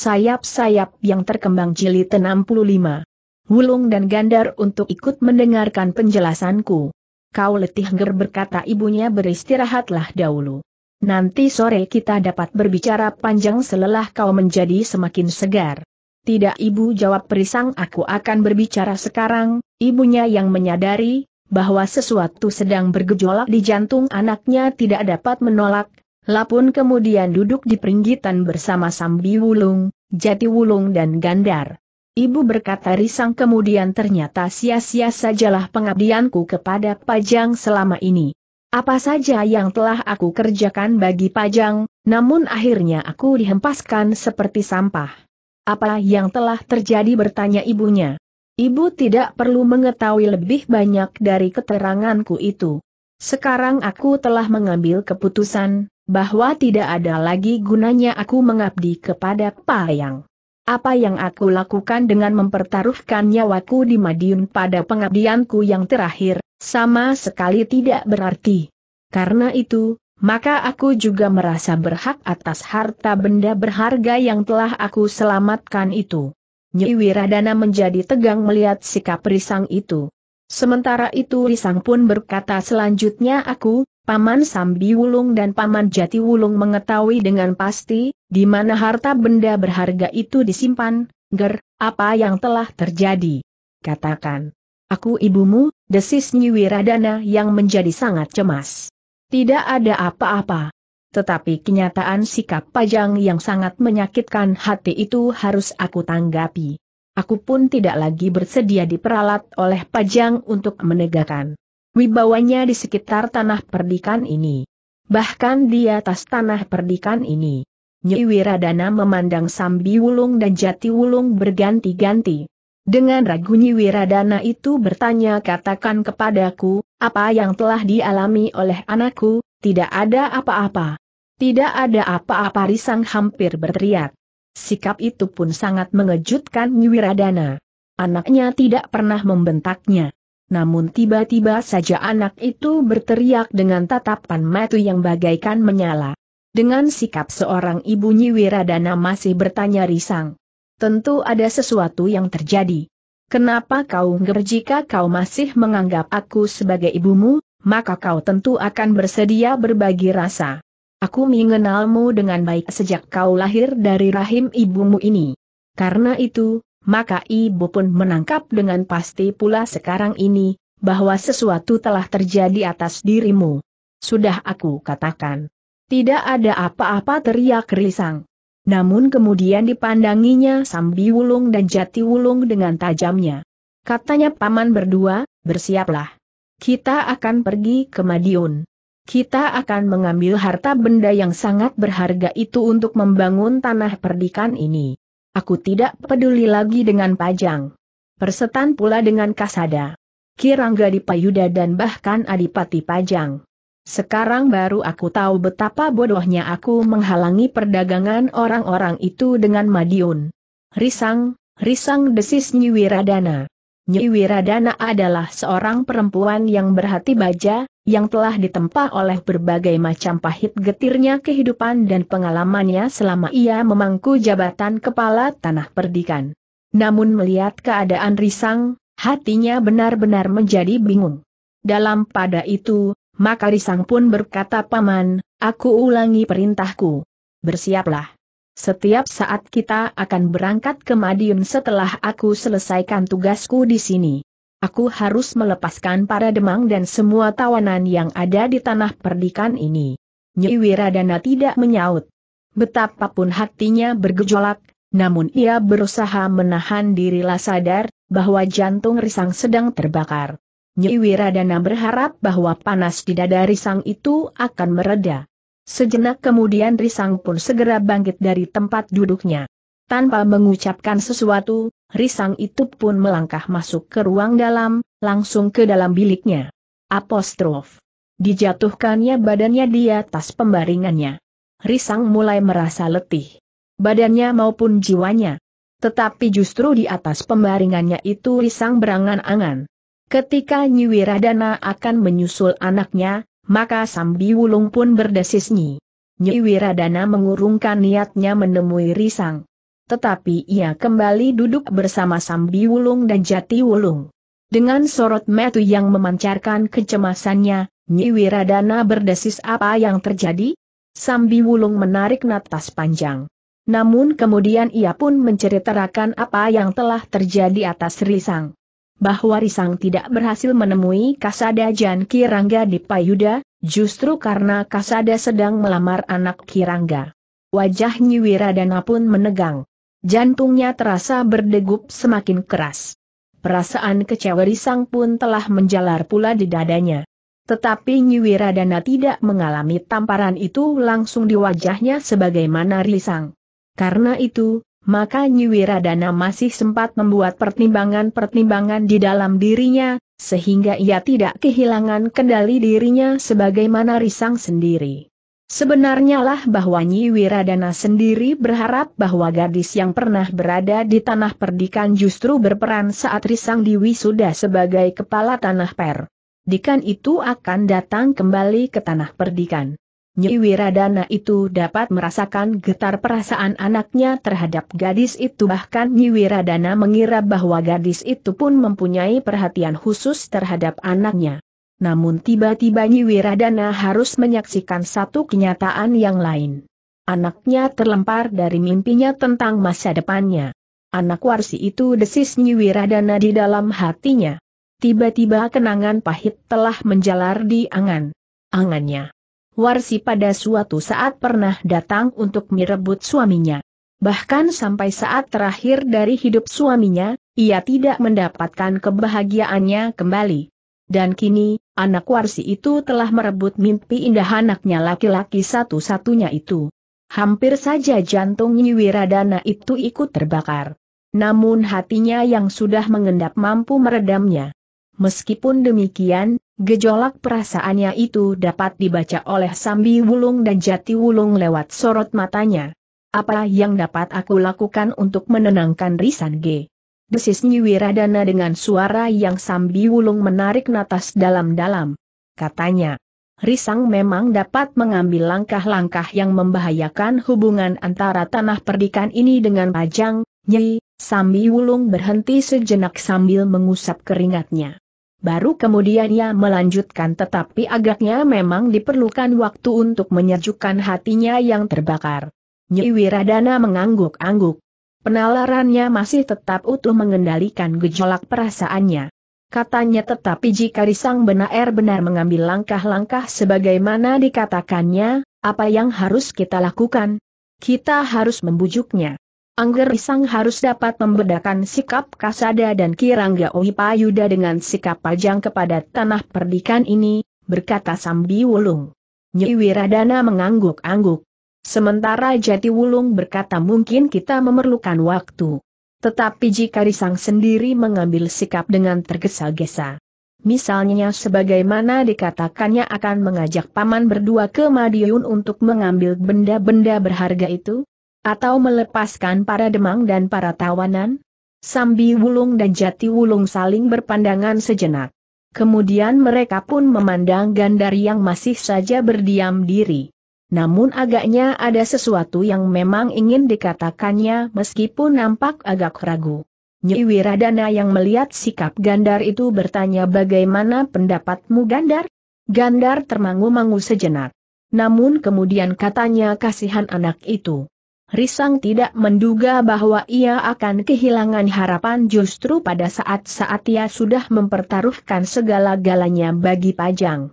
sayap-sayap yang terkembang jilid 65. Wulung dan Gandar untuk ikut mendengarkan penjelasanku. Kau letih ger berkata ibunya beristirahatlah dahulu. Nanti sore kita dapat berbicara panjang selelah kau menjadi semakin segar. Tidak ibu jawab perisang aku akan berbicara sekarang, ibunya yang menyadari, bahwa sesuatu sedang bergejolak di jantung anaknya tidak dapat menolak, Lapun kemudian duduk di peringgitan bersama Sambi Wulung, Jati Wulung dan Gandar. Ibu berkata risang kemudian ternyata sia-sia sajalah pengabdianku kepada Pajang selama ini. Apa saja yang telah aku kerjakan bagi Pajang, namun akhirnya aku dihempaskan seperti sampah. Apa yang telah terjadi bertanya ibunya. Ibu tidak perlu mengetahui lebih banyak dari keteranganku itu. Sekarang aku telah mengambil keputusan, bahwa tidak ada lagi gunanya aku mengabdi kepada Payang. Apa yang aku lakukan dengan mempertaruhkan nyawaku di Madiun pada pengabdianku yang terakhir, sama sekali tidak berarti. Karena itu, maka aku juga merasa berhak atas harta benda berharga yang telah aku selamatkan itu. Nyi Wiradana menjadi tegang melihat sikap Risang itu. Sementara itu Risang pun berkata selanjutnya aku, Paman Sambi Wulung dan Paman Jati Wulung mengetahui dengan pasti, di mana harta benda berharga itu disimpan, ger, apa yang telah terjadi. Katakan. Aku ibumu, desis Nyiwiradana yang menjadi sangat cemas. Tidak ada apa-apa. Tetapi kenyataan sikap Pajang yang sangat menyakitkan hati itu harus aku tanggapi. Aku pun tidak lagi bersedia diperalat oleh Pajang untuk menegakkan wibawanya di sekitar tanah perdikan ini. Bahkan di atas tanah perdikan ini. Nyi Wiradana memandang Sambi Wulung dan Jati Wulung berganti-ganti. Dengan ragu Nyi Wiradana itu bertanya katakan kepadaku, apa yang telah dialami oleh anakku, tidak ada apa-apa. Tidak ada apa-apa Risang hampir berteriak. Sikap itu pun sangat mengejutkan Nyi Wiradana. Anaknya tidak pernah membentaknya. Namun tiba-tiba saja anak itu berteriak dengan tatapan mata yang bagaikan menyala. Dengan sikap seorang ibu Nyiwiradana masih bertanya risang. Tentu ada sesuatu yang terjadi. Kenapa kau ngger jika kau masih menganggap aku sebagai ibumu, maka kau tentu akan bersedia berbagi rasa. Aku mengenalmu dengan baik sejak kau lahir dari rahim ibumu ini. Karena itu, maka ibu pun menangkap dengan pasti pula sekarang ini, bahwa sesuatu telah terjadi atas dirimu. Sudah aku katakan. Tidak ada apa-apa teriak risang. Namun kemudian dipandanginya Sambi Wulung dan Jati Wulung dengan tajamnya. Katanya paman berdua, bersiaplah. Kita akan pergi ke Madiun. Kita akan mengambil harta benda yang sangat berharga itu untuk membangun tanah perdikan ini. Aku tidak peduli lagi dengan Pajang. Persetan pula dengan Kasada. Kirangga Dipayuda dan bahkan Adipati Pajang. Sekarang baru aku tahu betapa bodohnya aku menghalangi perdagangan orang-orang itu dengan Madiun. Risang, risang desis Nyiwiradana. Nyiwiradana adalah seorang perempuan yang berhati baja, yang telah ditempa oleh berbagai macam pahit getirnya kehidupan dan pengalamannya selama ia memangku jabatan kepala tanah perdikan. Namun melihat keadaan Risang, hatinya benar-benar menjadi bingung. Dalam pada itu, maka Risang pun berkata paman, aku ulangi perintahku. Bersiaplah. Setiap saat kita akan berangkat ke Madiun setelah aku selesaikan tugasku di sini. Aku harus melepaskan para demang dan semua tawanan yang ada di tanah perdikan ini. Nyi Wiradana tidak menyaut. Betapapun hatinya bergejolak, namun ia berusaha menahan dirilah sadar, bahwa jantung Risang sedang terbakar. Nyi Wiradana berharap bahwa panas di dada Risang itu akan mereda. Sejenak kemudian Risang pun segera bangkit dari tempat duduknya. Tanpa mengucapkan sesuatu, Risang itu pun melangkah masuk ke ruang dalam, langsung ke dalam biliknya. Apostrof. Dijatuhkannya badannya di atas pembaringannya. Risang mulai merasa letih. Badannya maupun jiwanya. Tetapi justru di atas pembaringannya itu Risang berangan-angan. Ketika Nyiwiradana akan menyusul anaknya, maka Sambi Wulung pun berdesis Nyi. Nyiwiradana mengurungkan niatnya menemui Risang. Tetapi ia kembali duduk bersama Sambi Wulung dan Jati Wulung. Dengan sorot metu yang memancarkan kecemasannya, Nyi Wiradana berdesis apa yang terjadi? Sambi Wulung menarik napas panjang. Namun kemudian ia pun menceritakan apa yang telah terjadi atas Risang. Bahwa Risang tidak berhasil menemui Kasada Jan Kirangga di Payuda, justru karena Kasada sedang melamar anak Kirangga. Wajah Nyi Wiradana pun menegang. Jantungnya terasa berdegup semakin keras. Perasaan kecewa risang pun telah menjalar pula di dadanya. Tetapi Nyiwiradana tidak mengalami tamparan itu langsung di wajahnya sebagaimana risang. Karena itu, maka Nyiwiradana masih sempat membuat pertimbangan-pertimbangan di dalam dirinya, sehingga ia tidak kehilangan kendali dirinya sebagaimana risang sendiri. Sebenarnya lah bahwa Nyi Wiradana sendiri berharap bahwa gadis yang pernah berada di tanah perdikan justru berperan saat Risang Dewi sudah sebagai kepala tanah per. Dikan itu akan datang kembali ke tanah perdikan. Nyi Wiradana itu dapat merasakan getar perasaan anaknya terhadap gadis itu bahkan Nyi Wiradana mengira bahwa gadis itu pun mempunyai perhatian khusus terhadap anaknya. Namun tiba-tiba Nyi Wiradana harus menyaksikan satu kenyataan yang lain. Anaknya terlempar dari mimpinya tentang masa depannya. Anak Warsi itu desis Nyi Wiradana di dalam hatinya. Tiba-tiba kenangan pahit telah menjalar di angan. Angannya. Warsi pada suatu saat pernah datang untuk merebut suaminya. Bahkan sampai saat terakhir dari hidup suaminya, ia tidak mendapatkan kebahagiaannya kembali. Dan kini, anak warsi itu telah merebut mimpi indah anaknya laki-laki satu-satunya itu. Hampir saja jantung Nyiwiradana itu ikut terbakar. Namun hatinya yang sudah mengendap mampu meredamnya. Meskipun demikian, gejolak perasaannya itu dapat dibaca oleh Sambi Wulung dan Jati Wulung lewat sorot matanya. Apa yang dapat aku lakukan untuk menenangkan Risan G? desis Nyiwiradana dengan suara yang sambiwulung menarik natas dalam-dalam. Katanya, Risang memang dapat mengambil langkah-langkah yang membahayakan hubungan antara tanah perdikan ini dengan Pajang, Nyai, Sambiwulung berhenti sejenak sambil mengusap keringatnya. Baru kemudian ia melanjutkan tetapi agaknya memang diperlukan waktu untuk menyejukkan hatinya yang terbakar. Nyi Wiradana mengangguk-angguk, Penalarannya masih tetap utuh mengendalikan gejolak perasaannya. Katanya tetapi jika Risang benar-benar mengambil langkah-langkah sebagaimana dikatakannya, apa yang harus kita lakukan? Kita harus membujuknya. Angger Risang harus dapat membedakan sikap Kasada dan Kirangga Payuda dengan sikap pajang kepada tanah perdikan ini, berkata Sambi Wulung. Nyi Wiradana mengangguk-angguk. Sementara Jati Wulung berkata mungkin kita memerlukan waktu. Tetapi jika Risang sendiri mengambil sikap dengan tergesa-gesa. Misalnya sebagaimana dikatakannya akan mengajak paman berdua ke Madiun untuk mengambil benda-benda berharga itu? Atau melepaskan para demang dan para tawanan? Sambi Wulung dan Jati Wulung saling berpandangan sejenak. Kemudian mereka pun memandang Gandari yang masih saja berdiam diri. Namun agaknya ada sesuatu yang memang ingin dikatakannya meskipun nampak agak ragu. Nyi Wiradana yang melihat sikap Gandar itu bertanya bagaimana pendapatmu Gandar? Gandar termangu-mangu sejenak. Namun kemudian katanya kasihan anak itu. Risang tidak menduga bahwa ia akan kehilangan harapan justru pada saat-saat ia sudah mempertaruhkan segala-galanya bagi Pajang.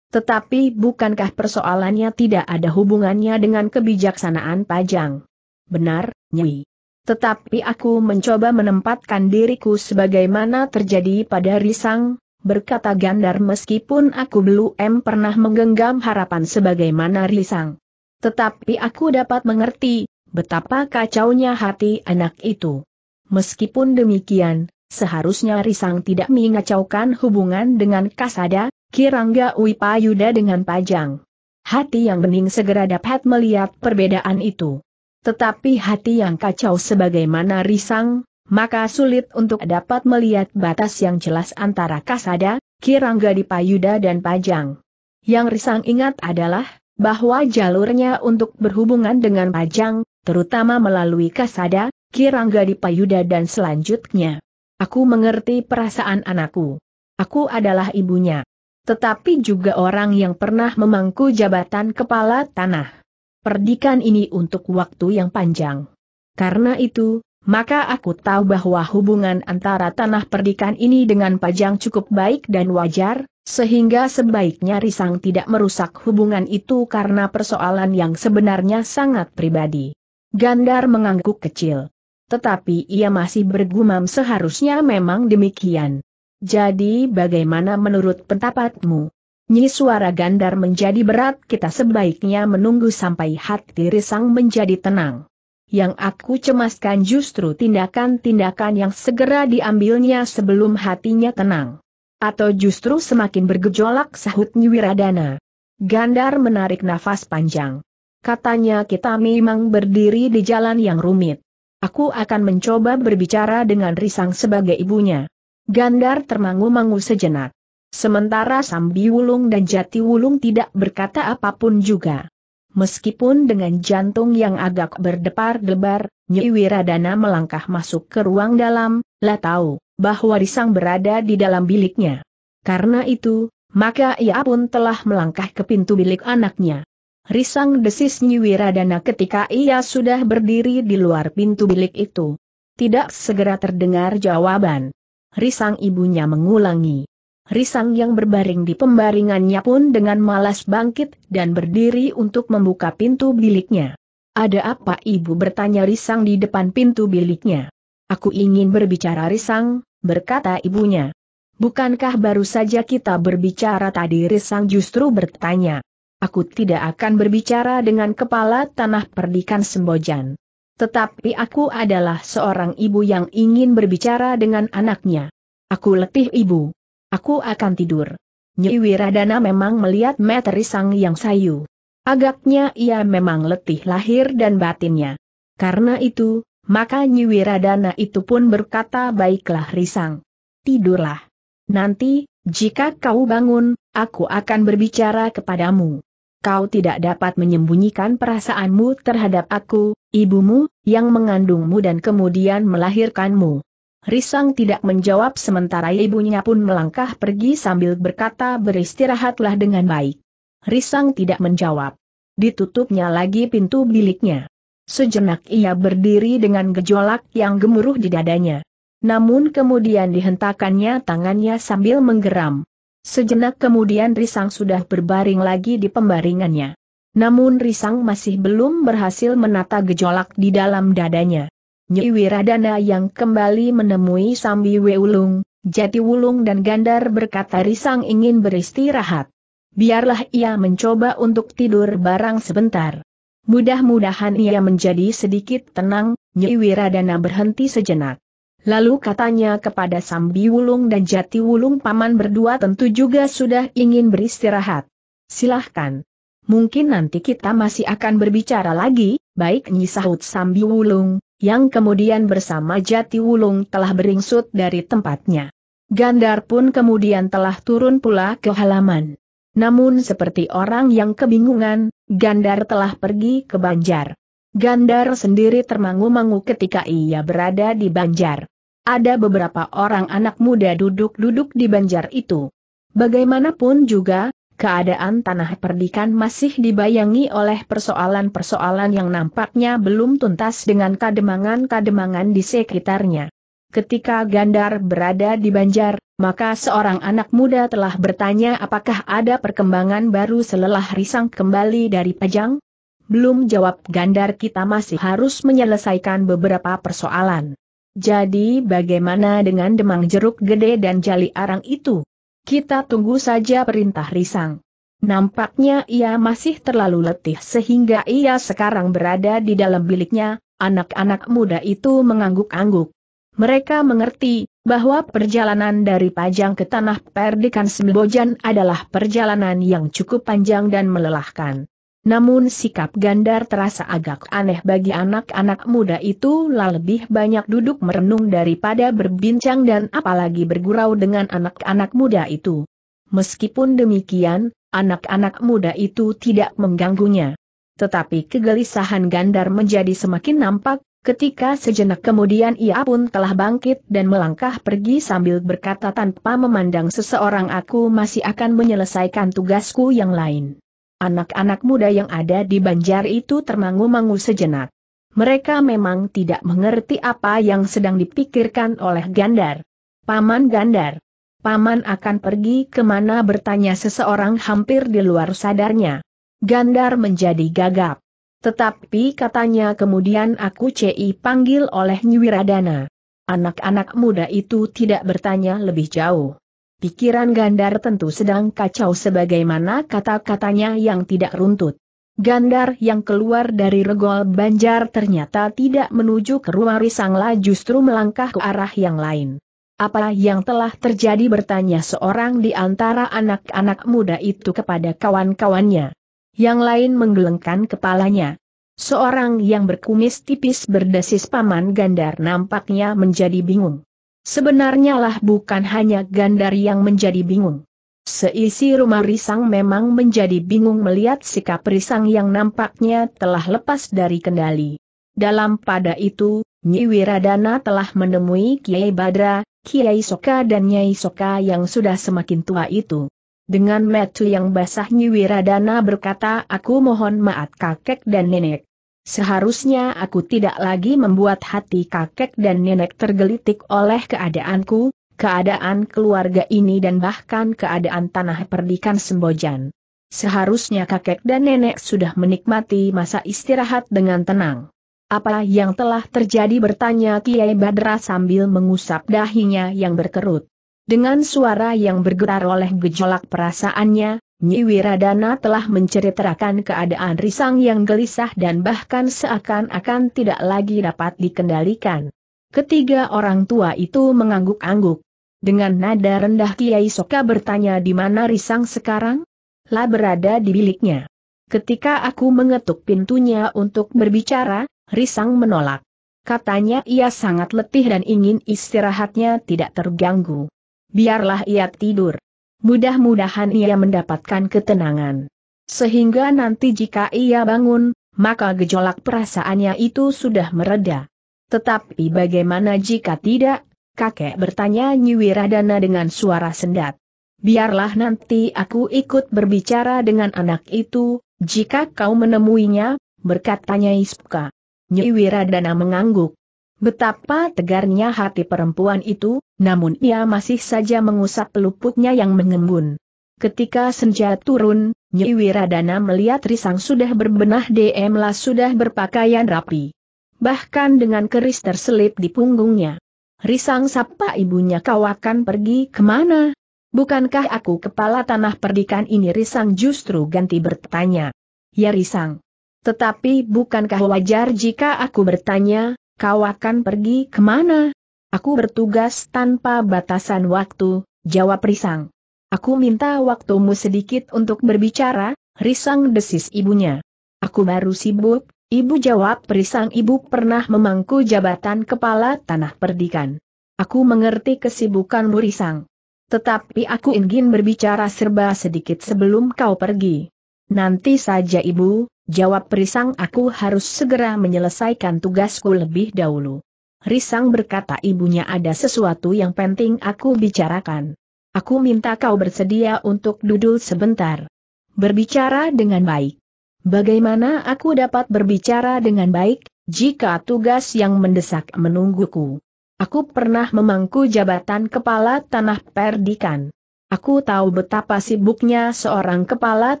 Tetapi bukankah persoalannya tidak ada hubungannya dengan kebijaksanaan Pajang? Benar, Nyi. Tetapi aku mencoba menempatkan diriku sebagaimana terjadi pada Risang, berkata Gandar meskipun aku belum pernah menggenggam harapan sebagaimana Risang. Tetapi aku dapat mengerti, betapa kacaunya hati anak itu. Meskipun demikian, seharusnya Risang tidak mengacaukan hubungan dengan Kasada, Kirangga Wipayuda dengan pajang. Hati yang bening segera dapat melihat perbedaan itu. Tetapi hati yang kacau sebagaimana risang, maka sulit untuk dapat melihat batas yang jelas antara kasada, Kirangga Dipayuda dan pajang. Yang risang ingat adalah, bahwa jalurnya untuk berhubungan dengan pajang, terutama melalui kasada, Kirangga Dipayuda dan selanjutnya. Aku mengerti perasaan anakku. Aku adalah ibunya tetapi juga orang yang pernah memangku jabatan kepala tanah. Perdikan ini untuk waktu yang panjang. Karena itu, maka aku tahu bahwa hubungan antara tanah perdikan ini dengan Pajang cukup baik dan wajar, sehingga sebaiknya Risang tidak merusak hubungan itu karena persoalan yang sebenarnya sangat pribadi. Gandar mengangguk kecil. Tetapi ia masih bergumam seharusnya memang demikian. Jadi bagaimana menurut pendapatmu? Nyi suara gandar menjadi berat kita sebaiknya menunggu sampai hati risang menjadi tenang. Yang aku cemaskan justru tindakan-tindakan yang segera diambilnya sebelum hatinya tenang. Atau justru semakin bergejolak sahut Nyi Wiradana. Gandar menarik nafas panjang. Katanya kita memang berdiri di jalan yang rumit. Aku akan mencoba berbicara dengan Risang sebagai ibunya. Gandar termangu-mangu sejenak. Sementara Sambi Wulung dan Jati Wulung tidak berkata apapun juga. Meskipun dengan jantung yang agak berdebar debar Nyi Wiradana melangkah masuk ke ruang dalam, lah tahu bahwa Risang berada di dalam biliknya. Karena itu, maka ia pun telah melangkah ke pintu bilik anaknya. Risang desis Nyi Wiradana ketika ia sudah berdiri di luar pintu bilik itu. Tidak segera terdengar jawaban risang ibunya mengulangi. Risang yang berbaring di pembaringannya pun dengan malas bangkit dan berdiri untuk membuka pintu biliknya. Ada apa ibu bertanya Risang di depan pintu biliknya. Aku ingin berbicara Risang, berkata ibunya. Bukankah baru saja kita berbicara tadi Risang justru bertanya. Aku tidak akan berbicara dengan kepala tanah perdikan Sembojan. Tetapi aku adalah seorang ibu yang ingin berbicara dengan anaknya. Aku letih ibu. Aku akan tidur. Nyi Wiradana memang melihat Meteri Sang yang sayu. Agaknya ia memang letih lahir dan batinnya. Karena itu, maka Nyi Wiradana itu pun berkata baiklah Risang. Tidurlah. Nanti, jika kau bangun, aku akan berbicara kepadamu kau tidak dapat menyembunyikan perasaanmu terhadap aku, ibumu, yang mengandungmu dan kemudian melahirkanmu. Risang tidak menjawab sementara ibunya pun melangkah pergi sambil berkata beristirahatlah dengan baik. Risang tidak menjawab. Ditutupnya lagi pintu biliknya. Sejenak ia berdiri dengan gejolak yang gemuruh di dadanya. Namun kemudian dihentakannya tangannya sambil menggeram. Sejenak kemudian Risang sudah berbaring lagi di pembaringannya. Namun Risang masih belum berhasil menata gejolak di dalam dadanya. Nyi Wiradana yang kembali menemui Sambi Weulung, Jati Wulung dan Gandar berkata Risang ingin beristirahat. Biarlah ia mencoba untuk tidur barang sebentar. Mudah-mudahan ia menjadi sedikit tenang, Nyi Wiradana berhenti sejenak. Lalu katanya kepada Sambi Wulung dan Jati Wulung paman berdua tentu juga sudah ingin beristirahat. Silahkan. Mungkin nanti kita masih akan berbicara lagi, baik nyisahut Sambi Wulung, yang kemudian bersama Jati Wulung telah beringsut dari tempatnya. Gandar pun kemudian telah turun pula ke halaman. Namun seperti orang yang kebingungan, Gandar telah pergi ke Banjar. Gandar sendiri termangu-mangu ketika ia berada di Banjar. Ada beberapa orang anak muda duduk-duduk di banjar itu. Bagaimanapun juga, keadaan tanah perdikan masih dibayangi oleh persoalan-persoalan yang nampaknya belum tuntas dengan kademangan-kademangan di sekitarnya. Ketika Gandar berada di Banjar, maka seorang anak muda telah bertanya apakah ada perkembangan baru selelah Risang kembali dari Pajang? Belum jawab Gandar kita masih harus menyelesaikan beberapa persoalan. Jadi bagaimana dengan demang jeruk gede dan jali arang itu? Kita tunggu saja perintah Risang. Nampaknya ia masih terlalu letih sehingga ia sekarang berada di dalam biliknya, anak-anak muda itu mengangguk-angguk. Mereka mengerti bahwa perjalanan dari Pajang ke Tanah Perdikan Sembojan adalah perjalanan yang cukup panjang dan melelahkan. Namun sikap Gandar terasa agak aneh bagi anak-anak muda itu lah lebih banyak duduk merenung daripada berbincang dan apalagi bergurau dengan anak-anak muda itu. Meskipun demikian, anak-anak muda itu tidak mengganggunya. Tetapi kegelisahan Gandar menjadi semakin nampak, ketika sejenak kemudian ia pun telah bangkit dan melangkah pergi sambil berkata tanpa memandang seseorang aku masih akan menyelesaikan tugasku yang lain anak-anak muda yang ada di banjar itu termangu-mangu sejenak. Mereka memang tidak mengerti apa yang sedang dipikirkan oleh Gandar. Paman Gandar. Paman akan pergi kemana bertanya seseorang hampir di luar sadarnya. Gandar menjadi gagap. Tetapi katanya kemudian aku CI panggil oleh Nyiwiradana. Anak-anak muda itu tidak bertanya lebih jauh. Pikiran Gandar tentu sedang kacau sebagaimana kata-katanya yang tidak runtut. Gandar yang keluar dari regol Banjar ternyata tidak menuju ke rumah Risangla justru melangkah ke arah yang lain. Apa yang telah terjadi bertanya seorang di antara anak-anak muda itu kepada kawan-kawannya. Yang lain menggelengkan kepalanya. Seorang yang berkumis tipis berdesis paman Gandar nampaknya menjadi bingung. Sebenarnya lah bukan hanya Gandar yang menjadi bingung. Seisi rumah Risang memang menjadi bingung melihat sikap Risang yang nampaknya telah lepas dari kendali. Dalam pada itu, Nyi Wiradana telah menemui Kiai Badra, Kiai Soka dan Nyai Soka yang sudah semakin tua itu. Dengan metu yang basah Nyi Wiradana berkata aku mohon maaf kakek dan nenek. Seharusnya aku tidak lagi membuat hati kakek dan nenek tergelitik oleh keadaanku, keadaan keluarga ini dan bahkan keadaan tanah perdikan Sembojan. Seharusnya kakek dan nenek sudah menikmati masa istirahat dengan tenang. Apa yang telah terjadi bertanya Kiai Badra sambil mengusap dahinya yang berkerut. Dengan suara yang bergetar oleh gejolak perasaannya, Nyi Wiradana telah menceritakan keadaan Risang yang gelisah dan bahkan seakan-akan tidak lagi dapat dikendalikan. Ketiga orang tua itu mengangguk-angguk. Dengan nada rendah Kiai Soka bertanya di mana Risang sekarang? Lah berada di biliknya. Ketika aku mengetuk pintunya untuk berbicara, Risang menolak. Katanya ia sangat letih dan ingin istirahatnya tidak terganggu. Biarlah ia tidur. Mudah-mudahan ia mendapatkan ketenangan. Sehingga nanti jika ia bangun, maka gejolak perasaannya itu sudah mereda. Tetapi bagaimana jika tidak? Kakek bertanya Nyiwiradana dengan suara sendat. Biarlah nanti aku ikut berbicara dengan anak itu, jika kau menemuinya, berkata Nyai Sipka. Nyiwiradana mengangguk. Betapa tegarnya hati perempuan itu, namun ia masih saja mengusap peluputnya yang mengembun. Ketika senja turun, Nyi Wiradana melihat Risang sudah berbenah DM lah sudah berpakaian rapi. Bahkan dengan keris terselip di punggungnya. Risang sapa ibunya kau akan pergi kemana? Bukankah aku kepala tanah perdikan ini Risang justru ganti bertanya. Ya Risang. Tetapi bukankah wajar jika aku bertanya, Kau akan pergi kemana? Aku bertugas tanpa batasan waktu, jawab Risang. Aku minta waktumu sedikit untuk berbicara, Risang desis ibunya. Aku baru sibuk, ibu jawab Risang ibu pernah memangku jabatan kepala tanah perdikan. Aku mengerti kesibukanmu Risang. Tetapi aku ingin berbicara serba sedikit sebelum kau pergi. Nanti saja ibu, Jawab Risang aku harus segera menyelesaikan tugasku lebih dahulu. Risang berkata ibunya ada sesuatu yang penting aku bicarakan. Aku minta kau bersedia untuk duduk sebentar. Berbicara dengan baik. Bagaimana aku dapat berbicara dengan baik, jika tugas yang mendesak menungguku? Aku pernah memangku jabatan kepala tanah perdikan. Aku tahu betapa sibuknya seorang kepala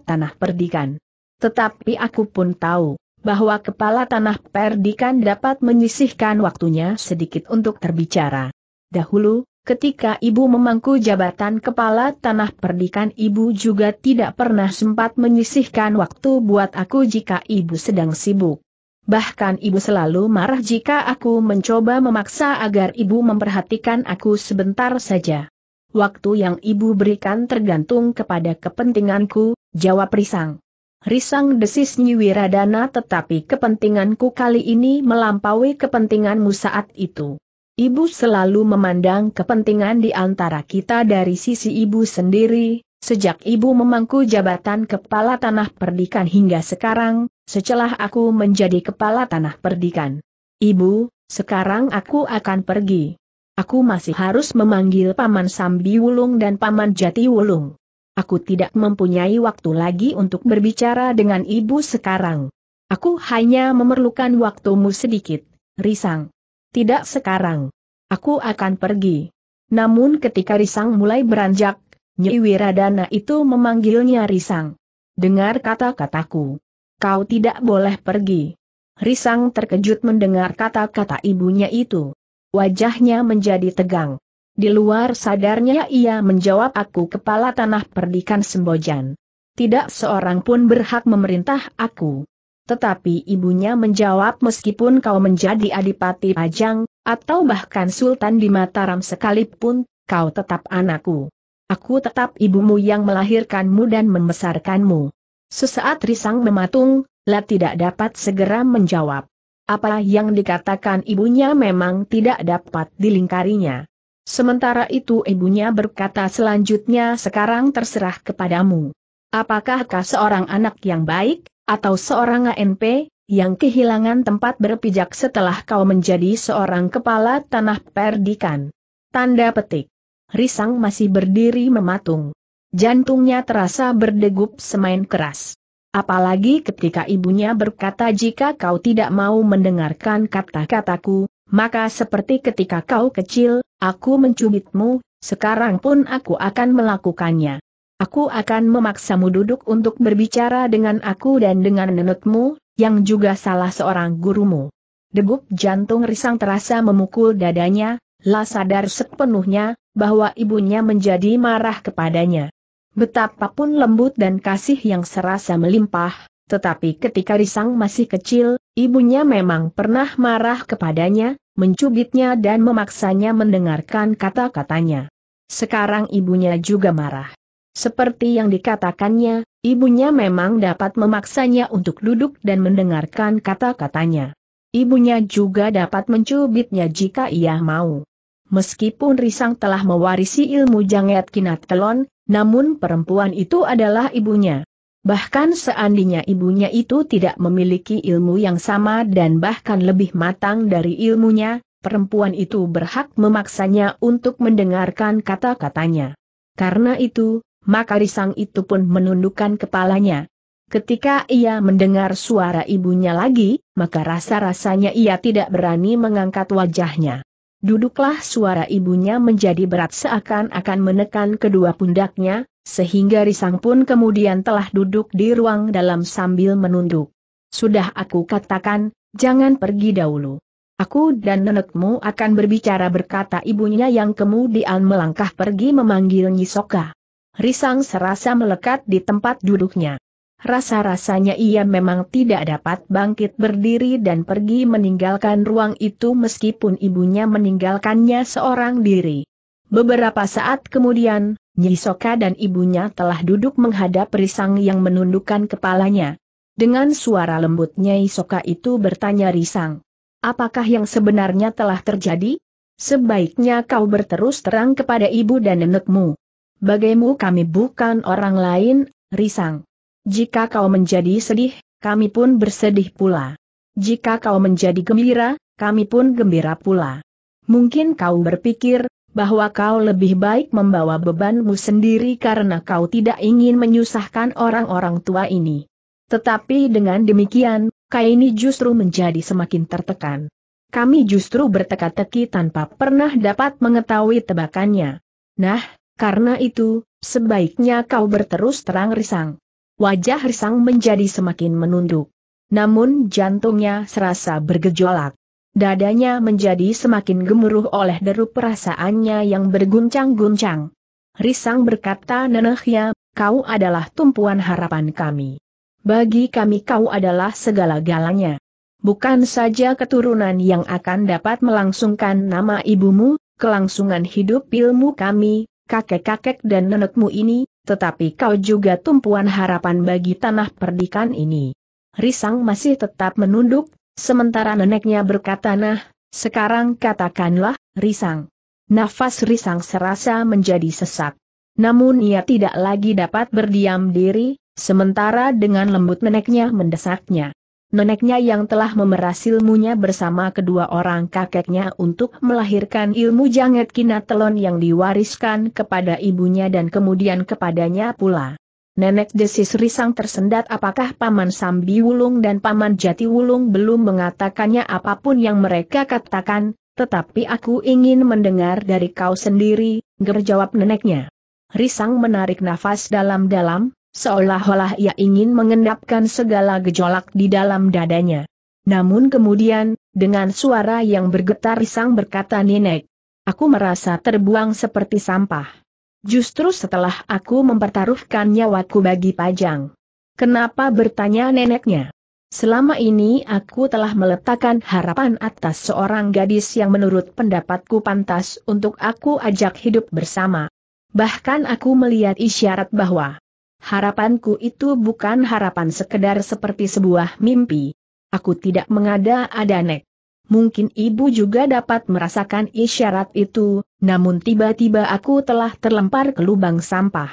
tanah perdikan. Tetapi aku pun tahu bahwa kepala tanah perdikan dapat menyisihkan waktunya sedikit untuk terbicara. Dahulu, ketika ibu memangku jabatan kepala tanah perdikan ibu juga tidak pernah sempat menyisihkan waktu buat aku jika ibu sedang sibuk. Bahkan ibu selalu marah jika aku mencoba memaksa agar ibu memperhatikan aku sebentar saja. Waktu yang ibu berikan tergantung kepada kepentinganku, jawab Risang. Risang desis Nyiwiradana tetapi kepentinganku kali ini melampaui kepentinganmu saat itu. Ibu selalu memandang kepentingan di antara kita dari sisi ibu sendiri, sejak ibu memangku jabatan kepala tanah perdikan hingga sekarang, setelah aku menjadi kepala tanah perdikan. Ibu, sekarang aku akan pergi. Aku masih harus memanggil Paman Sambi Wulung dan Paman Jati Wulung. Aku tidak mempunyai waktu lagi untuk berbicara dengan ibu sekarang. Aku hanya memerlukan waktumu sedikit, Risang. Tidak sekarang. Aku akan pergi. Namun ketika Risang mulai beranjak, Nyi Wiradana itu memanggilnya Risang. Dengar kata-kataku. Kau tidak boleh pergi. Risang terkejut mendengar kata-kata ibunya itu. Wajahnya menjadi tegang. Di luar sadarnya ia menjawab aku kepala tanah perdikan Sembojan. Tidak seorang pun berhak memerintah aku. Tetapi ibunya menjawab meskipun kau menjadi adipati Pajang, atau bahkan sultan di Mataram sekalipun, kau tetap anakku. Aku tetap ibumu yang melahirkanmu dan membesarkanmu. Sesaat risang mematung, La tidak dapat segera menjawab. Apa yang dikatakan ibunya memang tidak dapat dilingkarinya. Sementara itu ibunya berkata selanjutnya sekarang terserah kepadamu. Apakah kau seorang anak yang baik, atau seorang ANP, yang kehilangan tempat berpijak setelah kau menjadi seorang kepala tanah perdikan? Tanda petik. Risang masih berdiri mematung. Jantungnya terasa berdegup semain keras. Apalagi ketika ibunya berkata jika kau tidak mau mendengarkan kata-kataku, maka seperti ketika kau kecil, aku mencubitmu, sekarang pun aku akan melakukannya. Aku akan memaksamu duduk untuk berbicara dengan aku dan dengan nenekmu, yang juga salah seorang gurumu. Degup jantung risang terasa memukul dadanya, La sadar sepenuhnya, bahwa ibunya menjadi marah kepadanya. Betapapun lembut dan kasih yang serasa melimpah, tetapi ketika Risang masih kecil, ibunya memang pernah marah kepadanya, mencubitnya dan memaksanya mendengarkan kata-katanya. Sekarang ibunya juga marah. Seperti yang dikatakannya, ibunya memang dapat memaksanya untuk duduk dan mendengarkan kata-katanya. Ibunya juga dapat mencubitnya jika ia mau. Meskipun Risang telah mewarisi ilmu janget kinat telon, namun perempuan itu adalah ibunya. Bahkan seandainya ibunya itu tidak memiliki ilmu yang sama dan bahkan lebih matang dari ilmunya, perempuan itu berhak memaksanya untuk mendengarkan kata-katanya. Karena itu, maka Risang itu pun menundukkan kepalanya. Ketika ia mendengar suara ibunya lagi, maka rasa-rasanya ia tidak berani mengangkat wajahnya. Duduklah suara ibunya menjadi berat seakan-akan menekan kedua pundaknya, sehingga Risang pun kemudian telah duduk di ruang dalam sambil menunduk. Sudah aku katakan, jangan pergi dahulu. Aku dan nenekmu akan berbicara berkata ibunya yang kemudian melangkah pergi memanggil Nyisoka. Risang serasa melekat di tempat duduknya. Rasa-rasanya ia memang tidak dapat bangkit berdiri dan pergi meninggalkan ruang itu meskipun ibunya meninggalkannya seorang diri. Beberapa saat kemudian, Nyisoka dan ibunya telah duduk menghadap Risang yang menundukkan kepalanya. Dengan suara lembut Nyisoka itu bertanya Risang, apakah yang sebenarnya telah terjadi? Sebaiknya kau berterus terang kepada ibu dan nenekmu. Bagaimu kami bukan orang lain, Risang. Jika kau menjadi sedih, kami pun bersedih pula. Jika kau menjadi gembira, kami pun gembira pula. Mungkin kau berpikir, bahwa kau lebih baik membawa bebanmu sendiri karena kau tidak ingin menyusahkan orang-orang tua ini. Tetapi dengan demikian, Kaini justru menjadi semakin tertekan. Kami justru berteka-teki tanpa pernah dapat mengetahui tebakannya. Nah, karena itu, sebaiknya kau berterus terang risang. Wajah risang menjadi semakin menunduk. Namun jantungnya serasa bergejolak. Dadanya menjadi semakin gemuruh oleh deru perasaannya yang berguncang-guncang. Risang berkata neneknya, kau adalah tumpuan harapan kami. Bagi kami kau adalah segala-galanya. Bukan saja keturunan yang akan dapat melangsungkan nama ibumu, kelangsungan hidup ilmu kami, kakek-kakek dan nenekmu ini, tetapi kau juga tumpuan harapan bagi tanah perdikan ini. Risang masih tetap menunduk, Sementara neneknya berkata nah, sekarang katakanlah, risang. Nafas risang serasa menjadi sesak. Namun ia tidak lagi dapat berdiam diri, sementara dengan lembut neneknya mendesaknya. Neneknya yang telah memeras ilmunya bersama kedua orang kakeknya untuk melahirkan ilmu janget kinatelon yang diwariskan kepada ibunya dan kemudian kepadanya pula. Nenek desis risang tersendat apakah Paman Sambi Wulung dan Paman Jati Wulung belum mengatakannya apapun yang mereka katakan, tetapi aku ingin mendengar dari kau sendiri, gerjawab neneknya. Risang menarik nafas dalam-dalam, seolah-olah ia ingin mengendapkan segala gejolak di dalam dadanya. Namun kemudian, dengan suara yang bergetar Risang berkata Nenek, aku merasa terbuang seperti sampah. Justru setelah aku mempertaruhkan nyawaku bagi Pajang. Kenapa bertanya neneknya? Selama ini aku telah meletakkan harapan atas seorang gadis yang menurut pendapatku pantas untuk aku ajak hidup bersama. Bahkan aku melihat isyarat bahwa harapanku itu bukan harapan sekedar seperti sebuah mimpi. Aku tidak mengada-ada nek mungkin ibu juga dapat merasakan isyarat itu, namun tiba-tiba aku telah terlempar ke lubang sampah.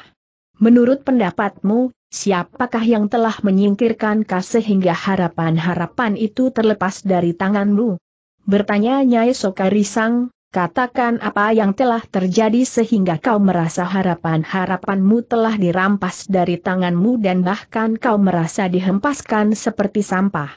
Menurut pendapatmu, siapakah yang telah menyingkirkan kasih sehingga harapan-harapan itu terlepas dari tanganmu? Bertanya Nyai Sokarisang, katakan apa yang telah terjadi sehingga kau merasa harapan-harapanmu telah dirampas dari tanganmu dan bahkan kau merasa dihempaskan seperti sampah.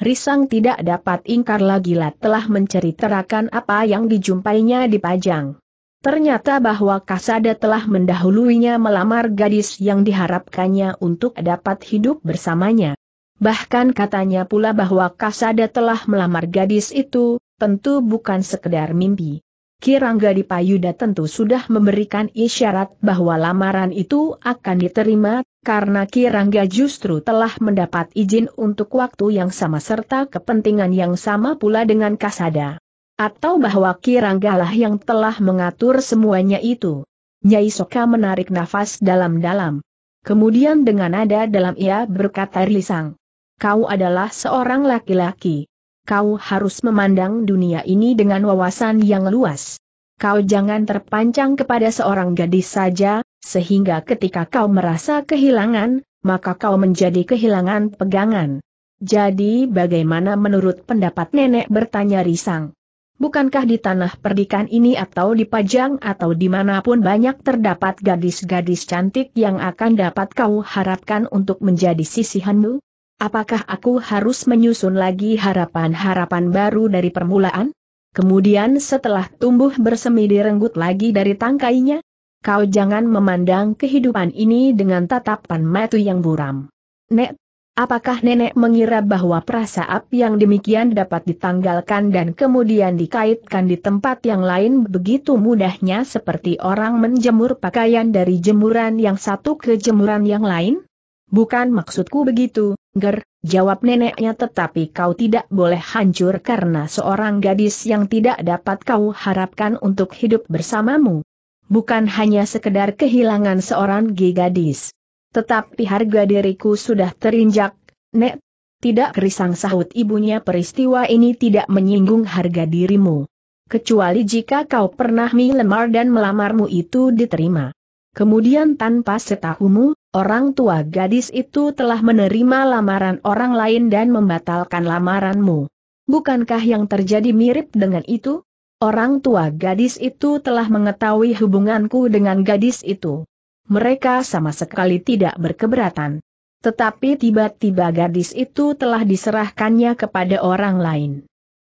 Risang tidak dapat ingkar lagi lah telah menceritakan apa yang dijumpainya di Pajang. Ternyata bahwa Kasada telah mendahuluinya melamar gadis yang diharapkannya untuk dapat hidup bersamanya. Bahkan katanya pula bahwa Kasada telah melamar gadis itu, tentu bukan sekedar mimpi. Kirangga di Payuda tentu sudah memberikan isyarat bahwa lamaran itu akan diterima, karena Kirangga justru telah mendapat izin untuk waktu yang sama serta kepentingan yang sama pula dengan Kasada. Atau bahwa Kirangga lah yang telah mengatur semuanya itu. Nyai Soka menarik nafas dalam-dalam. Kemudian dengan nada dalam ia berkata risang. Kau adalah seorang laki-laki kau harus memandang dunia ini dengan wawasan yang luas. Kau jangan terpancang kepada seorang gadis saja, sehingga ketika kau merasa kehilangan, maka kau menjadi kehilangan pegangan. Jadi bagaimana menurut pendapat nenek bertanya Risang? Bukankah di tanah perdikan ini atau di Pajang atau dimanapun banyak terdapat gadis-gadis cantik yang akan dapat kau harapkan untuk menjadi sisihanmu? Apakah aku harus menyusun lagi harapan-harapan baru dari permulaan? Kemudian setelah tumbuh bersemi direnggut lagi dari tangkainya? Kau jangan memandang kehidupan ini dengan tatapan mata yang buram. Nek, apakah nenek mengira bahwa perasaan yang demikian dapat ditanggalkan dan kemudian dikaitkan di tempat yang lain begitu mudahnya seperti orang menjemur pakaian dari jemuran yang satu ke jemuran yang lain? Bukan maksudku begitu, Ger, jawab neneknya tetapi kau tidak boleh hancur karena seorang gadis yang tidak dapat kau harapkan untuk hidup bersamamu. Bukan hanya sekedar kehilangan seorang gigadis. gadis. Tetapi harga diriku sudah terinjak, Nek. Tidak kerisang sahut ibunya peristiwa ini tidak menyinggung harga dirimu. Kecuali jika kau pernah milemar dan melamarmu itu diterima. Kemudian tanpa setahumu, Orang tua gadis itu telah menerima lamaran orang lain dan membatalkan lamaranmu. Bukankah yang terjadi mirip dengan itu? Orang tua gadis itu telah mengetahui hubunganku dengan gadis itu. Mereka sama sekali tidak berkeberatan. Tetapi tiba-tiba gadis itu telah diserahkannya kepada orang lain.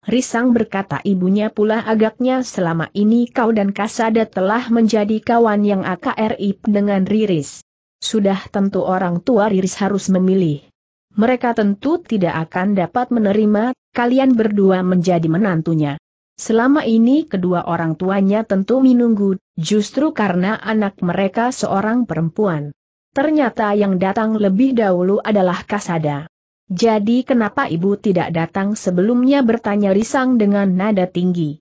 Risang berkata ibunya pula agaknya selama ini kau dan Kasada telah menjadi kawan yang AKRI dengan Riris sudah tentu orang tua Riris harus memilih. Mereka tentu tidak akan dapat menerima, kalian berdua menjadi menantunya. Selama ini kedua orang tuanya tentu menunggu, justru karena anak mereka seorang perempuan. Ternyata yang datang lebih dahulu adalah Kasada. Jadi kenapa ibu tidak datang sebelumnya bertanya Risang dengan nada tinggi.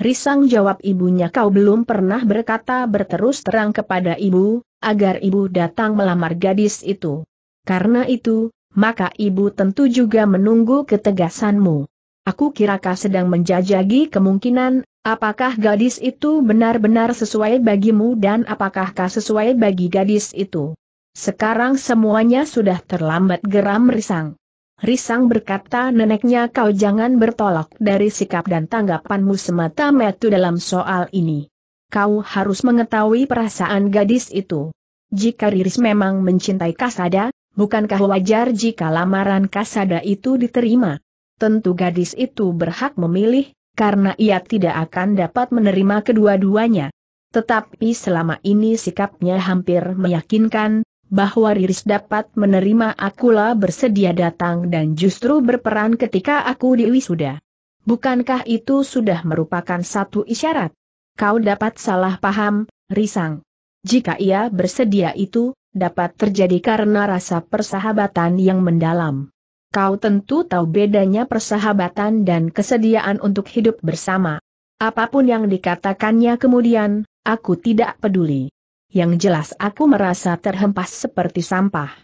Risang jawab ibunya kau belum pernah berkata berterus terang kepada ibu, agar ibu datang melamar gadis itu. Karena itu, maka ibu tentu juga menunggu ketegasanmu. Aku kira kau sedang menjajagi kemungkinan, apakah gadis itu benar-benar sesuai bagimu dan apakah kau sesuai bagi gadis itu. Sekarang semuanya sudah terlambat geram risang. Risang berkata neneknya kau jangan bertolak dari sikap dan tanggapanmu semata-mata dalam soal ini. Kau harus mengetahui perasaan gadis itu. Jika Riris memang mencintai Kasada, bukankah wajar jika lamaran Kasada itu diterima? Tentu gadis itu berhak memilih, karena ia tidak akan dapat menerima kedua-duanya. Tetapi selama ini sikapnya hampir meyakinkan, bahwa Riris dapat menerima akulah bersedia datang dan justru berperan ketika aku diwisuda. Bukankah itu sudah merupakan satu isyarat? Kau dapat salah paham, Risang. Jika ia bersedia itu, dapat terjadi karena rasa persahabatan yang mendalam. Kau tentu tahu bedanya persahabatan dan kesediaan untuk hidup bersama. Apapun yang dikatakannya kemudian, aku tidak peduli yang jelas aku merasa terhempas seperti sampah.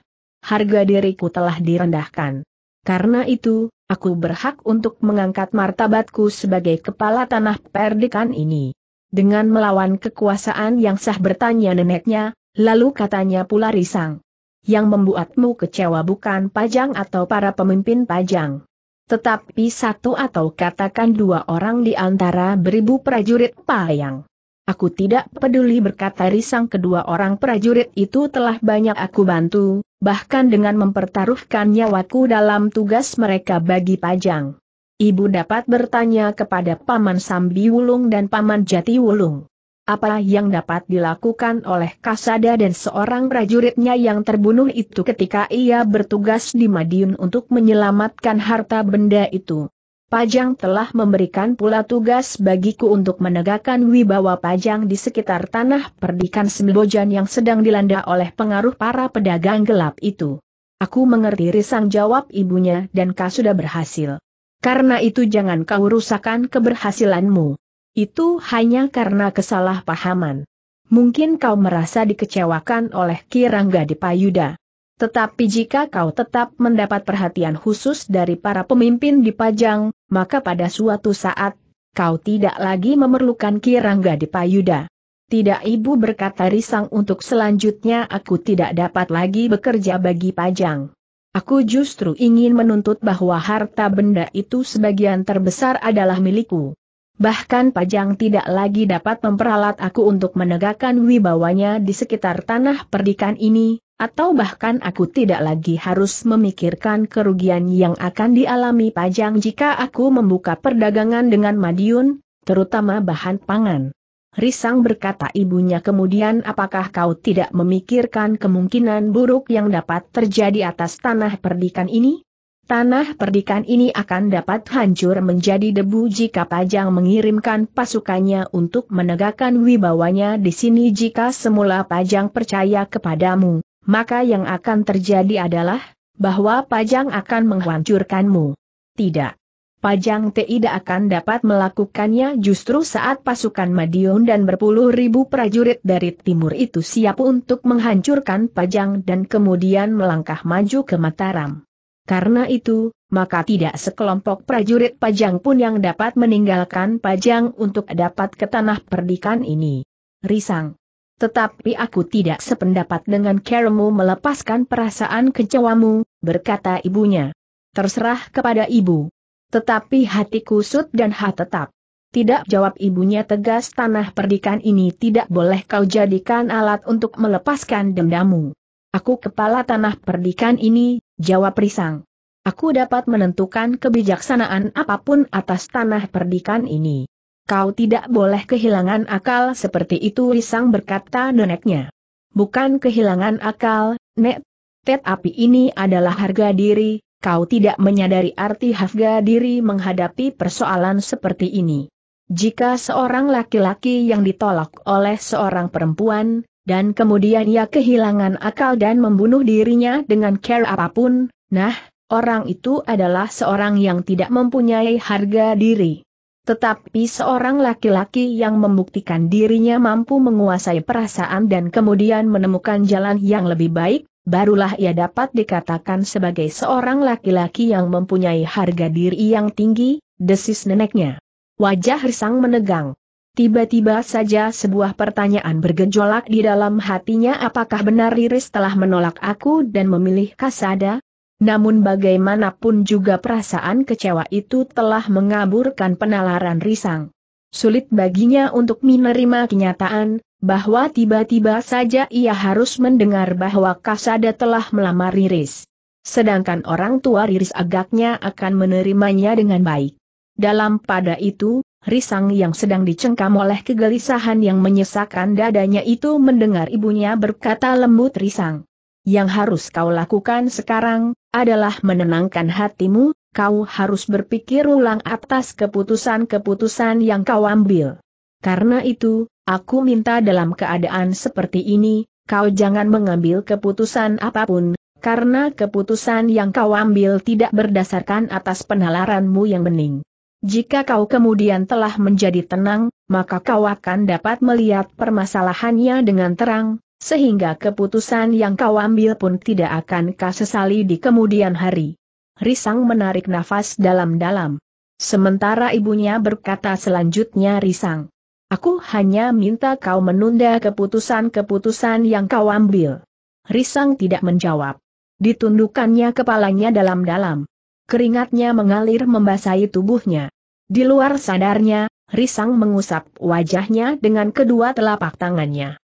Harga diriku telah direndahkan. Karena itu, aku berhak untuk mengangkat martabatku sebagai kepala tanah perdikan ini. Dengan melawan kekuasaan yang sah bertanya neneknya, lalu katanya pula risang. Yang membuatmu kecewa bukan pajang atau para pemimpin pajang. Tetapi satu atau katakan dua orang di antara beribu prajurit payang. Aku tidak peduli berkata risang kedua orang prajurit itu telah banyak aku bantu, bahkan dengan mempertaruhkan nyawaku dalam tugas mereka bagi Pajang. Ibu dapat bertanya kepada Paman Sambi Wulung dan Paman Jati Wulung. Apa yang dapat dilakukan oleh Kasada dan seorang prajuritnya yang terbunuh itu ketika ia bertugas di Madiun untuk menyelamatkan harta benda itu? Pajang telah memberikan pula tugas bagiku untuk menegakkan wibawa Pajang di sekitar tanah perdikan Sembojan yang sedang dilanda oleh pengaruh para pedagang gelap itu. Aku mengerti risang jawab ibunya dan kau sudah berhasil. Karena itu jangan kau rusakkan keberhasilanmu. Itu hanya karena kesalahpahaman. Mungkin kau merasa dikecewakan oleh Kirangga Dipayuda. Tetapi jika kau tetap mendapat perhatian khusus dari para pemimpin di Pajang, maka pada suatu saat, kau tidak lagi memerlukan kirangga di payuda. Tidak ibu berkata risang untuk selanjutnya aku tidak dapat lagi bekerja bagi pajang. Aku justru ingin menuntut bahwa harta benda itu sebagian terbesar adalah milikku. Bahkan pajang tidak lagi dapat memperalat aku untuk menegakkan wibawanya di sekitar tanah perdikan ini, atau bahkan aku tidak lagi harus memikirkan kerugian yang akan dialami Pajang jika aku membuka perdagangan dengan Madiun, terutama bahan pangan. Risang berkata ibunya kemudian apakah kau tidak memikirkan kemungkinan buruk yang dapat terjadi atas tanah perdikan ini? Tanah perdikan ini akan dapat hancur menjadi debu jika Pajang mengirimkan pasukannya untuk menegakkan wibawanya di sini jika semula Pajang percaya kepadamu maka yang akan terjadi adalah, bahwa Pajang akan menghancurkanmu. Tidak. Pajang tidak akan dapat melakukannya justru saat pasukan Madiun dan berpuluh ribu prajurit dari timur itu siap untuk menghancurkan Pajang dan kemudian melangkah maju ke Mataram. Karena itu, maka tidak sekelompok prajurit Pajang pun yang dapat meninggalkan Pajang untuk dapat ke tanah perdikan ini. Risang tetapi aku tidak sependapat dengan karamu melepaskan perasaan kecewamu, berkata ibunya. Terserah kepada ibu. Tetapi hati kusut dan hati tetap. Tidak jawab ibunya tegas tanah perdikan ini tidak boleh kau jadikan alat untuk melepaskan dendamu. Aku kepala tanah perdikan ini, jawab Risang. Aku dapat menentukan kebijaksanaan apapun atas tanah perdikan ini. Kau tidak boleh kehilangan akal seperti itu risang berkata neneknya. Bukan kehilangan akal, Nek. Tetapi ini adalah harga diri, kau tidak menyadari arti harga diri menghadapi persoalan seperti ini. Jika seorang laki-laki yang ditolak oleh seorang perempuan, dan kemudian ia kehilangan akal dan membunuh dirinya dengan care apapun, nah, orang itu adalah seorang yang tidak mempunyai harga diri. Tetapi seorang laki-laki yang membuktikan dirinya mampu menguasai perasaan dan kemudian menemukan jalan yang lebih baik, barulah ia dapat dikatakan sebagai seorang laki-laki yang mempunyai harga diri yang tinggi, desis neneknya. Wajah Hersang menegang. Tiba-tiba saja sebuah pertanyaan bergejolak di dalam hatinya apakah benar Riris telah menolak aku dan memilih Kasada, namun bagaimanapun juga perasaan kecewa itu telah mengaburkan penalaran risang. Sulit baginya untuk menerima kenyataan, bahwa tiba-tiba saja ia harus mendengar bahwa Kasada telah melamar Riris. Sedangkan orang tua Riris agaknya akan menerimanya dengan baik. Dalam pada itu, Risang yang sedang dicengkam oleh kegelisahan yang menyesakan dadanya itu mendengar ibunya berkata lembut Risang. Yang harus kau lakukan sekarang, adalah menenangkan hatimu, kau harus berpikir ulang atas keputusan-keputusan yang kau ambil. Karena itu, aku minta dalam keadaan seperti ini, kau jangan mengambil keputusan apapun, karena keputusan yang kau ambil tidak berdasarkan atas penalaranmu yang bening. Jika kau kemudian telah menjadi tenang, maka kau akan dapat melihat permasalahannya dengan terang, sehingga keputusan yang kau ambil pun tidak akan kau sesali di kemudian hari. Risang menarik nafas dalam-dalam. Sementara ibunya berkata selanjutnya Risang. Aku hanya minta kau menunda keputusan-keputusan yang kau ambil. Risang tidak menjawab. Ditundukannya kepalanya dalam-dalam. Keringatnya mengalir membasahi tubuhnya. Di luar sadarnya, Risang mengusap wajahnya dengan kedua telapak tangannya.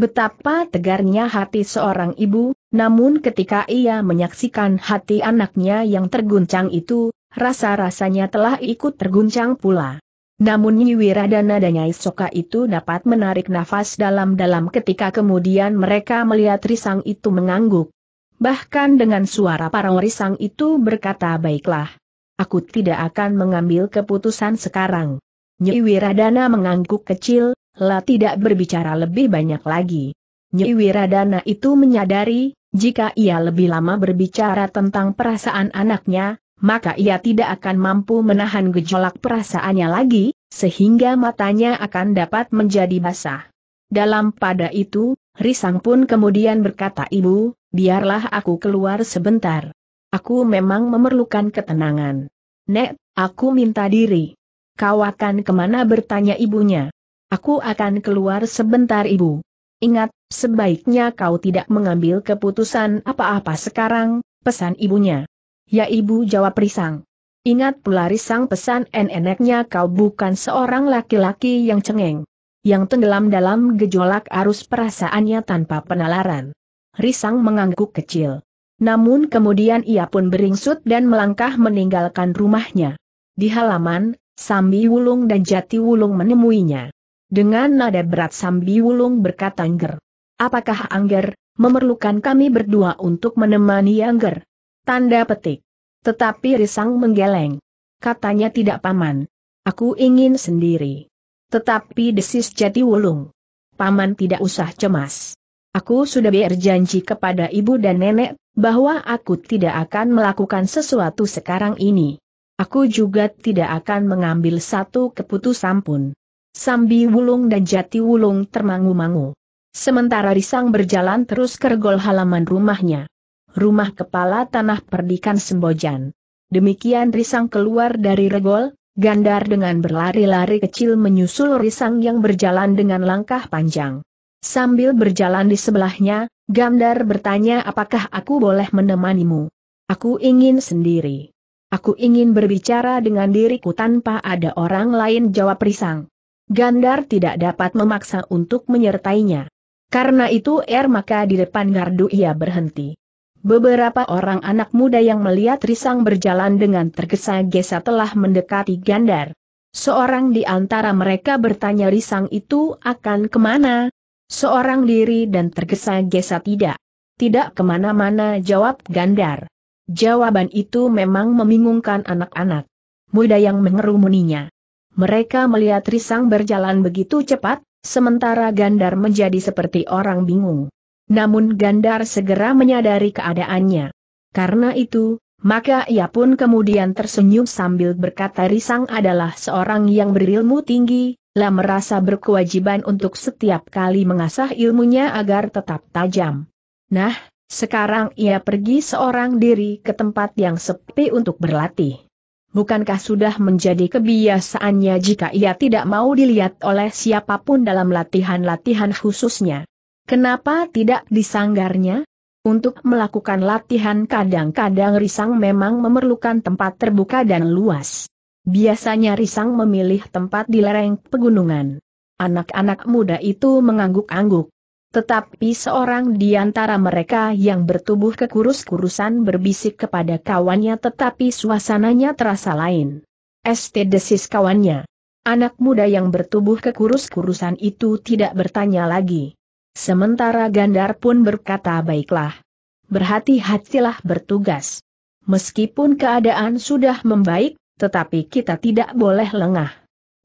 Betapa tegarnya hati seorang ibu, namun ketika ia menyaksikan hati anaknya yang terguncang itu, rasa-rasanya telah ikut terguncang pula. Namun Nyiwiradana dan Nyai Soka itu dapat menarik nafas dalam-dalam ketika kemudian mereka melihat Risang itu mengangguk. Bahkan dengan suara parang Risang itu berkata baiklah. Aku tidak akan mengambil keputusan sekarang. Nyiwiradana mengangguk kecil, La tidak berbicara lebih banyak lagi. Nyi Wiradana itu menyadari, jika ia lebih lama berbicara tentang perasaan anaknya, maka ia tidak akan mampu menahan gejolak perasaannya lagi, sehingga matanya akan dapat menjadi basah. Dalam pada itu, Risang pun kemudian berkata ibu, biarlah aku keluar sebentar. Aku memang memerlukan ketenangan. Nek, aku minta diri. Kau akan kemana bertanya ibunya. Aku akan keluar sebentar ibu. Ingat, sebaiknya kau tidak mengambil keputusan apa-apa sekarang, pesan ibunya. Ya ibu jawab Risang. Ingat pula Risang pesan neneknya kau bukan seorang laki-laki yang cengeng. Yang tenggelam dalam gejolak arus perasaannya tanpa penalaran. Risang mengangguk kecil. Namun kemudian ia pun beringsut dan melangkah meninggalkan rumahnya. Di halaman, Sambi Wulung dan Jati Wulung menemuinya. Dengan nada berat Sambi Wulung berkata Angger. Apakah Angger, memerlukan kami berdua untuk menemani Angger? Tanda petik. Tetapi Risang menggeleng. Katanya tidak paman. Aku ingin sendiri. Tetapi desis jati wulung. Paman tidak usah cemas. Aku sudah berjanji kepada ibu dan nenek, bahwa aku tidak akan melakukan sesuatu sekarang ini. Aku juga tidak akan mengambil satu keputusan pun. Sambi Wulung dan Jati Wulung termangu-mangu. Sementara Risang berjalan terus ke kergol halaman rumahnya. Rumah kepala tanah perdikan Sembojan. Demikian Risang keluar dari regol, Gandar dengan berlari-lari kecil menyusul Risang yang berjalan dengan langkah panjang. Sambil berjalan di sebelahnya, Gandar bertanya apakah aku boleh menemanimu. Aku ingin sendiri. Aku ingin berbicara dengan diriku tanpa ada orang lain jawab Risang. Gandar tidak dapat memaksa untuk menyertainya. Karena itu er maka di depan gardu ia berhenti. Beberapa orang anak muda yang melihat Risang berjalan dengan tergesa-gesa telah mendekati Gandar. Seorang di antara mereka bertanya Risang itu akan kemana? Seorang diri dan tergesa-gesa tidak. Tidak kemana-mana jawab Gandar. Jawaban itu memang membingungkan anak-anak muda yang mengerumuninya. Mereka melihat Risang berjalan begitu cepat, sementara Gandar menjadi seperti orang bingung. Namun Gandar segera menyadari keadaannya. Karena itu, maka ia pun kemudian tersenyum sambil berkata Risang adalah seorang yang berilmu tinggi, lah merasa berkewajiban untuk setiap kali mengasah ilmunya agar tetap tajam. Nah, sekarang ia pergi seorang diri ke tempat yang sepi untuk berlatih. Bukankah sudah menjadi kebiasaannya jika ia tidak mau dilihat oleh siapapun dalam latihan-latihan khususnya? Kenapa tidak disanggarnya? Untuk melakukan latihan kadang-kadang Risang memang memerlukan tempat terbuka dan luas. Biasanya Risang memilih tempat di lereng pegunungan. Anak-anak muda itu mengangguk-angguk. Tetapi seorang di antara mereka yang bertubuh kekurus-kurusan berbisik kepada kawannya tetapi suasananya terasa lain. St. desis kawannya. Anak muda yang bertubuh kekurus-kurusan itu tidak bertanya lagi. Sementara Gandar pun berkata baiklah. Berhati-hatilah bertugas. Meskipun keadaan sudah membaik, tetapi kita tidak boleh lengah.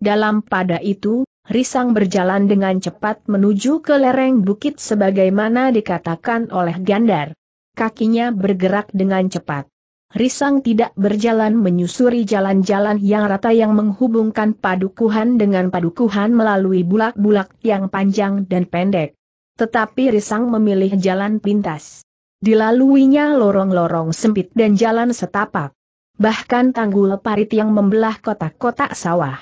Dalam pada itu, Risang berjalan dengan cepat menuju ke lereng bukit sebagaimana dikatakan oleh Gandar. Kakinya bergerak dengan cepat. Risang tidak berjalan menyusuri jalan-jalan yang rata yang menghubungkan padukuhan dengan padukuhan melalui bulak-bulak yang panjang dan pendek. Tetapi Risang memilih jalan pintas. Dilaluinya lorong-lorong sempit dan jalan setapak. Bahkan tanggul parit yang membelah kotak-kotak sawah.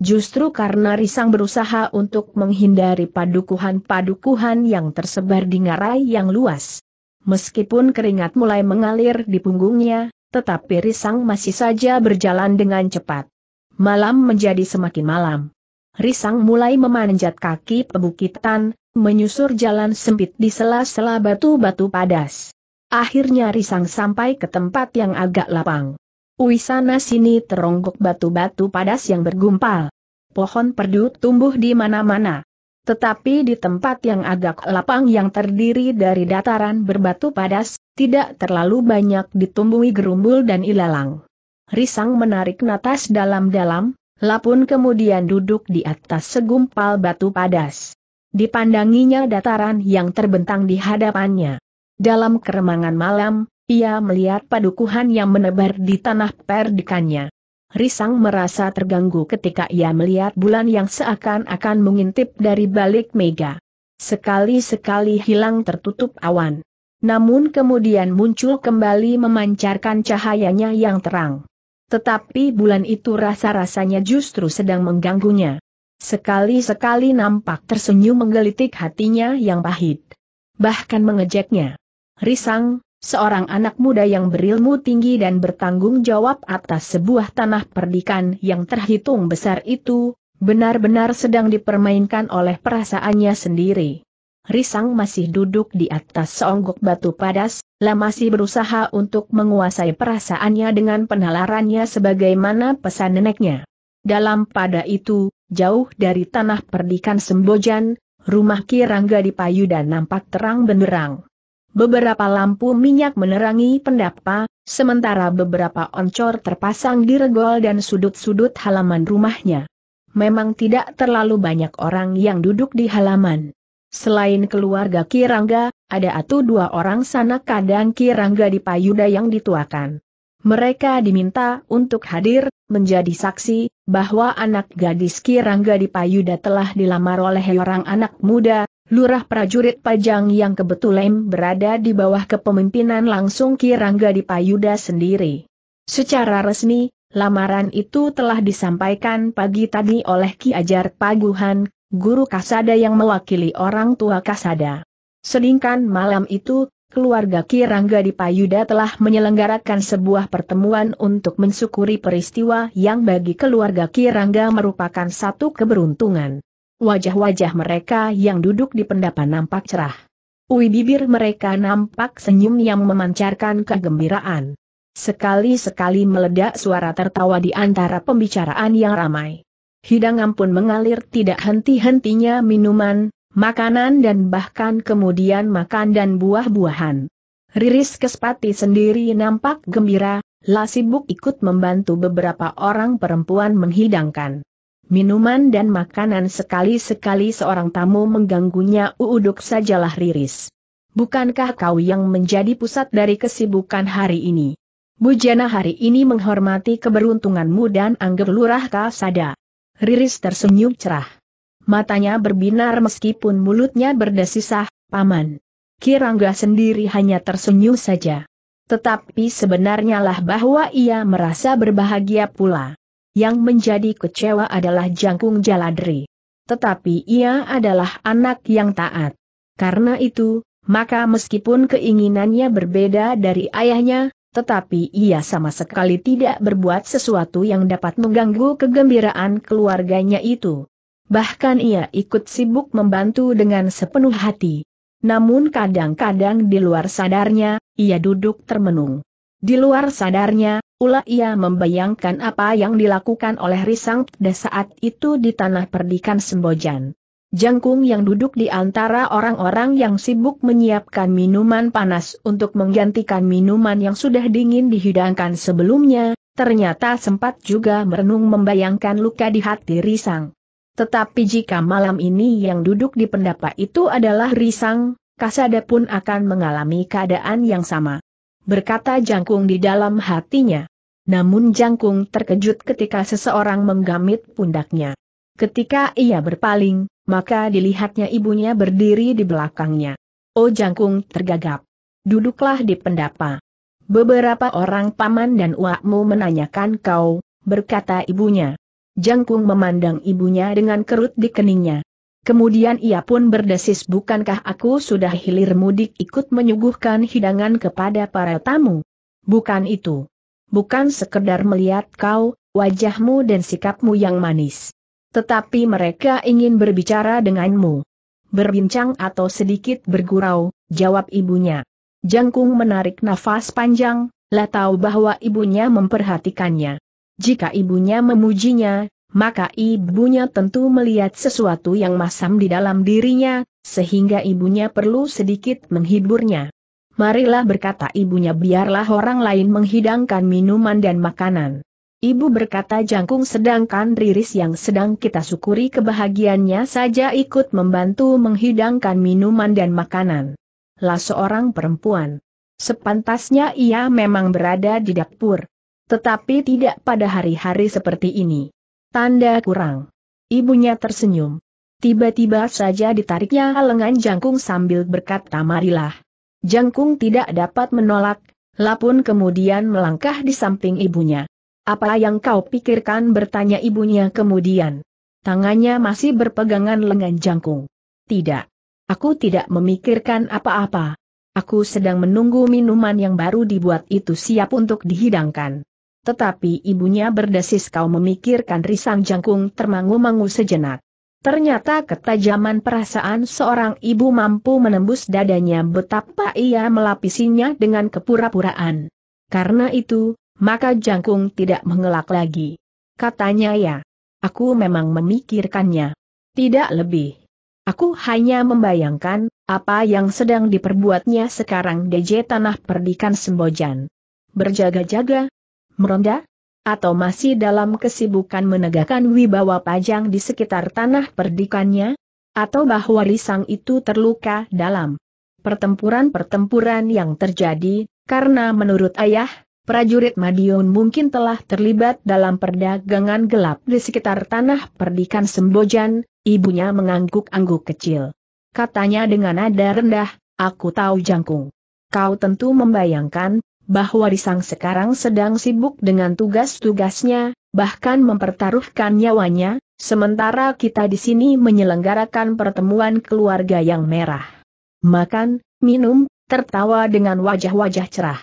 Justru karena Risang berusaha untuk menghindari padukuhan-padukuhan yang tersebar di ngarai yang luas. Meskipun keringat mulai mengalir di punggungnya, tetapi Risang masih saja berjalan dengan cepat. Malam menjadi semakin malam. Risang mulai memanjat kaki pebukitan, menyusur jalan sempit di sela-sela batu-batu padas. Akhirnya Risang sampai ke tempat yang agak lapang. Ui sini teronggok batu-batu padas yang bergumpal. Pohon perdu tumbuh di mana-mana. Tetapi di tempat yang agak lapang yang terdiri dari dataran berbatu padas, tidak terlalu banyak ditumbuhi gerumbul dan ilalang. Risang menarik natas dalam-dalam, Lapun kemudian duduk di atas segumpal batu padas. Dipandanginya dataran yang terbentang di hadapannya. Dalam keremangan malam, ia melihat padukuhan yang menebar di tanah perdikannya. Risang merasa terganggu ketika ia melihat bulan yang seakan-akan mengintip dari balik mega. Sekali-sekali hilang tertutup awan. Namun kemudian muncul kembali memancarkan cahayanya yang terang. Tetapi bulan itu rasa-rasanya justru sedang mengganggunya. Sekali-sekali nampak tersenyum menggelitik hatinya yang pahit. Bahkan mengejeknya. Risang, seorang anak muda yang berilmu tinggi dan bertanggung jawab atas sebuah tanah perdikan yang terhitung besar itu, benar-benar sedang dipermainkan oleh perasaannya sendiri. Risang masih duduk di atas seonggok batu padas, lah masih berusaha untuk menguasai perasaannya dengan penalarannya sebagaimana pesan neneknya. Dalam pada itu, jauh dari tanah perdikan Sembojan, rumah Kirangga dipayu dan nampak terang benderang. Beberapa lampu minyak menerangi pendapa, sementara beberapa oncor terpasang di regol dan sudut-sudut halaman rumahnya. Memang tidak terlalu banyak orang yang duduk di halaman. Selain keluarga Kirangga, ada atu dua orang sana kadang Kirangga di Payuda yang dituakan. Mereka diminta untuk hadir, menjadi saksi, bahwa anak gadis Kirangga di Payuda telah dilamar oleh orang anak muda, Lurah prajurit Pajang yang kebetulan berada di bawah kepemimpinan langsung Kirangga di Payuda sendiri. Secara resmi, lamaran itu telah disampaikan pagi tadi oleh Ki Ajar Paguhan, guru Kasada yang mewakili orang tua Kasada. Sedangkan malam itu, keluarga Kirangga di Payuda telah menyelenggarakan sebuah pertemuan untuk mensyukuri peristiwa yang bagi keluarga Kirangga merupakan satu keberuntungan. Wajah-wajah mereka yang duduk di pendapa nampak cerah. Ui bibir mereka nampak senyum yang memancarkan kegembiraan. Sekali-sekali meledak suara tertawa di antara pembicaraan yang ramai. Hidangan pun mengalir tidak henti-hentinya minuman, makanan dan bahkan kemudian makan dan buah-buahan. Riris Kespati sendiri nampak gembira, lah sibuk ikut membantu beberapa orang perempuan menghidangkan minuman dan makanan sekali-sekali seorang tamu mengganggunya uuduk sajalah riris. Bukankah kau yang menjadi pusat dari kesibukan hari ini? Bujana hari ini menghormati keberuntunganmu dan angger lurah kasada. Riris tersenyum cerah. Matanya berbinar meskipun mulutnya berdesisah, paman. Kirangga sendiri hanya tersenyum saja. Tetapi sebenarnya lah bahwa ia merasa berbahagia pula. Yang menjadi kecewa adalah Jangkung Jaladri. Tetapi ia adalah anak yang taat. Karena itu, maka meskipun keinginannya berbeda dari ayahnya, tetapi ia sama sekali tidak berbuat sesuatu yang dapat mengganggu kegembiraan keluarganya itu. Bahkan ia ikut sibuk membantu dengan sepenuh hati. Namun kadang-kadang di luar sadarnya, ia duduk termenung. Di luar sadarnya, Ula ia membayangkan apa yang dilakukan oleh Risang pada saat itu di tanah perdikan Sembojan. Jangkung yang duduk di antara orang-orang yang sibuk menyiapkan minuman panas untuk menggantikan minuman yang sudah dingin dihidangkan sebelumnya, ternyata sempat juga merenung membayangkan luka di hati Risang. Tetapi jika malam ini yang duduk di pendapa itu adalah Risang, Kasada pun akan mengalami keadaan yang sama. Berkata Jangkung di dalam hatinya. Namun jangkung terkejut ketika seseorang menggamit pundaknya. Ketika ia berpaling, maka dilihatnya ibunya berdiri di belakangnya. Oh jangkung tergagap. Duduklah di pendapa. Beberapa orang paman dan uakmu menanyakan kau, berkata ibunya. Jangkung memandang ibunya dengan kerut di keningnya. Kemudian ia pun berdesis bukankah aku sudah hilir mudik ikut menyuguhkan hidangan kepada para tamu? Bukan itu bukan sekedar melihat kau, wajahmu dan sikapmu yang manis. Tetapi mereka ingin berbicara denganmu. Berbincang atau sedikit bergurau, jawab ibunya. Jangkung menarik nafas panjang, lah tahu bahwa ibunya memperhatikannya. Jika ibunya memujinya, maka ibunya tentu melihat sesuatu yang masam di dalam dirinya, sehingga ibunya perlu sedikit menghiburnya marilah berkata ibunya biarlah orang lain menghidangkan minuman dan makanan. Ibu berkata jangkung sedangkan Riris yang sedang kita syukuri kebahagiaannya saja ikut membantu menghidangkan minuman dan makanan. Lah seorang perempuan. Sepantasnya ia memang berada di dapur. Tetapi tidak pada hari-hari seperti ini. Tanda kurang. Ibunya tersenyum. Tiba-tiba saja ditariknya lengan jangkung sambil berkata marilah. Jangkung tidak dapat menolak, Lapun kemudian melangkah di samping ibunya. Apa yang kau pikirkan bertanya ibunya kemudian. Tangannya masih berpegangan lengan Jangkung. Tidak. Aku tidak memikirkan apa-apa. Aku sedang menunggu minuman yang baru dibuat itu siap untuk dihidangkan. Tetapi ibunya berdesis kau memikirkan risang Jangkung termangu-mangu sejenak. Ternyata ketajaman perasaan seorang ibu mampu menembus dadanya betapa ia melapisinya dengan kepura-puraan. Karena itu, maka Jangkung tidak mengelak lagi. Katanya ya, aku memang memikirkannya. Tidak lebih. Aku hanya membayangkan, apa yang sedang diperbuatnya sekarang DJ Tanah Perdikan Sembojan. Berjaga-jaga, meronda, atau masih dalam kesibukan menegakkan wibawa pajang di sekitar tanah perdikannya, atau bahwa Risang itu terluka dalam pertempuran-pertempuran yang terjadi, karena menurut ayah, prajurit Madiun mungkin telah terlibat dalam perdagangan gelap di sekitar tanah perdikan Sembojan, ibunya mengangguk-angguk kecil. Katanya dengan nada rendah, aku tahu jangkung. Kau tentu membayangkan, bahwa Risang sekarang sedang sibuk dengan tugas-tugasnya, bahkan mempertaruhkan nyawanya, sementara kita di sini menyelenggarakan pertemuan keluarga yang merah. Makan, minum, tertawa dengan wajah-wajah cerah.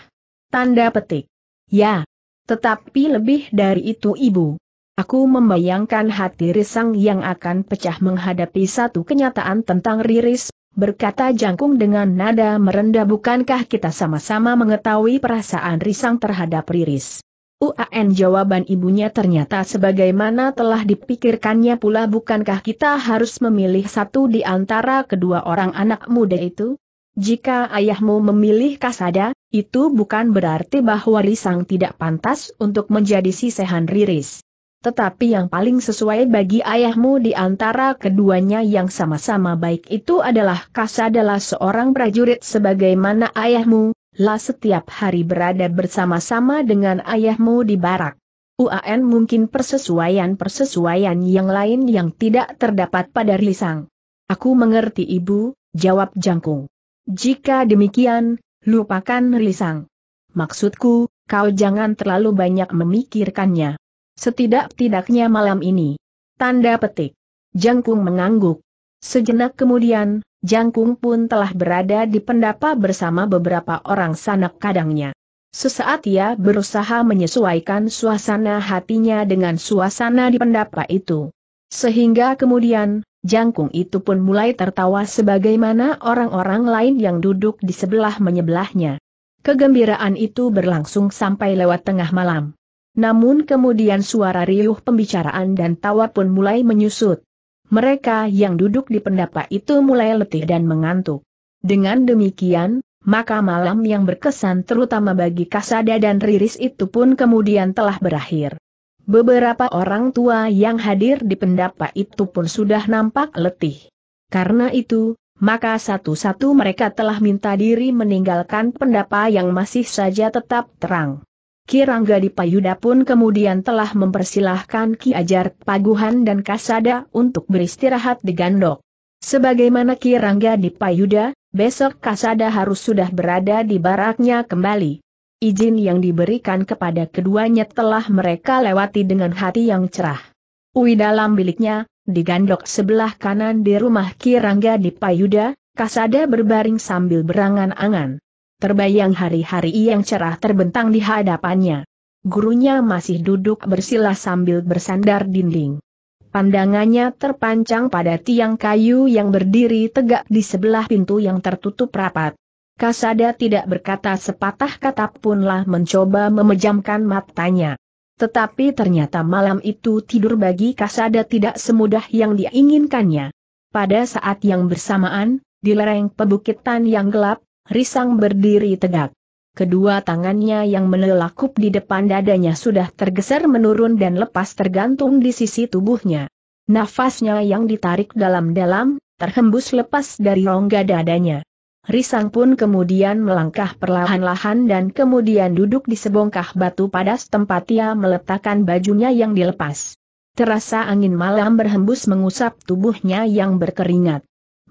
Tanda petik. Ya. Tetapi lebih dari itu ibu. Aku membayangkan hati Risang yang akan pecah menghadapi satu kenyataan tentang Riris, berkata Jangkung dengan nada merendah bukankah kita sama-sama mengetahui perasaan risang terhadap Riris. UAN jawaban ibunya ternyata sebagaimana telah dipikirkannya pula bukankah kita harus memilih satu di antara kedua orang anak muda itu? Jika ayahmu memilih Kasada, itu bukan berarti bahwa Risang tidak pantas untuk menjadi sisehan Riris. Tetapi yang paling sesuai bagi ayahmu di antara keduanya yang sama-sama baik itu adalah Kas adalah seorang prajurit sebagaimana ayahmu, lah setiap hari berada bersama-sama dengan ayahmu di barak. UAN mungkin persesuaian-persesuaian yang lain yang tidak terdapat pada Risang. Aku mengerti ibu, jawab Jangkung. Jika demikian, lupakan Risang. Maksudku, kau jangan terlalu banyak memikirkannya. Setidak-tidaknya malam ini. Tanda petik. Jangkung mengangguk. Sejenak kemudian, Jangkung pun telah berada di pendapa bersama beberapa orang sanak kadangnya. Sesaat ia berusaha menyesuaikan suasana hatinya dengan suasana di pendapa itu. Sehingga kemudian, jangkung itu pun mulai tertawa sebagaimana orang-orang lain yang duduk di sebelah menyebelahnya. Kegembiraan itu berlangsung sampai lewat tengah malam. Namun kemudian suara riuh pembicaraan dan tawa pun mulai menyusut. Mereka yang duduk di pendapa itu mulai letih dan mengantuk. Dengan demikian, maka malam yang berkesan terutama bagi Kasada dan Riris itu pun kemudian telah berakhir. Beberapa orang tua yang hadir di pendapa itu pun sudah nampak letih. Karena itu, maka satu-satu mereka telah minta diri meninggalkan pendapa yang masih saja tetap terang. Kirangga di Payuda pun kemudian telah mempersilahkan Ki Ajar Paguhan dan Kasada untuk beristirahat di Gandok. Sebagaimana Kirangga di Payuda, besok Kasada harus sudah berada di baraknya kembali. Izin yang diberikan kepada keduanya telah mereka lewati dengan hati yang cerah. Ui dalam biliknya, di gandok sebelah kanan di rumah Kirangga di Payuda, Kasada berbaring sambil berangan-angan. Terbayang hari-hari yang cerah terbentang di hadapannya. Gurunya masih duduk bersila sambil bersandar dinding. Pandangannya terpancang pada tiang kayu yang berdiri tegak di sebelah pintu yang tertutup rapat. Kasada tidak berkata sepatah kata punlah mencoba memejamkan matanya. Tetapi ternyata malam itu tidur bagi Kasada tidak semudah yang diinginkannya. Pada saat yang bersamaan, di lereng pebukitan yang gelap, risang berdiri tegak. Kedua tangannya yang menelakup di depan dadanya sudah tergeser menurun dan lepas tergantung di sisi tubuhnya. Nafasnya yang ditarik dalam-dalam, terhembus lepas dari rongga dadanya. Risang pun kemudian melangkah perlahan-lahan dan kemudian duduk di sebongkah batu padas tempat ia meletakkan bajunya yang dilepas. Terasa angin malam berhembus mengusap tubuhnya yang berkeringat.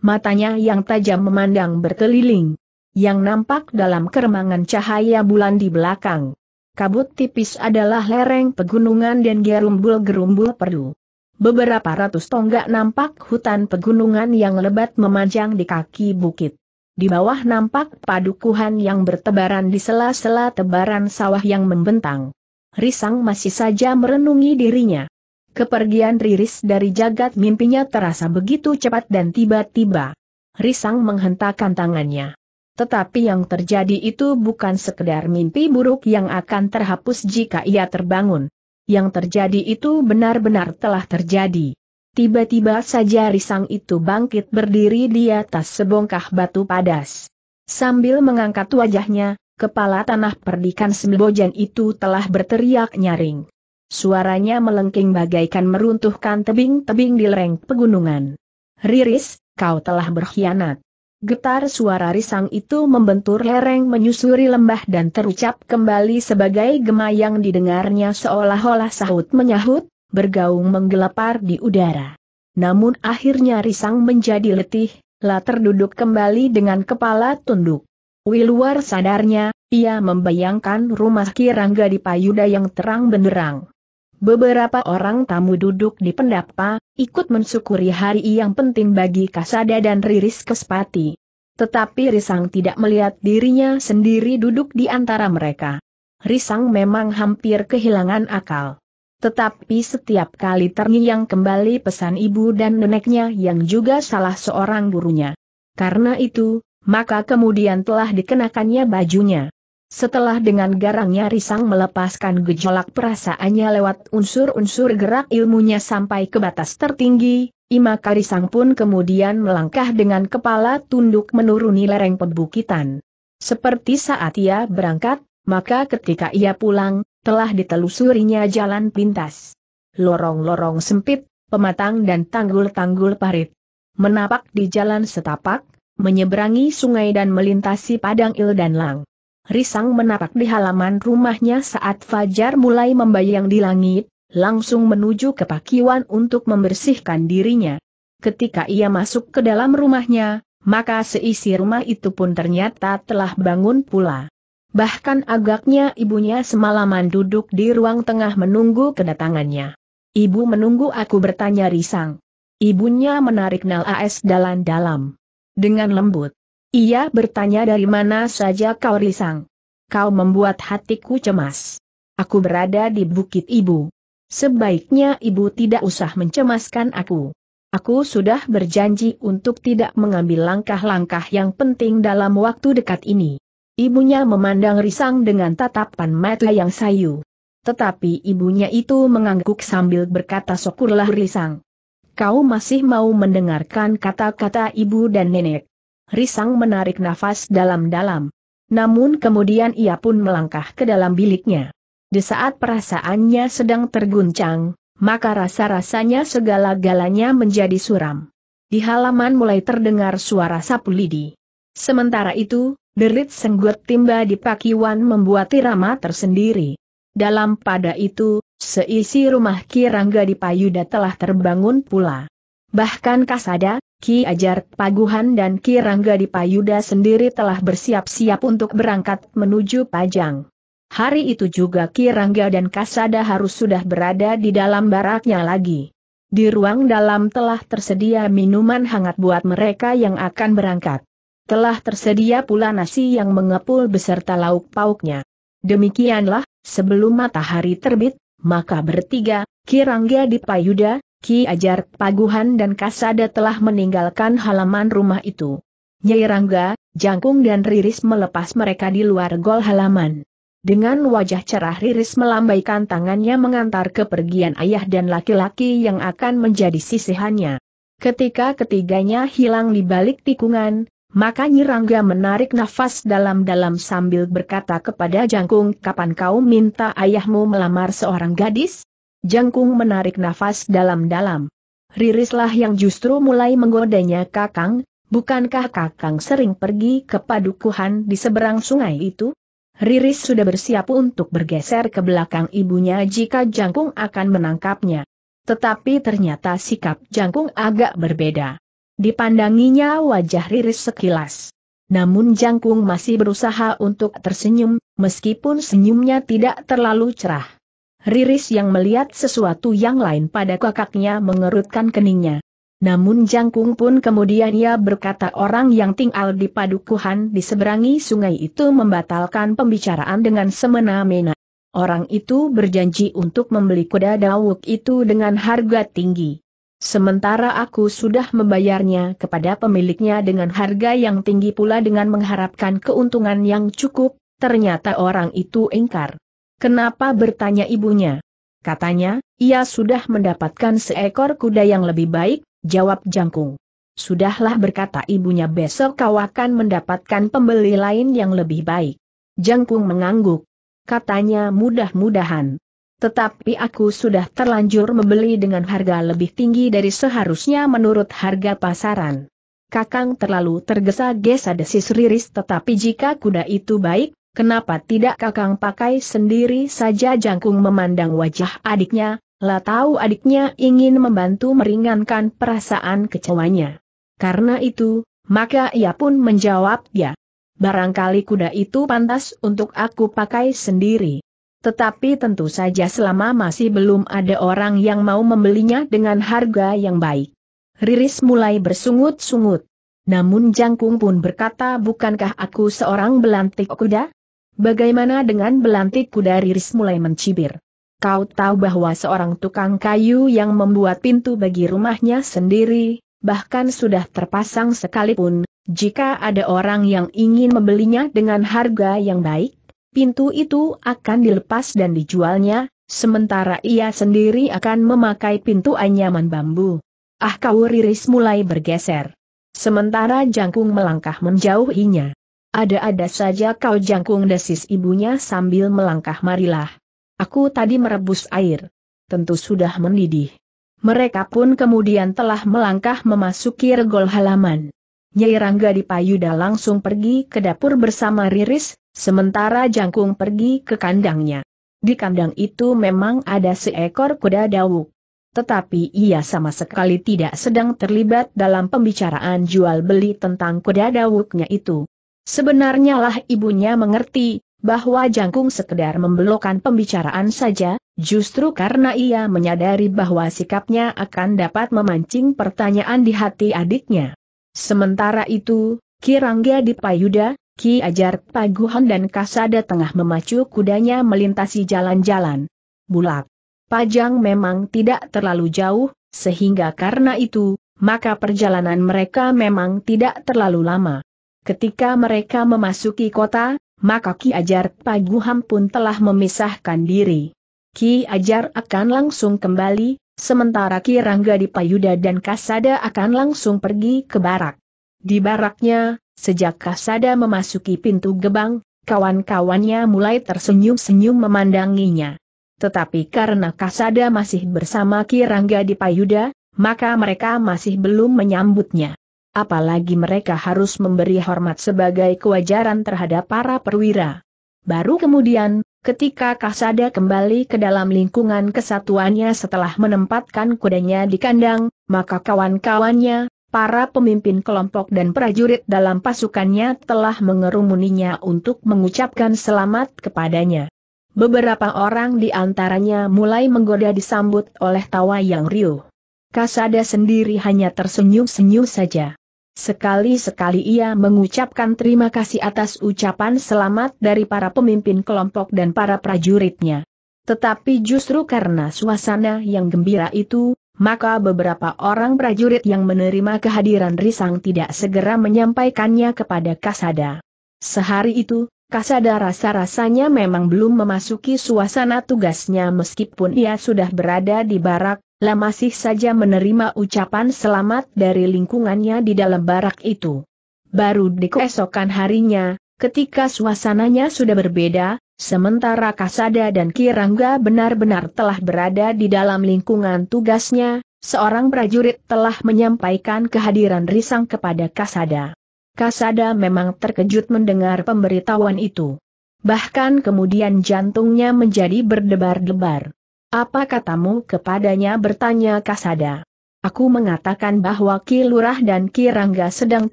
Matanya yang tajam memandang berkeliling yang nampak dalam keremangan cahaya bulan di belakang. Kabut tipis adalah lereng pegunungan dan gerumbul-gerumbul perdu. Beberapa ratus tonggak nampak hutan pegunungan yang lebat memanjang di kaki bukit. Di bawah nampak padukuhan yang bertebaran di sela-sela tebaran sawah yang membentang. Risang masih saja merenungi dirinya. Kepergian Riris dari jagat mimpinya terasa begitu cepat dan tiba-tiba. Risang menghentakkan tangannya. Tetapi yang terjadi itu bukan sekedar mimpi buruk yang akan terhapus jika ia terbangun. Yang terjadi itu benar-benar telah terjadi. Tiba-tiba saja risang itu bangkit berdiri di atas sebongkah batu padas. Sambil mengangkat wajahnya, kepala tanah perdikan sembojan itu telah berteriak nyaring. Suaranya melengking bagaikan meruntuhkan tebing-tebing di lereng pegunungan. Riris, kau telah berkhianat. Getar suara risang itu membentur lereng menyusuri lembah dan terucap kembali sebagai gema yang didengarnya seolah-olah sahut menyahut, bergaung menggelepar di udara. Namun akhirnya risang menjadi letih, lah terduduk kembali dengan kepala tunduk. Wiluar sadarnya, ia membayangkan rumah Kirangga di Payuda yang terang benderang. Beberapa orang tamu duduk di pendapa, ikut mensyukuri hari yang penting bagi Kasada dan Riris Kespati. Tetapi Risang tidak melihat dirinya sendiri duduk di antara mereka. Risang memang hampir kehilangan akal. Tetapi setiap kali terngiang kembali pesan ibu dan neneknya yang juga salah seorang gurunya. Karena itu, maka kemudian telah dikenakannya bajunya. Setelah dengan garangnya Risang melepaskan gejolak perasaannya lewat unsur-unsur gerak ilmunya sampai ke batas tertinggi, Imaka Risang pun kemudian melangkah dengan kepala tunduk menuruni lereng perbukitan. Seperti saat ia berangkat, maka ketika ia pulang, telah ditelusurinya jalan pintas. Lorong-lorong sempit, pematang dan tanggul-tanggul parit. Menapak di jalan setapak, menyeberangi sungai dan melintasi padang il dan lang risang menapak di halaman rumahnya saat fajar mulai membayang di langit, langsung menuju ke pakiwan untuk membersihkan dirinya. Ketika ia masuk ke dalam rumahnya, maka seisi rumah itu pun ternyata telah bangun pula. Bahkan agaknya ibunya semalaman duduk di ruang tengah menunggu kedatangannya. Ibu menunggu aku bertanya risang. Ibunya menarik Nal AS dalam-dalam. Dengan lembut, ia bertanya dari mana saja kau risang. Kau membuat hatiku cemas. Aku berada di bukit ibu. Sebaiknya ibu tidak usah mencemaskan aku. Aku sudah berjanji untuk tidak mengambil langkah-langkah yang penting dalam waktu dekat ini. Ibunya memandang risang dengan tatapan mata yang sayu. Tetapi ibunya itu mengangguk sambil berkata syukurlah risang. Kau masih mau mendengarkan kata-kata ibu dan nenek. Risang menarik nafas dalam-dalam. Namun kemudian ia pun melangkah ke dalam biliknya. Di saat perasaannya sedang terguncang, maka rasa-rasanya segala-galanya menjadi suram. Di halaman mulai terdengar suara sapu lidi. Sementara itu, derit senggut timba di pakiwan membuat irama tersendiri. Dalam pada itu, seisi rumah Kirangga di Payuda telah terbangun pula. Bahkan Kasada, Ki Ajar Paguhan dan Ki Rangga di Payuda sendiri telah bersiap-siap untuk berangkat menuju Pajang. Hari itu juga Ki Rangga dan Kasada harus sudah berada di dalam baraknya lagi. Di ruang dalam telah tersedia minuman hangat buat mereka yang akan berangkat. Telah tersedia pula nasi yang mengepul beserta lauk pauknya. Demikianlah, sebelum matahari terbit, maka bertiga, Ki Rangga di Payuda. Ki Ajar, Paguhan dan Kasada telah meninggalkan halaman rumah itu. Nyai Rangga, Jangkung dan Riris melepas mereka di luar gol halaman. Dengan wajah cerah Riris melambaikan tangannya mengantar kepergian ayah dan laki-laki yang akan menjadi sisihannya. Ketika ketiganya hilang di balik tikungan, maka Nyirangga menarik nafas dalam-dalam sambil berkata kepada Jangkung, kapan kau minta ayahmu melamar seorang gadis? Jangkung menarik nafas dalam-dalam. Ririslah yang justru mulai menggodanya Kakang, bukankah Kakang sering pergi ke padukuhan di seberang sungai itu? Riris sudah bersiap untuk bergeser ke belakang ibunya jika Jangkung akan menangkapnya. Tetapi ternyata sikap Jangkung agak berbeda. Dipandanginya wajah Riris sekilas. Namun Jangkung masih berusaha untuk tersenyum, meskipun senyumnya tidak terlalu cerah. Riris yang melihat sesuatu yang lain pada kakaknya mengerutkan keningnya. Namun Jangkung pun kemudian ia berkata orang yang tinggal di padukuhan di seberangi sungai itu membatalkan pembicaraan dengan semena-mena. Orang itu berjanji untuk membeli kuda dawuk itu dengan harga tinggi. Sementara aku sudah membayarnya kepada pemiliknya dengan harga yang tinggi pula dengan mengharapkan keuntungan yang cukup, ternyata orang itu ingkar. Kenapa bertanya ibunya? Katanya, ia sudah mendapatkan seekor kuda yang lebih baik, jawab jangkung. Sudahlah berkata ibunya besok kau akan mendapatkan pembeli lain yang lebih baik. Jangkung mengangguk. Katanya mudah-mudahan. Tetapi aku sudah terlanjur membeli dengan harga lebih tinggi dari seharusnya menurut harga pasaran. Kakang terlalu tergesa-gesa desis riris tetapi jika kuda itu baik, Kenapa tidak kakang pakai sendiri saja jangkung memandang wajah adiknya, lah tahu adiknya ingin membantu meringankan perasaan kecewanya. Karena itu, maka ia pun menjawab ya. Barangkali kuda itu pantas untuk aku pakai sendiri. Tetapi tentu saja selama masih belum ada orang yang mau membelinya dengan harga yang baik. Riris mulai bersungut-sungut. Namun Jangkung pun berkata bukankah aku seorang belantik kuda? Bagaimana dengan belantik kuda Riris mulai mencibir? Kau tahu bahwa seorang tukang kayu yang membuat pintu bagi rumahnya sendiri, bahkan sudah terpasang sekalipun, jika ada orang yang ingin membelinya dengan harga yang baik, pintu itu akan dilepas dan dijualnya, sementara ia sendiri akan memakai pintu anyaman bambu. Ah kau Riris mulai bergeser. Sementara jangkung melangkah menjauhinya. Ada-ada saja kau jangkung desis ibunya sambil melangkah marilah. Aku tadi merebus air. Tentu sudah mendidih. Mereka pun kemudian telah melangkah memasuki regol halaman. Nyai Rangga Dipayuda langsung pergi ke dapur bersama Riris, sementara Jangkung pergi ke kandangnya. Di kandang itu memang ada seekor kuda dawuk tetapi ia sama sekali tidak sedang terlibat dalam pembicaraan jual beli tentang kuda dawuknya itu. Sebenarnya lah ibunya mengerti, bahwa Jangkung sekedar membelokkan pembicaraan saja, justru karena ia menyadari bahwa sikapnya akan dapat memancing pertanyaan di hati adiknya. Sementara itu, Kirangga di Payuda, Ki Ajar Paguhan dan Kasada tengah memacu kudanya melintasi jalan-jalan. Bulak. Pajang memang tidak terlalu jauh, sehingga karena itu, maka perjalanan mereka memang tidak terlalu lama. Ketika mereka memasuki kota, maka Ki Ajar Paguham pun telah memisahkan diri. Ki Ajar akan langsung kembali, sementara Ki Rangga di Payuda dan Kasada akan langsung pergi ke barak. Di baraknya, sejak Kasada memasuki pintu gebang, kawan-kawannya mulai tersenyum-senyum memandanginya. Tetapi karena Kasada masih bersama Ki Rangga di Payuda, maka mereka masih belum menyambutnya apalagi mereka harus memberi hormat sebagai kewajaran terhadap para perwira. Baru kemudian, ketika Kasada kembali ke dalam lingkungan kesatuannya setelah menempatkan kudanya di kandang, maka kawan-kawannya, para pemimpin kelompok dan prajurit dalam pasukannya telah mengerumuninya untuk mengucapkan selamat kepadanya. Beberapa orang di antaranya mulai menggoda disambut oleh tawa yang riuh. Kasada sendiri hanya tersenyum-senyum saja. Sekali-sekali ia mengucapkan terima kasih atas ucapan selamat dari para pemimpin kelompok dan para prajuritnya. Tetapi justru karena suasana yang gembira itu, maka beberapa orang prajurit yang menerima kehadiran Risang tidak segera menyampaikannya kepada Kasada. Sehari itu, Kasada rasa-rasanya memang belum memasuki suasana tugasnya meskipun ia sudah berada di barak, lah masih saja menerima ucapan selamat dari lingkungannya di dalam barak itu. Baru di keesokan harinya, ketika suasananya sudah berbeda, sementara Kasada dan Kirangga benar-benar telah berada di dalam lingkungan tugasnya, seorang prajurit telah menyampaikan kehadiran Risang kepada Kasada. Kasada memang terkejut mendengar pemberitahuan itu. Bahkan kemudian jantungnya menjadi berdebar-debar. Apa katamu kepadanya bertanya Kasada. Aku mengatakan bahwa Ki Lurah dan Ki Rangga sedang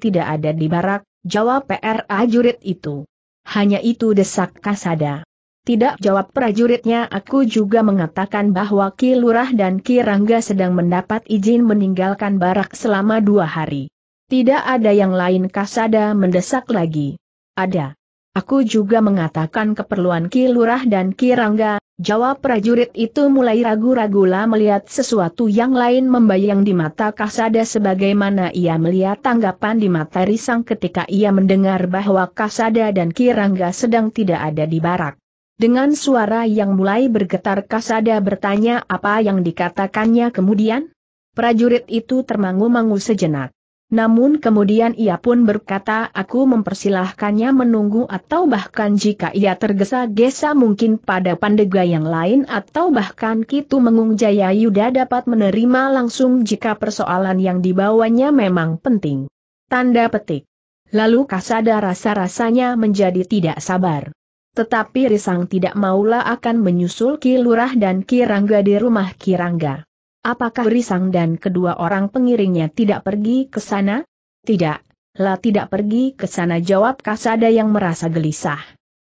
tidak ada di barak, jawab PR ajurit itu. Hanya itu desak Kasada. Tidak jawab prajuritnya aku juga mengatakan bahwa Ki Lurah dan Ki Rangga sedang mendapat izin meninggalkan barak selama dua hari. Tidak ada yang lain Kasada mendesak lagi. Ada. Aku juga mengatakan keperluan Ki Lurah dan Ki Rangga, Jawab prajurit itu mulai ragu-ragulah melihat sesuatu yang lain membayang di mata Kasada sebagaimana ia melihat tanggapan di mata Risang ketika ia mendengar bahwa Kasada dan Kirangga sedang tidak ada di barak. Dengan suara yang mulai bergetar Kasada bertanya apa yang dikatakannya kemudian? Prajurit itu termangu-mangu sejenak. Namun kemudian ia pun berkata aku mempersilahkannya menunggu atau bahkan jika ia tergesa-gesa mungkin pada pandega yang lain atau bahkan Kitu Mengung Jaya Yuda dapat menerima langsung jika persoalan yang dibawanya memang penting. Tanda petik. Lalu Kasada rasa-rasanya menjadi tidak sabar. Tetapi Risang tidak maulah akan menyusul Ki Lurah dan Kirangga di rumah Kirangga. Apakah Risang dan kedua orang pengiringnya tidak pergi ke sana? Tidak, lah tidak pergi ke sana jawab Kasada yang merasa gelisah.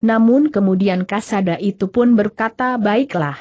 Namun kemudian Kasada itu pun berkata baiklah.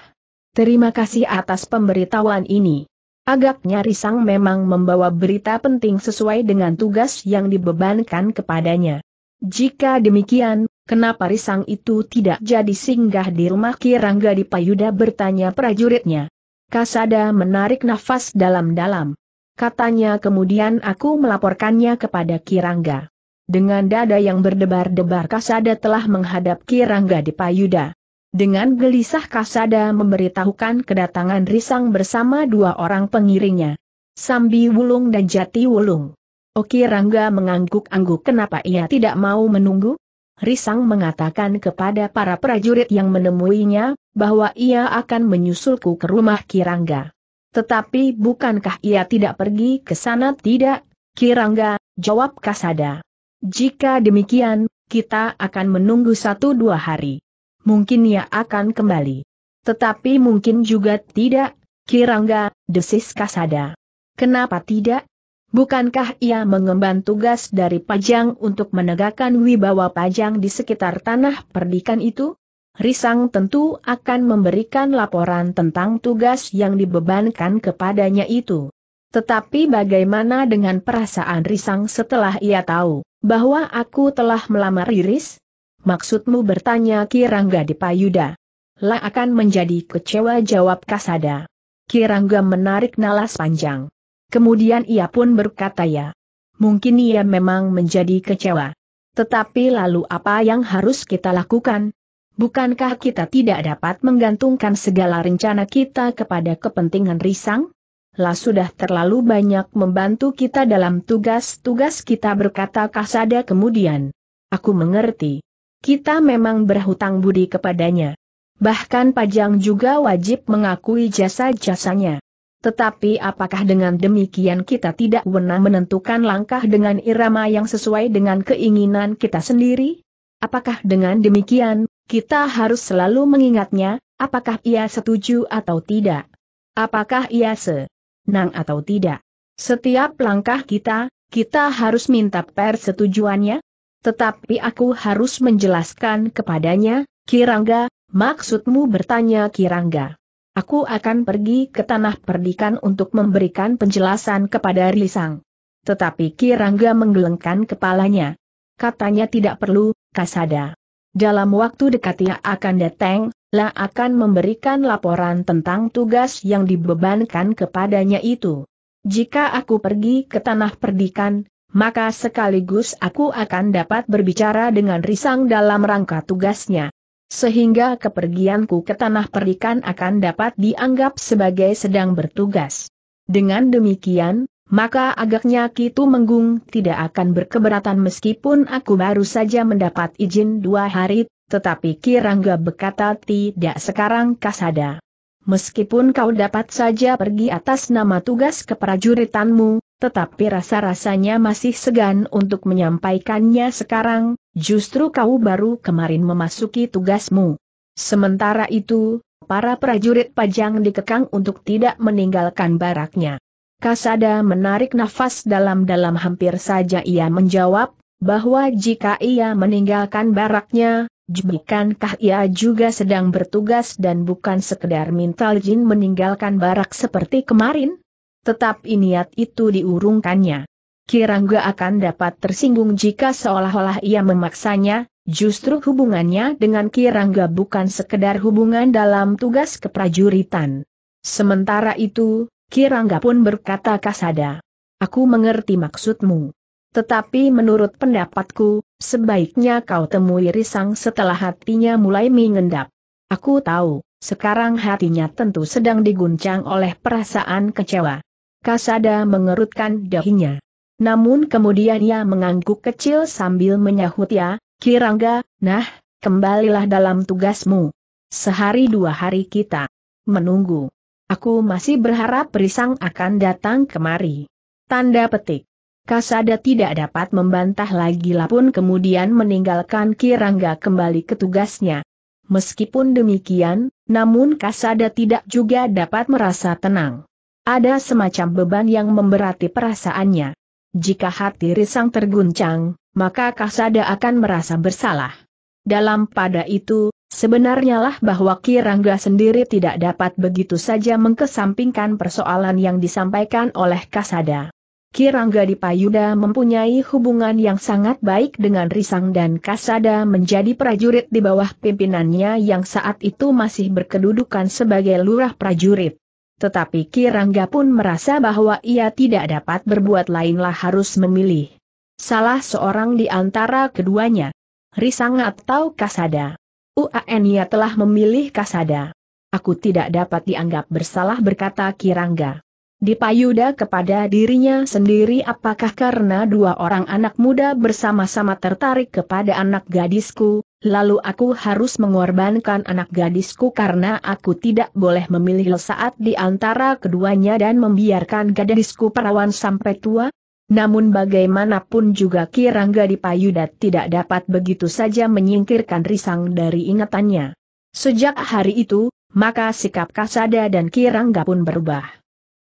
Terima kasih atas pemberitahuan ini. Agaknya Risang memang membawa berita penting sesuai dengan tugas yang dibebankan kepadanya. Jika demikian, kenapa Risang itu tidak jadi singgah di rumah Kirangga di Payuda bertanya prajuritnya. Kasada menarik nafas dalam-dalam. Katanya kemudian aku melaporkannya kepada Kirangga. Dengan dada yang berdebar-debar Kasada telah menghadap Kirangga di Payuda. Dengan gelisah Kasada memberitahukan kedatangan Risang bersama dua orang pengiringnya. Sambi Wulung dan Jati Wulung. Oki oh, Rangga mengangguk-angguk kenapa ia tidak mau menunggu? Risang mengatakan kepada para prajurit yang menemuinya, bahwa ia akan menyusulku ke rumah Kirangga. Tetapi bukankah ia tidak pergi ke sana tidak, Kirangga, jawab Kasada. Jika demikian, kita akan menunggu satu dua hari. Mungkin ia akan kembali. Tetapi mungkin juga tidak, Kirangga, desis Kasada. Kenapa tidak? Bukankah ia mengemban tugas dari Pajang untuk menegakkan wibawa Pajang di sekitar tanah perdikan itu? Risang tentu akan memberikan laporan tentang tugas yang dibebankan kepadanya itu. Tetapi bagaimana dengan perasaan Risang setelah ia tahu bahwa aku telah melamar Iris? Maksudmu bertanya Kirangga Dipayuda. Lah akan menjadi kecewa jawab Kasada. Kirangga menarik nalas panjang. Kemudian ia pun berkata ya. Mungkin ia memang menjadi kecewa. Tetapi lalu apa yang harus kita lakukan? Bukankah kita tidak dapat menggantungkan segala rencana kita kepada kepentingan risang? Lah sudah terlalu banyak membantu kita dalam tugas-tugas kita berkata Kasada kemudian. Aku mengerti. Kita memang berhutang budi kepadanya. Bahkan Pajang juga wajib mengakui jasa-jasanya. Tetapi apakah dengan demikian kita tidak wenang menentukan langkah dengan irama yang sesuai dengan keinginan kita sendiri? Apakah dengan demikian, kita harus selalu mengingatnya, apakah ia setuju atau tidak? Apakah ia senang atau tidak? Setiap langkah kita, kita harus minta persetujuannya? Tetapi aku harus menjelaskan kepadanya, Kirangga, maksudmu bertanya Kirangga. Aku akan pergi ke tanah perdikan untuk memberikan penjelasan kepada Risang. Tetapi Kirangga menggelengkan kepalanya. Katanya tidak perlu, Kasada. Dalam waktu dekat ia akan datang, lah akan memberikan laporan tentang tugas yang dibebankan kepadanya itu. Jika aku pergi ke tanah perdikan, maka sekaligus aku akan dapat berbicara dengan Risang dalam rangka tugasnya. Sehingga kepergianku ke tanah perikan akan dapat dianggap sebagai sedang bertugas. Dengan demikian, maka agaknya Kitu Menggung tidak akan berkeberatan meskipun aku baru saja mendapat izin dua hari, tetapi Kirangga berkata tidak sekarang kasada. Meskipun kau dapat saja pergi atas nama tugas keprajuritanmu, tetapi rasa-rasanya masih segan untuk menyampaikannya sekarang, Justru kau baru kemarin memasuki tugasmu. Sementara itu, para prajurit pajang dikekang untuk tidak meninggalkan baraknya. Kasada menarik nafas dalam-dalam hampir saja ia menjawab, bahwa jika ia meninggalkan baraknya, Bukankah ia juga sedang bertugas dan bukan sekedar mental jin meninggalkan barak seperti kemarin? Tetap niat itu diurungkannya. Kirangga akan dapat tersinggung jika seolah-olah ia memaksanya, justru hubungannya dengan Kirangga bukan sekedar hubungan dalam tugas keprajuritan. Sementara itu, Kirangga pun berkata kasada. Aku mengerti maksudmu. Tetapi menurut pendapatku, sebaiknya kau temui Risang setelah hatinya mulai mengendap. Aku tahu, sekarang hatinya tentu sedang diguncang oleh perasaan kecewa. Kasada mengerutkan dahinya. Namun kemudian ia mengangguk kecil sambil menyahut ya, Kirangga, nah, kembalilah dalam tugasmu. Sehari dua hari kita menunggu. Aku masih berharap Perisang akan datang kemari. Tanda petik. Kasada tidak dapat membantah lagi lapun kemudian meninggalkan Kirangga kembali ke tugasnya. Meskipun demikian, namun Kasada tidak juga dapat merasa tenang. Ada semacam beban yang memberati perasaannya. Jika hati risang terguncang, maka Kasada akan merasa bersalah. Dalam pada itu, sebenarnya lah bahwa Kirangga sendiri tidak dapat begitu saja mengkesampingkan persoalan yang disampaikan oleh Kasada. Kirangga di Payuda mempunyai hubungan yang sangat baik dengan Risang dan Kasada menjadi prajurit di bawah pimpinannya yang saat itu masih berkedudukan sebagai lurah prajurit. Tetapi Kirangga pun merasa bahwa ia tidak dapat berbuat lainlah harus memilih. Salah seorang di antara keduanya. Risang atau Kasada. UAN ia telah memilih Kasada. Aku tidak dapat dianggap bersalah berkata Kirangga. Dipayuda kepada dirinya sendiri apakah karena dua orang anak muda bersama-sama tertarik kepada anak gadisku, Lalu aku harus mengorbankan anak gadisku karena aku tidak boleh memilih saat di antara keduanya dan membiarkan gadisku perawan sampai tua? Namun bagaimanapun juga Kirangga dipayudat tidak dapat begitu saja menyingkirkan risang dari ingatannya. Sejak hari itu, maka sikap Kasada dan Kirangga pun berubah.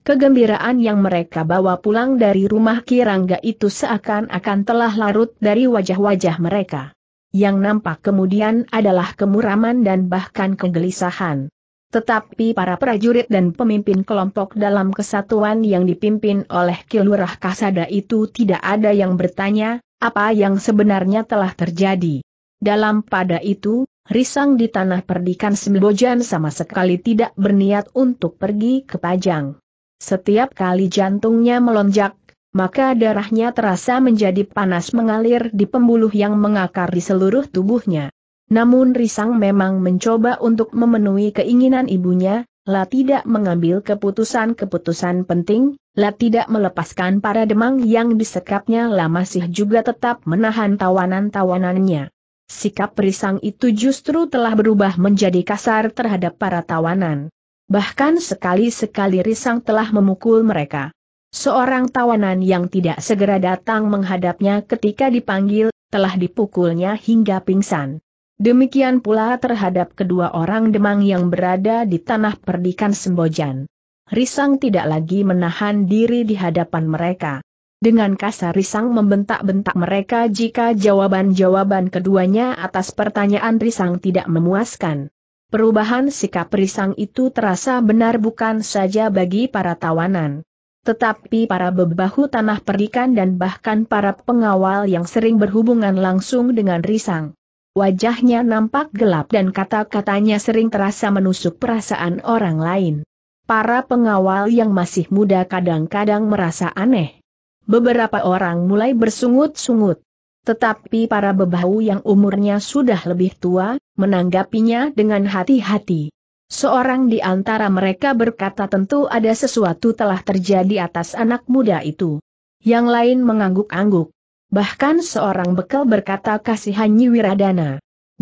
Kegembiraan yang mereka bawa pulang dari rumah Kirangga itu seakan-akan telah larut dari wajah-wajah mereka yang nampak kemudian adalah kemuraman dan bahkan kegelisahan. Tetapi para prajurit dan pemimpin kelompok dalam kesatuan yang dipimpin oleh Kilurah Kasada itu tidak ada yang bertanya, apa yang sebenarnya telah terjadi. Dalam pada itu, Risang di tanah perdikan Sembojan sama sekali tidak berniat untuk pergi ke Pajang. Setiap kali jantungnya melonjak, maka darahnya terasa menjadi panas mengalir di pembuluh yang mengakar di seluruh tubuhnya. Namun Risang memang mencoba untuk memenuhi keinginan ibunya, lah tidak mengambil keputusan-keputusan penting, lah tidak melepaskan para demang yang disekapnya lah masih juga tetap menahan tawanan-tawanannya. Sikap Risang itu justru telah berubah menjadi kasar terhadap para tawanan. Bahkan sekali-sekali Risang telah memukul mereka. Seorang tawanan yang tidak segera datang menghadapnya ketika dipanggil, telah dipukulnya hingga pingsan. Demikian pula terhadap kedua orang demang yang berada di tanah perdikan Sembojan. Risang tidak lagi menahan diri di hadapan mereka. Dengan kasar Risang membentak-bentak mereka jika jawaban-jawaban keduanya atas pertanyaan Risang tidak memuaskan. Perubahan sikap Risang itu terasa benar bukan saja bagi para tawanan, tetapi para bebahu tanah perdikan dan bahkan para pengawal yang sering berhubungan langsung dengan Risang. Wajahnya nampak gelap dan kata-katanya sering terasa menusuk perasaan orang lain. Para pengawal yang masih muda kadang-kadang merasa aneh. Beberapa orang mulai bersungut-sungut. Tetapi para bebahu yang umurnya sudah lebih tua, menanggapinya dengan hati-hati. Seorang di antara mereka berkata tentu ada sesuatu telah terjadi atas anak muda itu. Yang lain mengangguk-angguk. Bahkan seorang bekal berkata kasihannya Wiradana.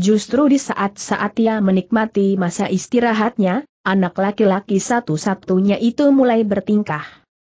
Justru di saat-saat ia menikmati masa istirahatnya, anak laki-laki satu-satunya itu mulai bertingkah.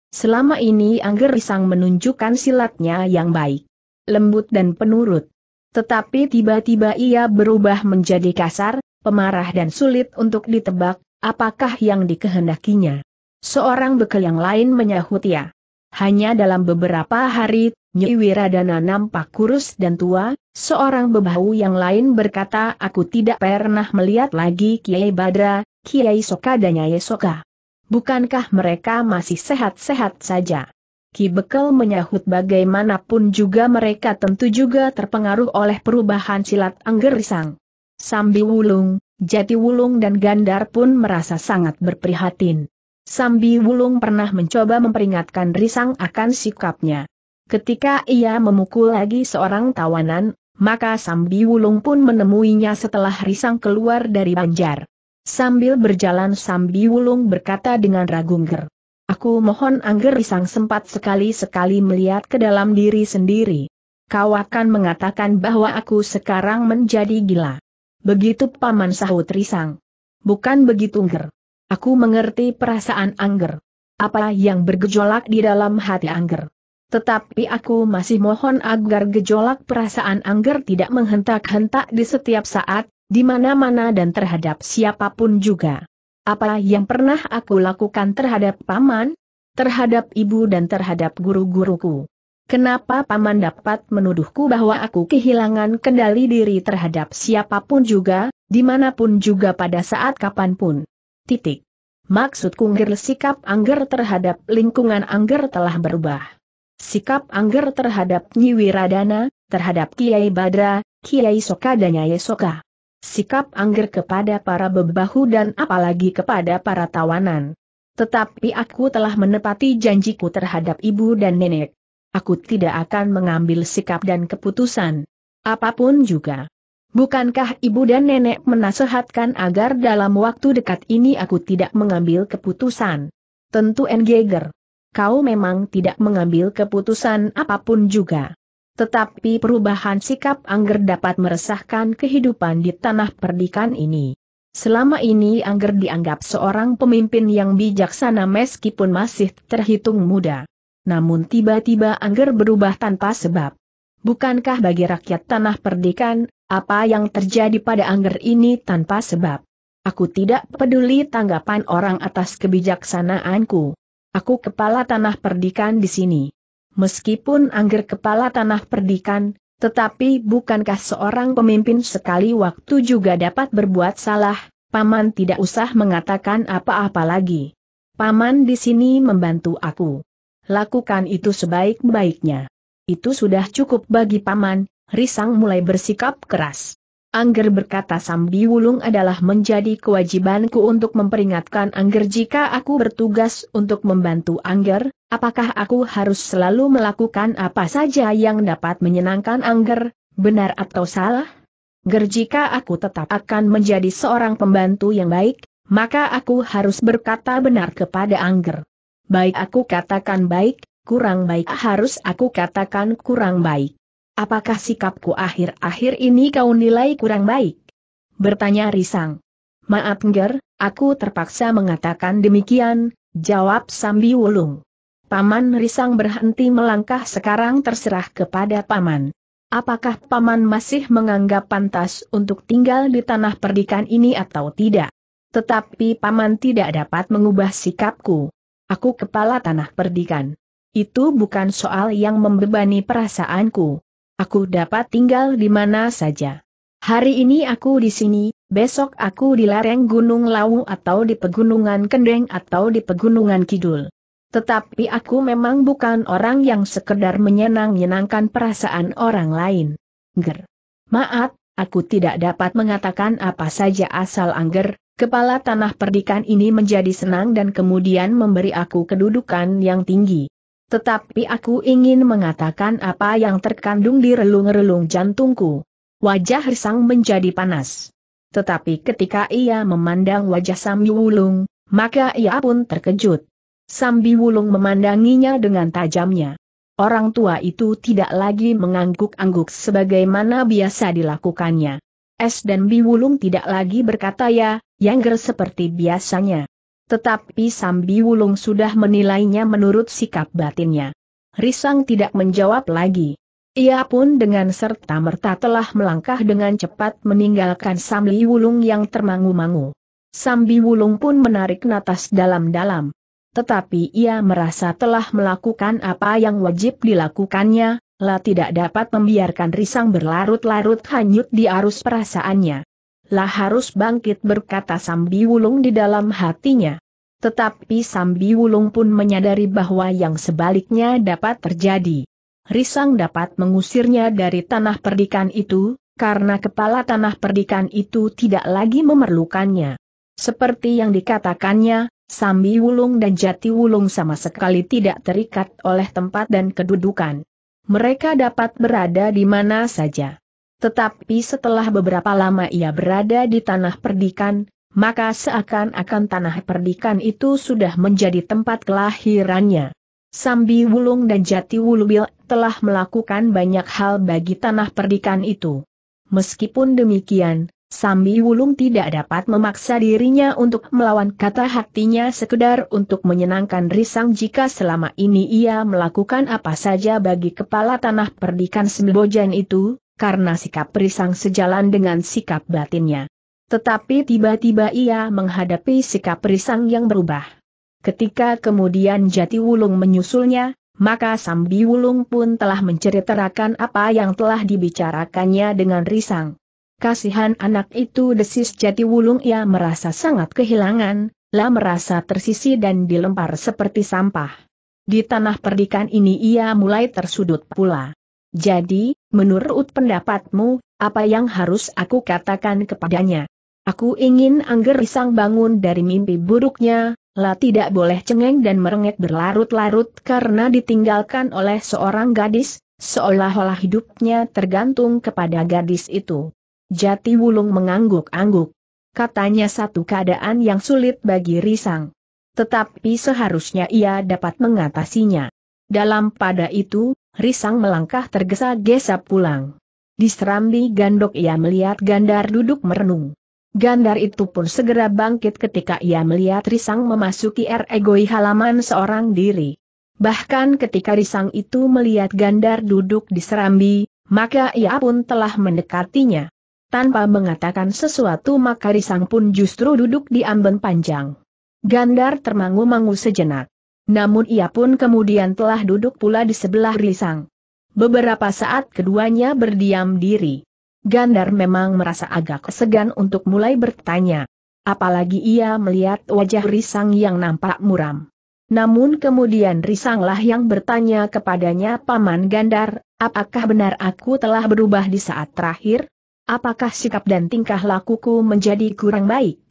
Selama ini Angger Risang menunjukkan silatnya yang baik, lembut dan penurut. Tetapi tiba-tiba ia berubah menjadi kasar, pemarah dan sulit untuk ditebak, apakah yang dikehendakinya. Seorang bekel yang lain menyahut ya. Hanya dalam beberapa hari, Nyi Wiradana nampak kurus dan tua, seorang bebahu yang lain berkata aku tidak pernah melihat lagi Kiai Badra, Kiai Soka dan Nyai Soka. Bukankah mereka masih sehat-sehat saja? Ki Bekel menyahut bagaimanapun juga mereka tentu juga terpengaruh oleh perubahan silat Anggerisang. Sambi Wulung, Jati Wulung dan Gandar pun merasa sangat berprihatin. Sambi Wulung pernah mencoba memperingatkan Risang akan sikapnya. Ketika ia memukul lagi seorang tawanan, maka Sambi Wulung pun menemuinya setelah Risang keluar dari banjar. Sambil berjalan Sambi Wulung berkata dengan ragu ger. Aku mohon Angger Risang sempat sekali-sekali melihat ke dalam diri sendiri. Kau akan mengatakan bahwa aku sekarang menjadi gila. Begitu paman sahut risang. Bukan begitu Angger. Aku mengerti perasaan Angger. Apa yang bergejolak di dalam hati Angger. Tetapi aku masih mohon agar gejolak perasaan Angger tidak menghentak-hentak di setiap saat, di mana-mana dan terhadap siapapun juga. Apa yang pernah aku lakukan terhadap paman, terhadap ibu dan terhadap guru-guruku. Kenapa Paman dapat menuduhku bahwa aku kehilangan kendali diri terhadap siapapun juga, dimanapun juga pada saat kapanpun? Titik. Maksudku ngger sikap angger terhadap lingkungan angger telah berubah. Sikap angger terhadap Nyiwiradana, terhadap Kiai Badra, Kiai Soka dan Nyai Soka. Sikap angger kepada para bebahu dan apalagi kepada para tawanan. Tetapi aku telah menepati janjiku terhadap ibu dan nenek aku tidak akan mengambil sikap dan keputusan. Apapun juga. Bukankah ibu dan nenek menasehatkan agar dalam waktu dekat ini aku tidak mengambil keputusan? Tentu Engeger. Kau memang tidak mengambil keputusan apapun juga. Tetapi perubahan sikap Angger dapat meresahkan kehidupan di tanah perdikan ini. Selama ini Angger dianggap seorang pemimpin yang bijaksana meskipun masih terhitung muda. Namun tiba-tiba Angger berubah tanpa sebab. Bukankah bagi rakyat tanah perdikan, apa yang terjadi pada Angger ini tanpa sebab? Aku tidak peduli tanggapan orang atas kebijaksanaanku. Aku kepala tanah perdikan di sini. Meskipun Angger kepala tanah perdikan, tetapi bukankah seorang pemimpin sekali waktu juga dapat berbuat salah, Paman tidak usah mengatakan apa-apa lagi. Paman di sini membantu aku lakukan itu sebaik-baiknya. Itu sudah cukup bagi paman, Risang mulai bersikap keras. Angger berkata Sambi Wulung adalah menjadi kewajibanku untuk memperingatkan Angger jika aku bertugas untuk membantu Angger, apakah aku harus selalu melakukan apa saja yang dapat menyenangkan Angger, benar atau salah? Ger jika aku tetap akan menjadi seorang pembantu yang baik, maka aku harus berkata benar kepada Angger. Baik aku katakan baik, kurang baik harus aku katakan kurang baik. Apakah sikapku akhir-akhir ini kau nilai kurang baik? Bertanya Risang. Maaf Ngger, aku terpaksa mengatakan demikian, jawab Sambi Wulung. Paman Risang berhenti melangkah sekarang terserah kepada Paman. Apakah Paman masih menganggap pantas untuk tinggal di tanah perdikan ini atau tidak? Tetapi Paman tidak dapat mengubah sikapku. Aku kepala tanah perdikan. Itu bukan soal yang membebani perasaanku. Aku dapat tinggal di mana saja. Hari ini aku di sini, besok aku di lereng Gunung Lawu atau di Pegunungan Kendeng atau di Pegunungan Kidul. Tetapi aku memang bukan orang yang sekedar menyenang-nyenangkan perasaan orang lain. Ger. Maaf, aku tidak dapat mengatakan apa saja asal angger, Kepala tanah perdikan ini menjadi senang dan kemudian memberi aku kedudukan yang tinggi. Tetapi aku ingin mengatakan apa yang terkandung di relung-relung jantungku. Wajah Risang menjadi panas. Tetapi ketika ia memandang wajah Sambi maka ia pun terkejut. Sambi memandanginya dengan tajamnya. Orang tua itu tidak lagi mengangguk-angguk sebagaimana biasa dilakukannya. S dan Biwulung tidak lagi berkata ya, Yangger seperti biasanya. Tetapi Sambi Wulung sudah menilainya menurut sikap batinnya. Risang tidak menjawab lagi. Ia pun dengan serta-merta telah melangkah dengan cepat meninggalkan Sambi Wulung yang termangu-mangu. Sambi Wulung pun menarik natas dalam-dalam. Tetapi ia merasa telah melakukan apa yang wajib dilakukannya, lah tidak dapat membiarkan Risang berlarut-larut hanyut di arus perasaannya lah harus bangkit berkata Sambi Wulung di dalam hatinya. Tetapi Sambi Wulung pun menyadari bahwa yang sebaliknya dapat terjadi. Risang dapat mengusirnya dari tanah perdikan itu, karena kepala tanah perdikan itu tidak lagi memerlukannya. Seperti yang dikatakannya, Sambi Wulung dan Jati Wulung sama sekali tidak terikat oleh tempat dan kedudukan. Mereka dapat berada di mana saja. Tetapi setelah beberapa lama ia berada di tanah perdikan, maka seakan-akan tanah perdikan itu sudah menjadi tempat kelahirannya. Sambi Wulung dan Jati Wulubil telah melakukan banyak hal bagi tanah perdikan itu. Meskipun demikian, Sambi Wulung tidak dapat memaksa dirinya untuk melawan kata hatinya sekedar untuk menyenangkan Risang jika selama ini ia melakukan apa saja bagi kepala tanah perdikan Sembojan itu, karena sikap Risang sejalan dengan sikap batinnya. Tetapi tiba-tiba ia menghadapi sikap Risang yang berubah. Ketika kemudian Jati Wulung menyusulnya, maka Sambi Wulung pun telah menceritakan apa yang telah dibicarakannya dengan Risang. Kasihan anak itu desis Jati Wulung ia merasa sangat kehilangan, lah merasa tersisi dan dilempar seperti sampah. Di tanah perdikan ini ia mulai tersudut pula. Jadi, menurut pendapatmu, apa yang harus aku katakan kepadanya? Aku ingin Angger Risang bangun dari mimpi buruknya, lah tidak boleh cengeng dan merengek berlarut-larut karena ditinggalkan oleh seorang gadis, seolah-olah hidupnya tergantung kepada gadis itu. Jati Wulung mengangguk-angguk. Katanya satu keadaan yang sulit bagi Risang. Tetapi seharusnya ia dapat mengatasinya. Dalam pada itu, risang melangkah tergesa-gesa pulang. Di serambi gandok ia melihat Gandar duduk merenung. Gandar itu pun segera bangkit ketika ia melihat Risang memasuki egoi halaman seorang diri. Bahkan ketika Risang itu melihat Gandar duduk di serambi, maka ia pun telah mendekatinya. Tanpa mengatakan sesuatu maka Risang pun justru duduk di amben panjang. Gandar termangu-mangu sejenak. Namun ia pun kemudian telah duduk pula di sebelah Risang. Beberapa saat keduanya berdiam diri. Gandar memang merasa agak segan untuk mulai bertanya. Apalagi ia melihat wajah Risang yang nampak muram. Namun kemudian Risanglah yang bertanya kepadanya Paman Gandar, apakah benar aku telah berubah di saat terakhir? Apakah sikap dan tingkah lakuku menjadi kurang baik?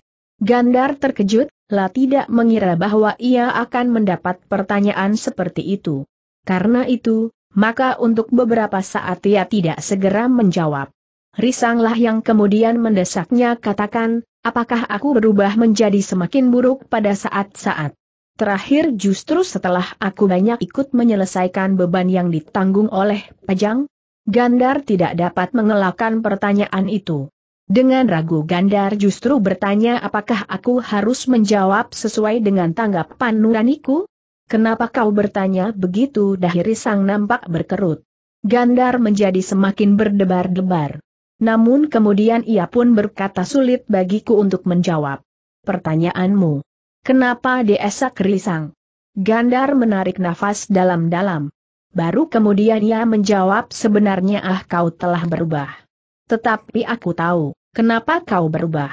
Gandar terkejut, lah tidak mengira bahwa ia akan mendapat pertanyaan seperti itu. Karena itu, maka untuk beberapa saat ia tidak segera menjawab. Risanglah yang kemudian mendesaknya katakan, apakah aku berubah menjadi semakin buruk pada saat-saat terakhir justru setelah aku banyak ikut menyelesaikan beban yang ditanggung oleh Pajang? Gandar tidak dapat mengelakkan pertanyaan itu. Dengan ragu Gandar justru bertanya apakah aku harus menjawab sesuai dengan tanggapan nuraniku? Kenapa kau bertanya begitu dahiri sang nampak berkerut. Gandar menjadi semakin berdebar-debar. Namun kemudian ia pun berkata sulit bagiku untuk menjawab. Pertanyaanmu. Kenapa Desa Kerisang? Gandar menarik nafas dalam-dalam. Baru kemudian ia menjawab sebenarnya ah kau telah berubah. Tetapi aku tahu. Kenapa kau berubah?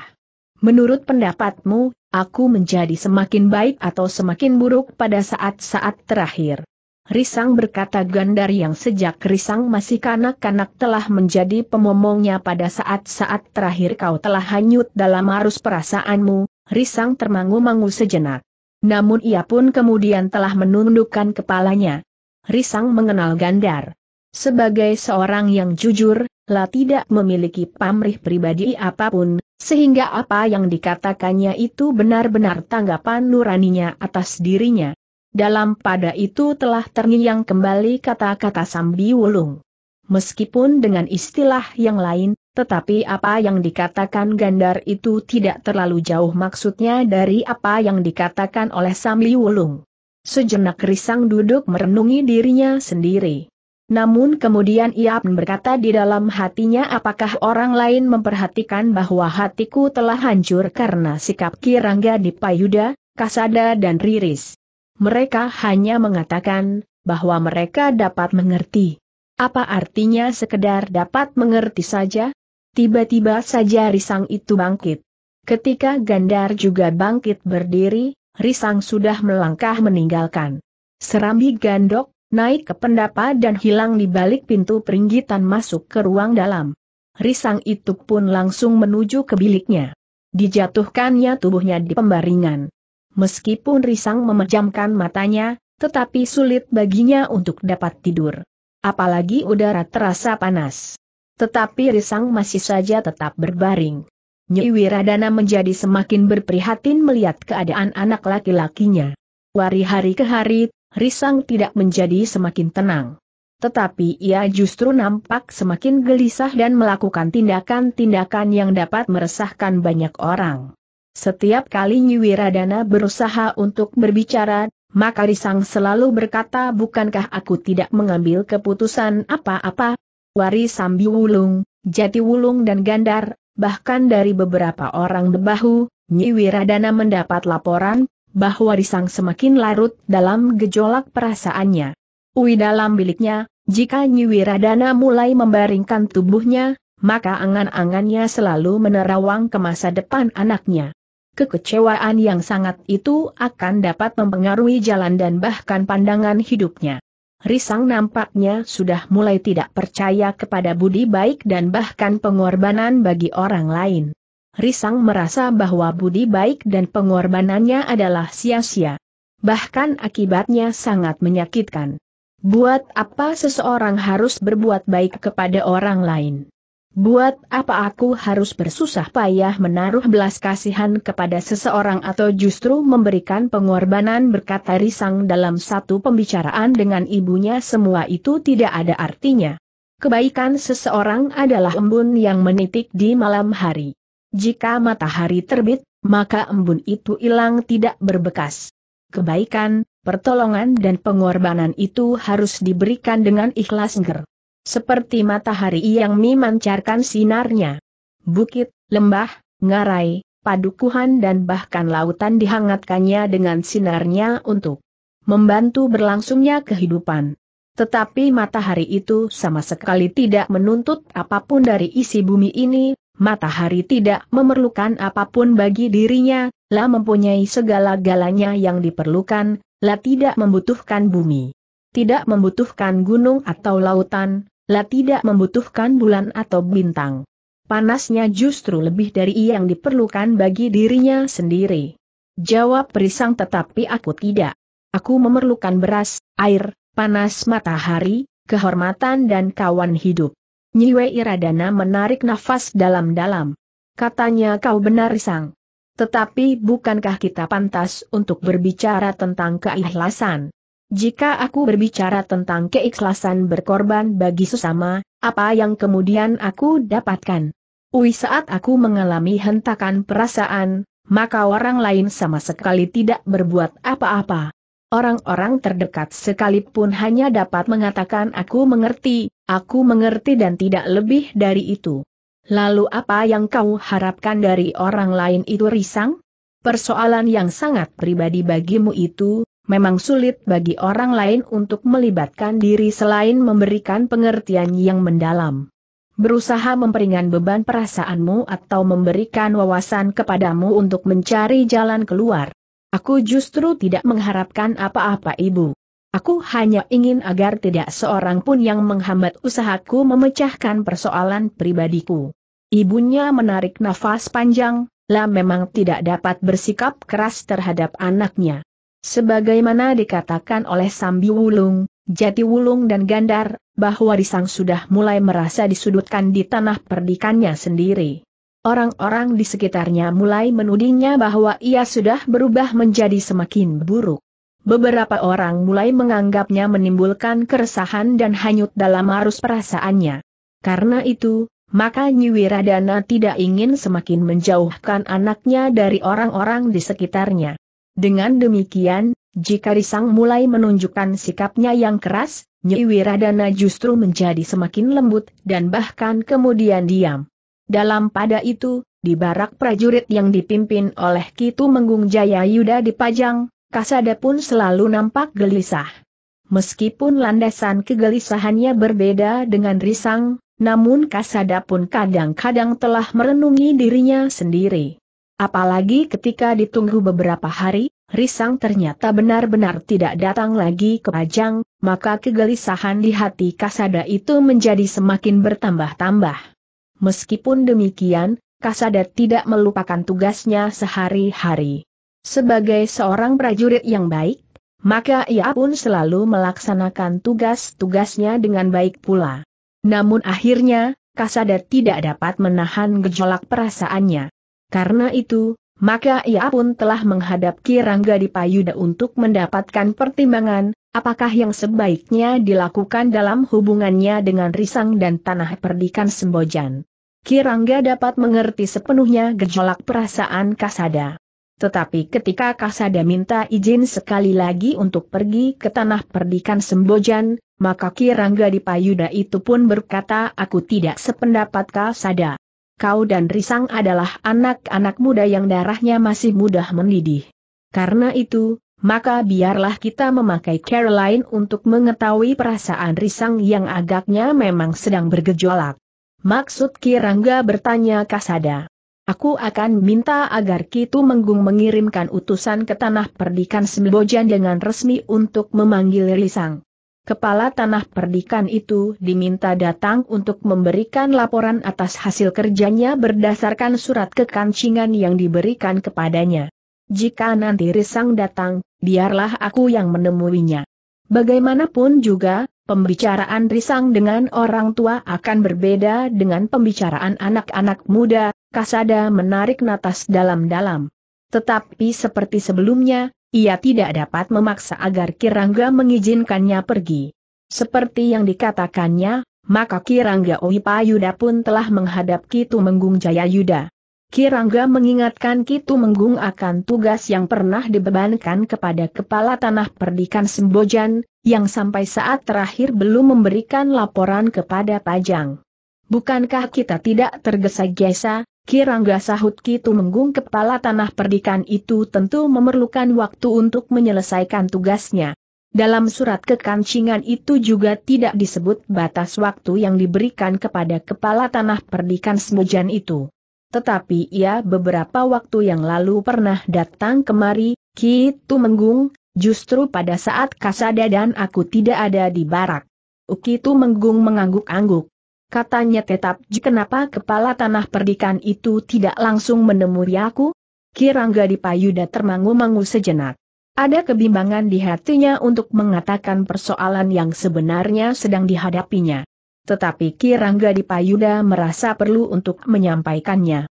Menurut pendapatmu, aku menjadi semakin baik atau semakin buruk pada saat-saat terakhir. Risang berkata Gandar yang sejak Risang masih kanak-kanak telah menjadi pemomongnya pada saat-saat terakhir kau telah hanyut dalam arus perasaanmu, Risang termangu-mangu sejenak. Namun ia pun kemudian telah menundukkan kepalanya. Risang mengenal Gandar. Sebagai seorang yang jujur, lah tidak memiliki pamrih pribadi apapun, sehingga apa yang dikatakannya itu benar-benar tanggapan nuraninya atas dirinya. Dalam pada itu telah terngiang kembali kata-kata Sambi Wulung. Meskipun dengan istilah yang lain, tetapi apa yang dikatakan Gandar itu tidak terlalu jauh maksudnya dari apa yang dikatakan oleh Sambi Wulung. Sejenak risang duduk merenungi dirinya sendiri. Namun kemudian ia pun berkata di dalam hatinya apakah orang lain memperhatikan bahwa hatiku telah hancur karena sikap Kirangga di Payuda, Kasada dan Riris. Mereka hanya mengatakan, bahwa mereka dapat mengerti. Apa artinya sekedar dapat mengerti saja? Tiba-tiba saja Risang itu bangkit. Ketika Gandar juga bangkit berdiri, Risang sudah melangkah meninggalkan. Serambi Gandok, naik ke pendapa dan hilang di balik pintu peringgitan masuk ke ruang dalam. Risang itu pun langsung menuju ke biliknya. Dijatuhkannya tubuhnya di pembaringan. Meskipun Risang memejamkan matanya, tetapi sulit baginya untuk dapat tidur. Apalagi udara terasa panas. Tetapi Risang masih saja tetap berbaring. Nyi Wiradana menjadi semakin berprihatin melihat keadaan anak laki-lakinya. Wari hari ke hari, Risang tidak menjadi semakin tenang. Tetapi ia justru nampak semakin gelisah dan melakukan tindakan-tindakan yang dapat meresahkan banyak orang. Setiap kali Nyi Wiradana berusaha untuk berbicara, maka Risang selalu berkata bukankah aku tidak mengambil keputusan apa-apa? Wari Sambi Wulung, Jati Wulung dan Gandar, bahkan dari beberapa orang debahu, Wiradana mendapat laporan bahwa Risang semakin larut dalam gejolak perasaannya. Ui dalam biliknya, jika Nyiwiradana mulai membaringkan tubuhnya, maka angan-angannya selalu menerawang ke masa depan anaknya. Kekecewaan yang sangat itu akan dapat mempengaruhi jalan dan bahkan pandangan hidupnya. Risang nampaknya sudah mulai tidak percaya kepada budi baik dan bahkan pengorbanan bagi orang lain. Risang merasa bahwa budi baik dan pengorbanannya adalah sia-sia. Bahkan akibatnya sangat menyakitkan. Buat apa seseorang harus berbuat baik kepada orang lain? Buat apa aku harus bersusah payah menaruh belas kasihan kepada seseorang atau justru memberikan pengorbanan berkata Risang dalam satu pembicaraan dengan ibunya semua itu tidak ada artinya. Kebaikan seseorang adalah embun yang menitik di malam hari. Jika matahari terbit, maka embun itu hilang tidak berbekas. Kebaikan, pertolongan dan pengorbanan itu harus diberikan dengan ikhlas ger. Seperti matahari yang memancarkan sinarnya. Bukit, lembah, ngarai, padukuhan dan bahkan lautan dihangatkannya dengan sinarnya untuk membantu berlangsungnya kehidupan. Tetapi matahari itu sama sekali tidak menuntut apapun dari isi bumi ini, matahari tidak memerlukan apapun bagi dirinya, lah mempunyai segala-galanya yang diperlukan, lah tidak membutuhkan bumi. Tidak membutuhkan gunung atau lautan, lah tidak membutuhkan bulan atau bintang. Panasnya justru lebih dari yang diperlukan bagi dirinya sendiri. Jawab perisang tetapi aku tidak. Aku memerlukan beras, air, panas matahari, kehormatan dan kawan hidup. Nyiwe Iradana menarik nafas dalam-dalam. Katanya kau benar sang. Tetapi bukankah kita pantas untuk berbicara tentang keikhlasan? Jika aku berbicara tentang keikhlasan berkorban bagi sesama, apa yang kemudian aku dapatkan? Ui saat aku mengalami hentakan perasaan, maka orang lain sama sekali tidak berbuat apa-apa. Orang-orang terdekat sekalipun hanya dapat mengatakan aku mengerti, Aku mengerti dan tidak lebih dari itu. Lalu apa yang kau harapkan dari orang lain itu risang? Persoalan yang sangat pribadi bagimu itu, memang sulit bagi orang lain untuk melibatkan diri selain memberikan pengertian yang mendalam. Berusaha memperingan beban perasaanmu atau memberikan wawasan kepadamu untuk mencari jalan keluar. Aku justru tidak mengharapkan apa-apa ibu. Aku hanya ingin agar tidak seorang pun yang menghambat usahaku memecahkan persoalan pribadiku. Ibunya menarik nafas panjang, lah memang tidak dapat bersikap keras terhadap anaknya. Sebagaimana dikatakan oleh Sambi Wulung, Jati Wulung dan Gandar, bahwa Risang sudah mulai merasa disudutkan di tanah perdikannya sendiri. Orang-orang di sekitarnya mulai menudingnya bahwa ia sudah berubah menjadi semakin buruk beberapa orang mulai menganggapnya menimbulkan keresahan dan hanyut dalam arus perasaannya. Karena itu, maka Nyiwiradana tidak ingin semakin menjauhkan anaknya dari orang-orang di sekitarnya. Dengan demikian, jika Risang mulai menunjukkan sikapnya yang keras, Nyiwiradana justru menjadi semakin lembut dan bahkan kemudian diam. Dalam pada itu, di barak prajurit yang dipimpin oleh Kitu Menggung Jaya Yuda dipajang, Kasada pun selalu nampak gelisah. Meskipun landasan kegelisahannya berbeda dengan Risang, namun Kasada pun kadang-kadang telah merenungi dirinya sendiri. Apalagi ketika ditunggu beberapa hari, Risang ternyata benar-benar tidak datang lagi ke Pajang, maka kegelisahan di hati Kasada itu menjadi semakin bertambah-tambah. Meskipun demikian, Kasada tidak melupakan tugasnya sehari-hari. Sebagai seorang prajurit yang baik, maka ia pun selalu melaksanakan tugas-tugasnya dengan baik pula. Namun akhirnya, Kasada tidak dapat menahan gejolak perasaannya. Karena itu, maka ia pun telah menghadap Kirangga di Payuda untuk mendapatkan pertimbangan, apakah yang sebaiknya dilakukan dalam hubungannya dengan Risang dan Tanah Perdikan Sembojan. Kirangga dapat mengerti sepenuhnya gejolak perasaan Kasada. Tetapi ketika Kasada minta izin sekali lagi untuk pergi ke tanah perdikan Sembojan, maka Kirangga di Payuda itu pun berkata aku tidak sependapat Kasada. Kau dan Risang adalah anak-anak muda yang darahnya masih mudah mendidih. Karena itu, maka biarlah kita memakai Caroline untuk mengetahui perasaan Risang yang agaknya memang sedang bergejolak. Maksud Kirangga bertanya Kasada. Aku akan minta agar Kitu Menggung mengirimkan utusan ke tanah perdikan Sembojan dengan resmi untuk memanggil Lisang. Kepala tanah perdikan itu diminta datang untuk memberikan laporan atas hasil kerjanya berdasarkan surat kekancingan yang diberikan kepadanya. Jika nanti Risang datang, biarlah aku yang menemuinya. Bagaimanapun juga, pembicaraan Risang dengan orang tua akan berbeda dengan pembicaraan anak-anak muda, Kasada menarik natas dalam-dalam. Tetapi seperti sebelumnya, ia tidak dapat memaksa agar Kirangga mengizinkannya pergi. Seperti yang dikatakannya, maka Kirangga Yuda pun telah menghadap Kitu Menggung Yuda. Kirangga mengingatkan Kitu Menggung akan tugas yang pernah dibebankan kepada Kepala Tanah Perdikan Sembojan, yang sampai saat terakhir belum memberikan laporan kepada Pajang. Bukankah kita tidak tergesa-gesa, Kirangga sahut Kitu menggung kepala tanah perdikan itu tentu memerlukan waktu untuk menyelesaikan tugasnya. Dalam surat kekancingan itu juga tidak disebut batas waktu yang diberikan kepada kepala tanah perdikan Semujan itu. Tetapi ia beberapa waktu yang lalu pernah datang kemari, Kitu menggung, justru pada saat kasada dan aku tidak ada di barak. Ukitu menggung mengangguk-angguk katanya tetap kenapa kepala tanah perdikan itu tidak langsung menemui aku? Kirangga di payuda termangu-mangu sejenak. Ada kebimbangan di hatinya untuk mengatakan persoalan yang sebenarnya sedang dihadapinya. Tetapi Kirangga di payuda merasa perlu untuk menyampaikannya.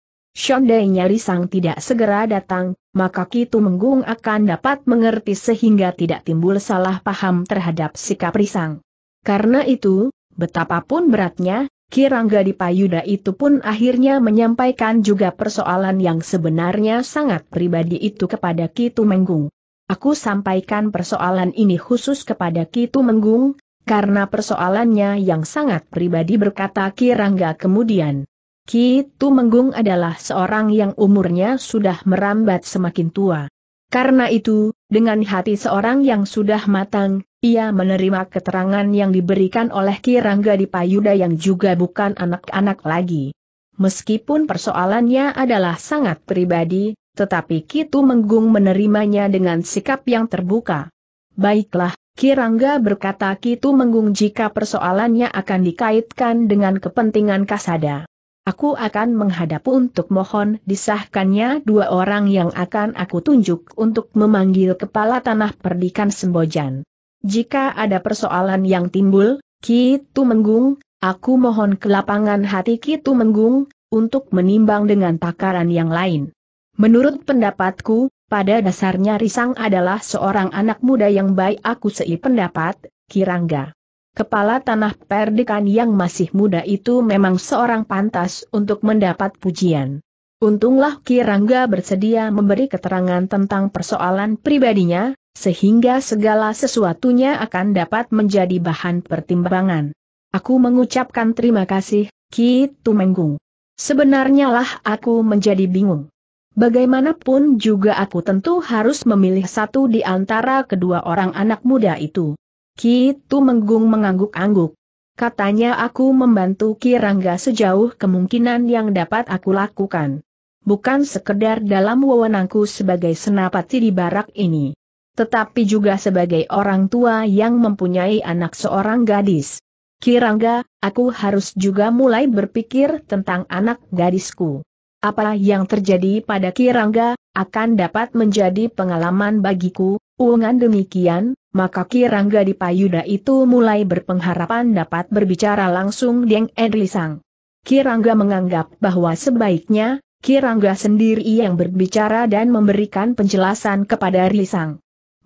nyari Risang tidak segera datang, maka Kitu Menggung akan dapat mengerti sehingga tidak timbul salah paham terhadap sikap Risang. Karena itu, Betapapun beratnya, Kirangga di Payuda itu pun akhirnya menyampaikan juga persoalan yang sebenarnya sangat pribadi itu kepada Kitu Menggung. Aku sampaikan persoalan ini khusus kepada Kitu Menggung, karena persoalannya yang sangat pribadi berkata Kirangga kemudian. Kitu Menggung adalah seorang yang umurnya sudah merambat semakin tua. Karena itu, dengan hati seorang yang sudah matang, ia menerima keterangan yang diberikan oleh Kirangga di Payuda yang juga bukan anak-anak lagi. Meskipun persoalannya adalah sangat pribadi, tetapi Kitu Menggung menerimanya dengan sikap yang terbuka. Baiklah, Kirangga berkata Kitu Menggung jika persoalannya akan dikaitkan dengan kepentingan Kasada. Aku akan menghadap untuk mohon disahkannya dua orang yang akan aku tunjuk untuk memanggil kepala tanah perdikan Sembojan. Jika ada persoalan yang timbul, Ki Tumenggung, aku mohon ke lapangan hati Ki Tumenggung, untuk menimbang dengan takaran yang lain. Menurut pendapatku, pada dasarnya Risang adalah seorang anak muda yang baik aku sei pendapat, Kirangga. Kepala tanah perdikan yang masih muda itu memang seorang pantas untuk mendapat pujian. Untunglah Kirangga bersedia memberi keterangan tentang persoalan pribadinya, sehingga segala sesuatunya akan dapat menjadi bahan pertimbangan. Aku mengucapkan terima kasih, Ki Tumenggung. Sebenarnya lah aku menjadi bingung. Bagaimanapun juga aku tentu harus memilih satu di antara kedua orang anak muda itu. Ki Tumenggung mengangguk-angguk. Katanya aku membantu Ki Rangga sejauh kemungkinan yang dapat aku lakukan. Bukan sekedar dalam wewenangku sebagai senapati di barak ini tetapi juga sebagai orang tua yang mempunyai anak seorang gadis. Kirangga, aku harus juga mulai berpikir tentang anak gadisku. Apa yang terjadi pada Kirangga, akan dapat menjadi pengalaman bagiku, uungan demikian, maka Kirangga di Payuda itu mulai berpengharapan dapat berbicara langsung Deng Edlisang. Kirangga menganggap bahwa sebaiknya, Kirangga sendiri yang berbicara dan memberikan penjelasan kepada Risang.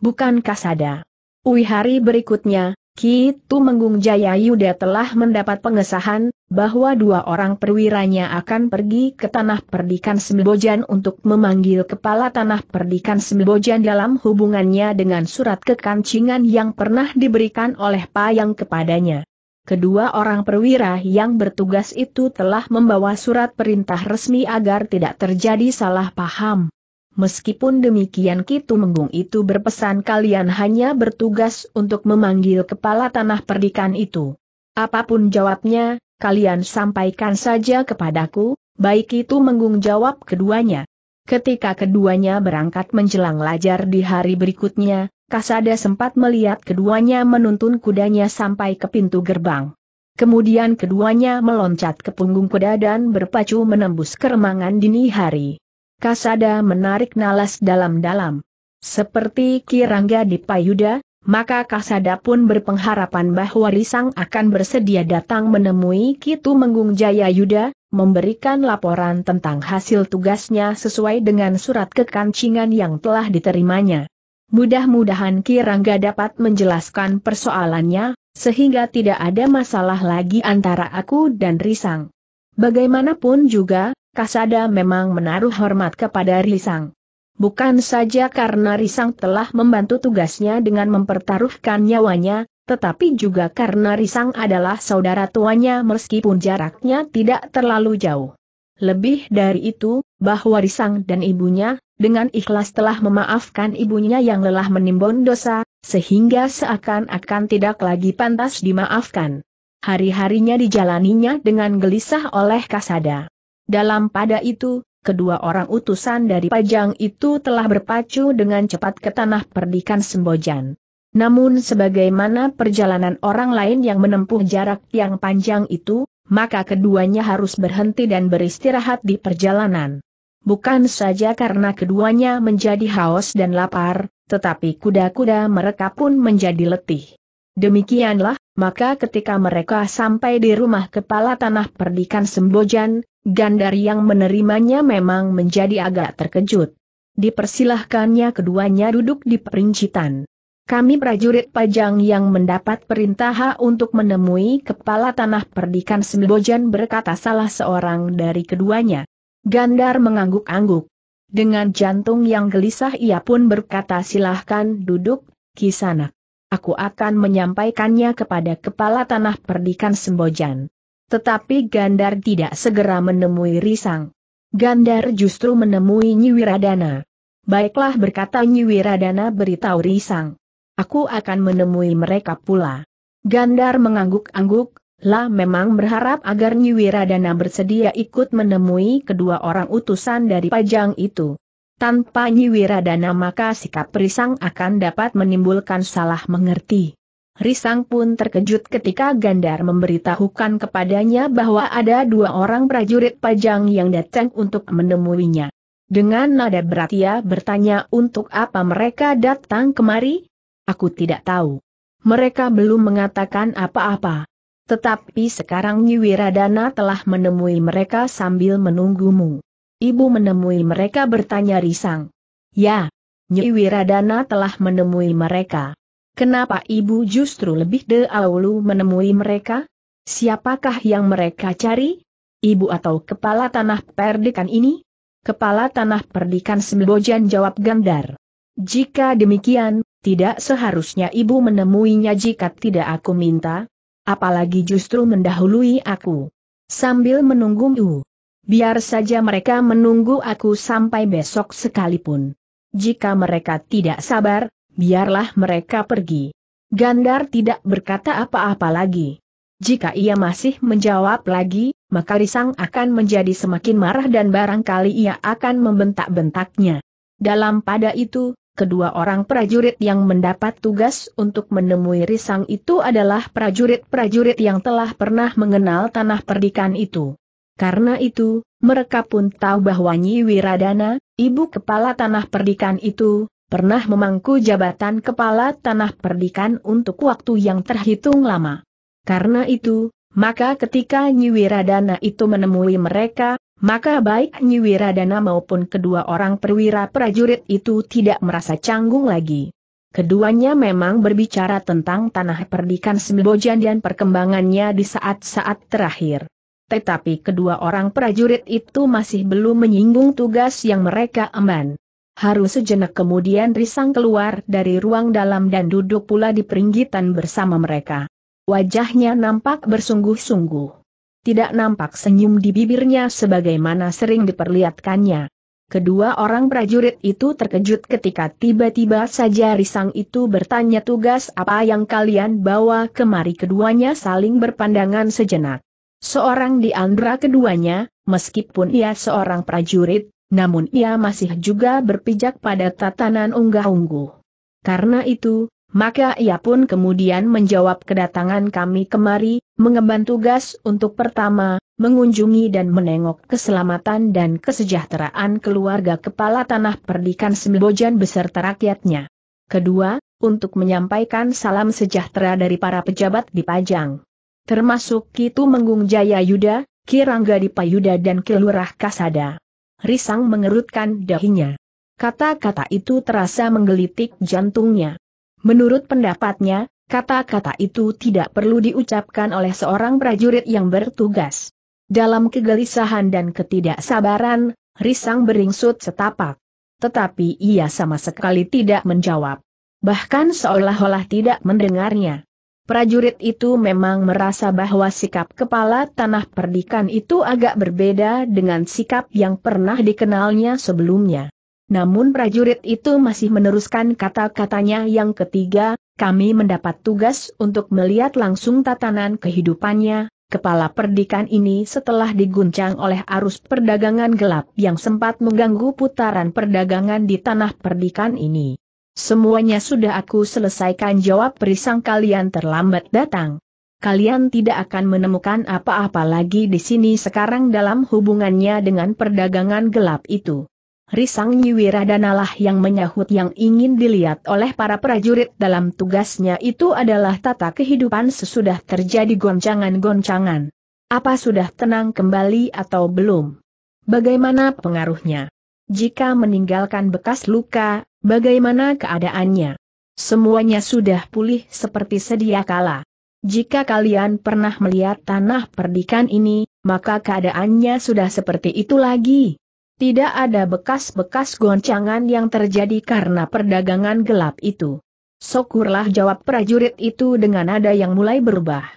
Bukan kasada. Ui hari berikutnya, Ki Menggung Jaya Yuda telah mendapat pengesahan, bahwa dua orang perwiranya akan pergi ke Tanah Perdikan Sembojan untuk memanggil Kepala Tanah Perdikan Sembojan dalam hubungannya dengan surat kekancingan yang pernah diberikan oleh Payang kepadanya. Kedua orang perwira yang bertugas itu telah membawa surat perintah resmi agar tidak terjadi salah paham. Meskipun demikian Kitu Menggung itu berpesan kalian hanya bertugas untuk memanggil kepala tanah perdikan itu. Apapun jawabnya, kalian sampaikan saja kepadaku, baik itu Menggung jawab keduanya. Ketika keduanya berangkat menjelang lajar di hari berikutnya, Kasada sempat melihat keduanya menuntun kudanya sampai ke pintu gerbang. Kemudian keduanya meloncat ke punggung kuda dan berpacu menembus keremangan dini hari. Kasada menarik nalas dalam-dalam. Seperti Kirangga di Payuda, maka Kasada pun berpengharapan bahwa Risang akan bersedia datang menemui Kitu Menggung Jaya Yuda, memberikan laporan tentang hasil tugasnya sesuai dengan surat kekancingan yang telah diterimanya. Mudah-mudahan Kirangga dapat menjelaskan persoalannya, sehingga tidak ada masalah lagi antara aku dan Risang. Bagaimanapun juga, Kasada memang menaruh hormat kepada Risang. Bukan saja karena Risang telah membantu tugasnya dengan mempertaruhkan nyawanya, tetapi juga karena Risang adalah saudara tuanya meskipun jaraknya tidak terlalu jauh. Lebih dari itu, bahwa Risang dan ibunya, dengan ikhlas telah memaafkan ibunya yang lelah menimbun dosa, sehingga seakan-akan tidak lagi pantas dimaafkan. Hari-harinya dijalaninya dengan gelisah oleh Kasada. Dalam pada itu, kedua orang utusan dari Pajang itu telah berpacu dengan cepat ke tanah perdikan Sembojan. Namun sebagaimana perjalanan orang lain yang menempuh jarak yang panjang itu, maka keduanya harus berhenti dan beristirahat di perjalanan. Bukan saja karena keduanya menjadi haus dan lapar, tetapi kuda-kuda mereka pun menjadi letih. Demikianlah, maka ketika mereka sampai di rumah kepala tanah perdikan Sembojan, Gandar yang menerimanya memang menjadi agak terkejut. Dipersilahkannya keduanya duduk di perincitan. Kami prajurit pajang yang mendapat perintah untuk menemui kepala tanah perdikan Sembojan berkata salah seorang dari keduanya. Gandar mengangguk-angguk. Dengan jantung yang gelisah ia pun berkata silahkan duduk, kisanak. Aku akan menyampaikannya kepada kepala tanah perdikan Sembojan. Tetapi Gandar tidak segera menemui Risang. Gandar justru menemui Nyiwiradana. Baiklah berkata Nyiwiradana beritahu Risang. Aku akan menemui mereka pula. Gandar mengangguk-angguk, lah memang berharap agar Nyiwiradana bersedia ikut menemui kedua orang utusan dari pajang itu. Tanpa Nyiwiradana maka sikap Risang akan dapat menimbulkan salah mengerti. Risang pun terkejut ketika Gandar memberitahukan kepadanya bahwa ada dua orang prajurit pajang yang datang untuk menemuinya. Dengan nada berat ia bertanya untuk apa mereka datang kemari? Aku tidak tahu. Mereka belum mengatakan apa-apa. Tetapi sekarang Nyiwiradana telah menemui mereka sambil menunggumu. Ibu menemui mereka bertanya risang. Ya, Nyiwiradana telah menemui mereka. Kenapa ibu justru lebih dahulu menemui mereka? Siapakah yang mereka cari? Ibu atau kepala tanah perdikan ini? Kepala tanah perdikan Sembojan jawab Gandar. Jika demikian, tidak seharusnya ibu menemuinya jika tidak aku minta, apalagi justru mendahului aku. Sambil menunggu ibu, Biar saja mereka menunggu aku sampai besok sekalipun. Jika mereka tidak sabar, biarlah mereka pergi. Gandar tidak berkata apa-apa lagi. Jika ia masih menjawab lagi, maka Risang akan menjadi semakin marah dan barangkali ia akan membentak-bentaknya. Dalam pada itu, kedua orang prajurit yang mendapat tugas untuk menemui Risang itu adalah prajurit-prajurit yang telah pernah mengenal tanah perdikan itu. Karena itu, mereka pun tahu bahwa Nyi Wiradana, ibu kepala tanah perdikan itu, pernah memangku jabatan kepala tanah perdikan untuk waktu yang terhitung lama. Karena itu, maka ketika Nyiwiradana itu menemui mereka, maka baik Nyiwiradana maupun kedua orang perwira prajurit itu tidak merasa canggung lagi. Keduanya memang berbicara tentang tanah perdikan Sembojan dan perkembangannya di saat-saat terakhir. Tetapi kedua orang prajurit itu masih belum menyinggung tugas yang mereka emban. Harus sejenak kemudian Risang keluar dari ruang dalam dan duduk pula di peringgitan bersama mereka. Wajahnya nampak bersungguh-sungguh. Tidak nampak senyum di bibirnya sebagaimana sering diperlihatkannya. Kedua orang prajurit itu terkejut ketika tiba-tiba saja Risang itu bertanya tugas apa yang kalian bawa kemari keduanya saling berpandangan sejenak. Seorang di antara keduanya, meskipun ia seorang prajurit, namun ia masih juga berpijak pada tatanan unggah-ungguh. Karena itu, maka ia pun kemudian menjawab kedatangan kami kemari, mengemban tugas untuk pertama, mengunjungi dan menengok keselamatan dan kesejahteraan keluarga kepala tanah perdikan Sembojan beserta rakyatnya. Kedua, untuk menyampaikan salam sejahtera dari para pejabat di Pajang. Termasuk Kitu Menggung Jaya Yuda, Kirangga di Payuda dan Kelurah Kasada risang mengerutkan dahinya. Kata-kata itu terasa menggelitik jantungnya. Menurut pendapatnya, kata-kata itu tidak perlu diucapkan oleh seorang prajurit yang bertugas. Dalam kegelisahan dan ketidaksabaran, Risang beringsut setapak. Tetapi ia sama sekali tidak menjawab. Bahkan seolah-olah tidak mendengarnya. Prajurit itu memang merasa bahwa sikap kepala tanah perdikan itu agak berbeda dengan sikap yang pernah dikenalnya sebelumnya. Namun prajurit itu masih meneruskan kata-katanya yang ketiga, kami mendapat tugas untuk melihat langsung tatanan kehidupannya, kepala perdikan ini setelah diguncang oleh arus perdagangan gelap yang sempat mengganggu putaran perdagangan di tanah perdikan ini. Semuanya sudah aku selesaikan jawab perisang kalian terlambat datang. Kalian tidak akan menemukan apa-apa lagi di sini sekarang dalam hubungannya dengan perdagangan gelap itu. Risang Nyiwiradanalah yang menyahut yang ingin dilihat oleh para prajurit dalam tugasnya itu adalah tata kehidupan sesudah terjadi goncangan-goncangan. Apa sudah tenang kembali atau belum? Bagaimana pengaruhnya? Jika meninggalkan bekas luka, bagaimana keadaannya? Semuanya sudah pulih seperti sedia kala. Jika kalian pernah melihat tanah perdikan ini, maka keadaannya sudah seperti itu lagi. Tidak ada bekas-bekas goncangan yang terjadi karena perdagangan gelap itu. Syukurlah jawab prajurit itu dengan nada yang mulai berubah.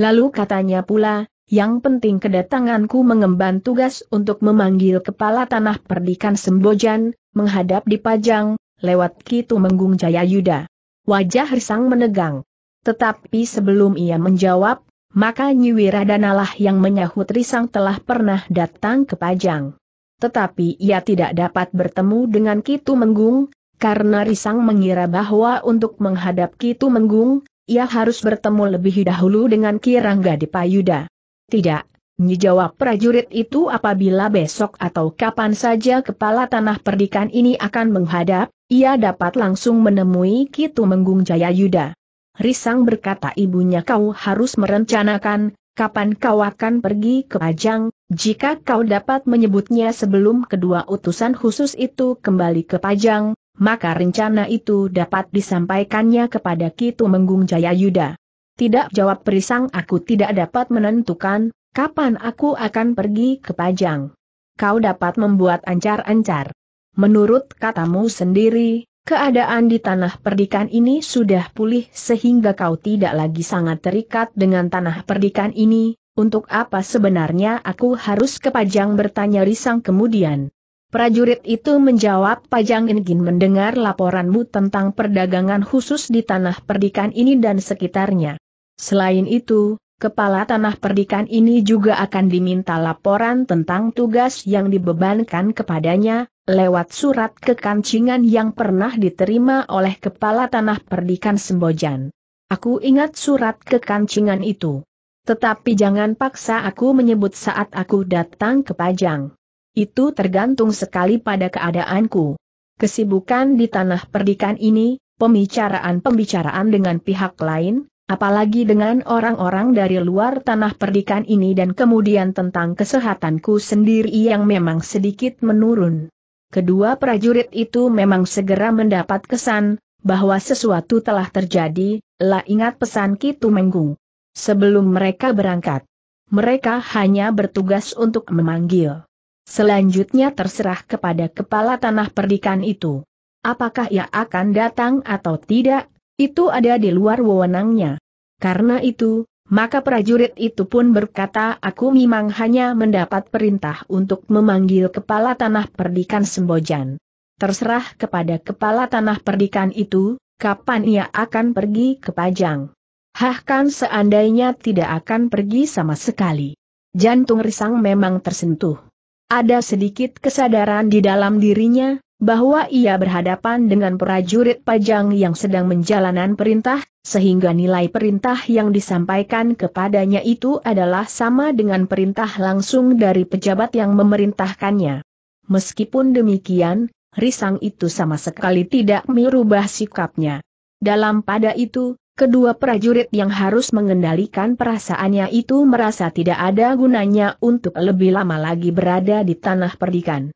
Lalu katanya pula, yang penting kedatanganku mengemban tugas untuk memanggil kepala tanah perdikan Sembojan, menghadap di Pajang, lewat Kitu Menggung Jayayuda. Wajah Risang menegang. Tetapi sebelum ia menjawab, maka Nyiwiradanalah yang menyahut Risang telah pernah datang ke Pajang. Tetapi ia tidak dapat bertemu dengan Kitu Menggung, karena Risang mengira bahwa untuk menghadap Kitu Menggung, ia harus bertemu lebih dahulu dengan Kirangga Payuda. Tidak, Nyi jawab prajurit itu apabila besok atau kapan saja kepala tanah perdikan ini akan menghadap, ia dapat langsung menemui Kitu Menggung Jaya Yuda. Risang berkata ibunya kau harus merencanakan, kapan kau akan pergi ke Pajang, jika kau dapat menyebutnya sebelum kedua utusan khusus itu kembali ke Pajang, maka rencana itu dapat disampaikannya kepada Kitu Menggung Jaya Yuda. Tidak jawab perisang aku tidak dapat menentukan, kapan aku akan pergi ke Pajang. Kau dapat membuat ancar-ancar. Menurut katamu sendiri, keadaan di tanah perdikan ini sudah pulih sehingga kau tidak lagi sangat terikat dengan tanah perdikan ini, untuk apa sebenarnya aku harus ke Pajang bertanya risang kemudian. Prajurit itu menjawab Pajang Ingin mendengar laporanmu tentang perdagangan khusus di tanah perdikan ini dan sekitarnya. Selain itu, Kepala Tanah Perdikan ini juga akan diminta laporan tentang tugas yang dibebankan kepadanya, lewat surat kekancingan yang pernah diterima oleh Kepala Tanah Perdikan Sembojan. Aku ingat surat kekancingan itu. Tetapi jangan paksa aku menyebut saat aku datang ke Pajang. Itu tergantung sekali pada keadaanku. Kesibukan di tanah perdikan ini, pembicaraan-pembicaraan dengan pihak lain, Apalagi dengan orang-orang dari luar tanah perdikan ini dan kemudian tentang kesehatanku sendiri yang memang sedikit menurun. Kedua prajurit itu memang segera mendapat kesan, bahwa sesuatu telah terjadi, lah ingat pesan Kitu Menggung. Sebelum mereka berangkat, mereka hanya bertugas untuk memanggil. Selanjutnya terserah kepada kepala tanah perdikan itu. Apakah ia akan datang atau tidak, itu ada di luar wewenangnya. Karena itu, maka prajurit itu pun berkata aku memang hanya mendapat perintah untuk memanggil kepala tanah perdikan Sembojan. Terserah kepada kepala tanah perdikan itu, kapan ia akan pergi ke Pajang. Hah kan seandainya tidak akan pergi sama sekali. Jantung risang memang tersentuh. Ada sedikit kesadaran di dalam dirinya, bahwa ia berhadapan dengan prajurit pajang yang sedang menjalankan perintah, sehingga nilai perintah yang disampaikan kepadanya itu adalah sama dengan perintah langsung dari pejabat yang memerintahkannya. Meskipun demikian, Risang itu sama sekali tidak merubah sikapnya. Dalam pada itu, Kedua prajurit yang harus mengendalikan perasaannya itu merasa tidak ada gunanya untuk lebih lama lagi berada di tanah perdikan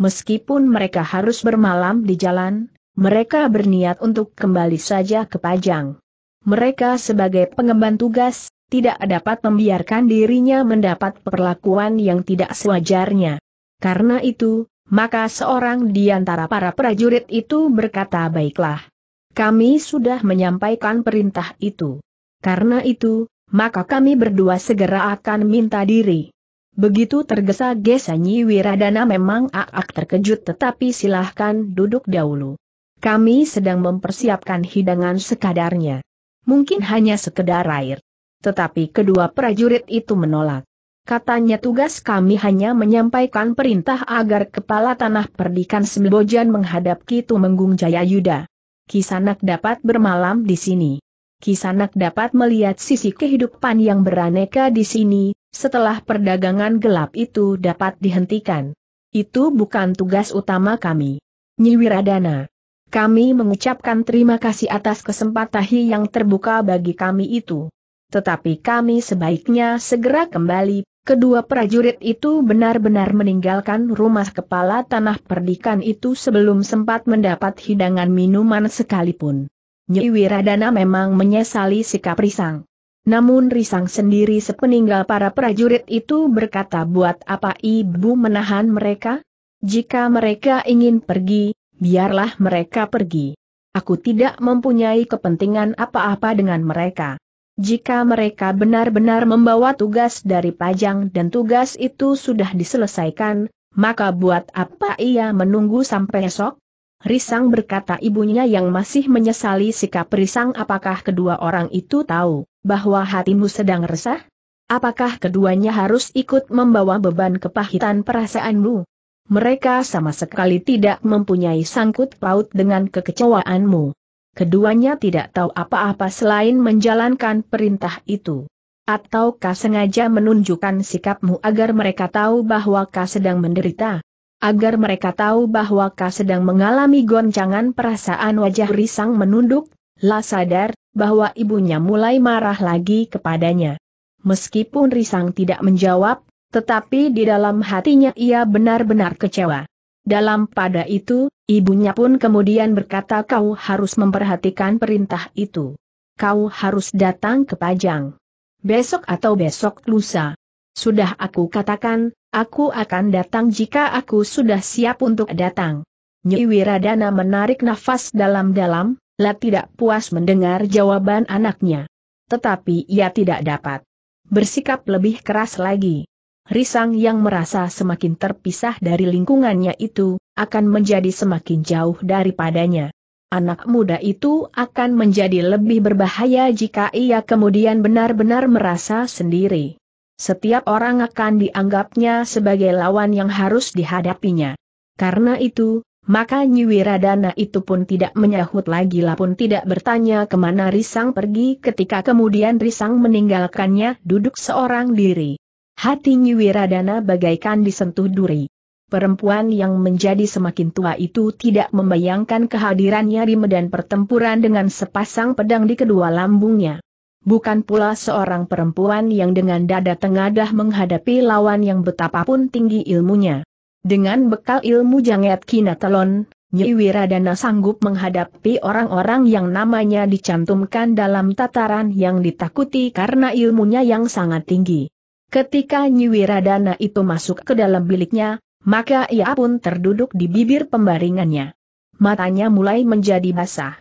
meskipun mereka harus bermalam di jalan, mereka berniat untuk kembali saja ke Pajang. Mereka sebagai pengemban tugas, tidak dapat membiarkan dirinya mendapat perlakuan yang tidak sewajarnya. Karena itu, maka seorang di antara para prajurit itu berkata baiklah. Kami sudah menyampaikan perintah itu. Karena itu, maka kami berdua segera akan minta diri. Begitu tergesa-gesa Nyi Wiradana memang ak terkejut tetapi silahkan duduk dahulu. Kami sedang mempersiapkan hidangan sekadarnya. Mungkin hanya sekedar air. Tetapi kedua prajurit itu menolak. Katanya tugas kami hanya menyampaikan perintah agar kepala tanah perdikan Sembojan menghadap Kitu Menggung Jaya Yuda. Kisanak dapat bermalam di sini. Kisanak dapat melihat sisi kehidupan yang beraneka di sini, setelah perdagangan gelap itu dapat dihentikan. Itu bukan tugas utama kami. Nyiwiradana. Kami mengucapkan terima kasih atas kesempatan yang terbuka bagi kami itu. Tetapi kami sebaiknya segera kembali Kedua prajurit itu benar-benar meninggalkan rumah kepala tanah perdikan itu sebelum sempat mendapat hidangan minuman sekalipun. Nyi Wiradana memang menyesali sikap risang. Namun risang sendiri sepeninggal para prajurit itu berkata buat apa ibu menahan mereka? Jika mereka ingin pergi, biarlah mereka pergi. Aku tidak mempunyai kepentingan apa-apa dengan mereka. Jika mereka benar-benar membawa tugas dari Pajang dan tugas itu sudah diselesaikan, maka buat apa ia menunggu sampai esok? Risang berkata ibunya yang masih menyesali sikap Risang apakah kedua orang itu tahu, bahwa hatimu sedang resah? Apakah keduanya harus ikut membawa beban kepahitan perasaanmu? Mereka sama sekali tidak mempunyai sangkut paut dengan kekecewaanmu. Keduanya tidak tahu apa-apa selain menjalankan perintah itu. Ataukah sengaja menunjukkan sikapmu agar mereka tahu bahwa kau sedang menderita? agar mereka tahu bahwa Ka sedang mengalami goncangan perasaan wajah risang menunduk, La sadar bahwa ibunya mulai marah lagi kepadanya. Meskipun Risang tidak menjawab, tetapi di dalam hatinya ia benar-benar kecewa. Dalam pada itu, ibunya pun kemudian berkata kau harus memperhatikan perintah itu. Kau harus datang ke Pajang. Besok atau besok lusa. Sudah aku katakan, Aku akan datang jika aku sudah siap untuk datang. Nyi Wiradana menarik nafas dalam-dalam, lah tidak puas mendengar jawaban anaknya. Tetapi ia tidak dapat bersikap lebih keras lagi. Risang yang merasa semakin terpisah dari lingkungannya itu, akan menjadi semakin jauh daripadanya. Anak muda itu akan menjadi lebih berbahaya jika ia kemudian benar-benar merasa sendiri. Setiap orang akan dianggapnya sebagai lawan yang harus dihadapinya. Karena itu, maka Nyiwiradana itu pun tidak menyahut lagi lapun tidak bertanya kemana Risang pergi ketika kemudian Risang meninggalkannya duduk seorang diri. Hati Nyiwiradana bagaikan disentuh duri. Perempuan yang menjadi semakin tua itu tidak membayangkan kehadirannya di medan pertempuran dengan sepasang pedang di kedua lambungnya bukan pula seorang perempuan yang dengan dada tengadah menghadapi lawan yang betapapun tinggi ilmunya. Dengan bekal ilmu janget kinatelon, Nyi Wiradana sanggup menghadapi orang-orang yang namanya dicantumkan dalam tataran yang ditakuti karena ilmunya yang sangat tinggi. Ketika Nyi Wiradana itu masuk ke dalam biliknya, maka ia pun terduduk di bibir pembaringannya. Matanya mulai menjadi basah.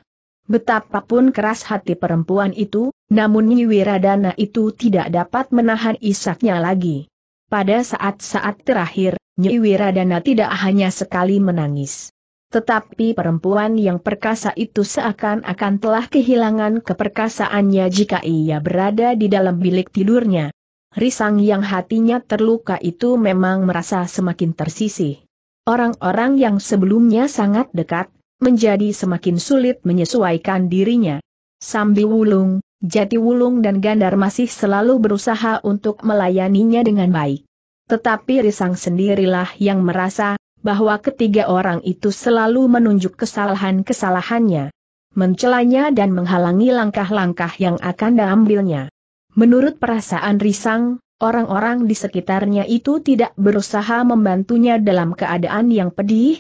Betapapun keras hati perempuan itu, namun Nyiwiradana itu tidak dapat menahan isaknya lagi. Pada saat-saat terakhir, Nyiwiradana tidak hanya sekali menangis. Tetapi perempuan yang perkasa itu seakan-akan telah kehilangan keperkasaannya jika ia berada di dalam bilik tidurnya. Risang yang hatinya terluka itu memang merasa semakin tersisih. Orang-orang yang sebelumnya sangat dekat, menjadi semakin sulit menyesuaikan dirinya. Sambi Wulung, Jati Wulung dan Gandar masih selalu berusaha untuk melayaninya dengan baik. Tetapi Risang sendirilah yang merasa, bahwa ketiga orang itu selalu menunjuk kesalahan-kesalahannya. Mencelanya dan menghalangi langkah-langkah yang akan diambilnya. Menurut perasaan Risang, orang-orang di sekitarnya itu tidak berusaha membantunya dalam keadaan yang pedih,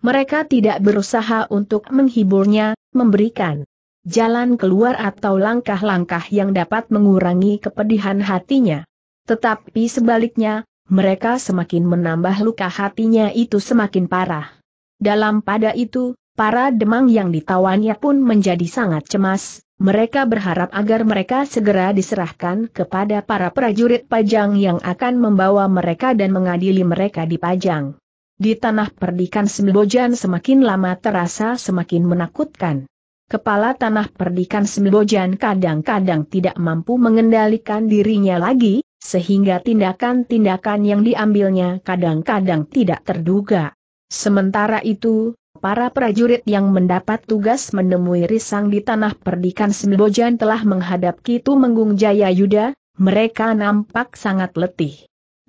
mereka tidak berusaha untuk menghiburnya, memberikan jalan keluar atau langkah-langkah yang dapat mengurangi kepedihan hatinya. Tetapi sebaliknya, mereka semakin menambah luka hatinya itu semakin parah. Dalam pada itu, para demang yang ditawannya pun menjadi sangat cemas, mereka berharap agar mereka segera diserahkan kepada para prajurit pajang yang akan membawa mereka dan mengadili mereka di pajang. Di tanah perdikan Sembojan semakin lama terasa semakin menakutkan. Kepala tanah perdikan Sembojan kadang-kadang tidak mampu mengendalikan dirinya lagi, sehingga tindakan-tindakan yang diambilnya kadang-kadang tidak terduga. Sementara itu, para prajurit yang mendapat tugas menemui Risang di tanah perdikan Sembojan telah menghadap Kitu Menggung Jaya Yuda, mereka nampak sangat letih.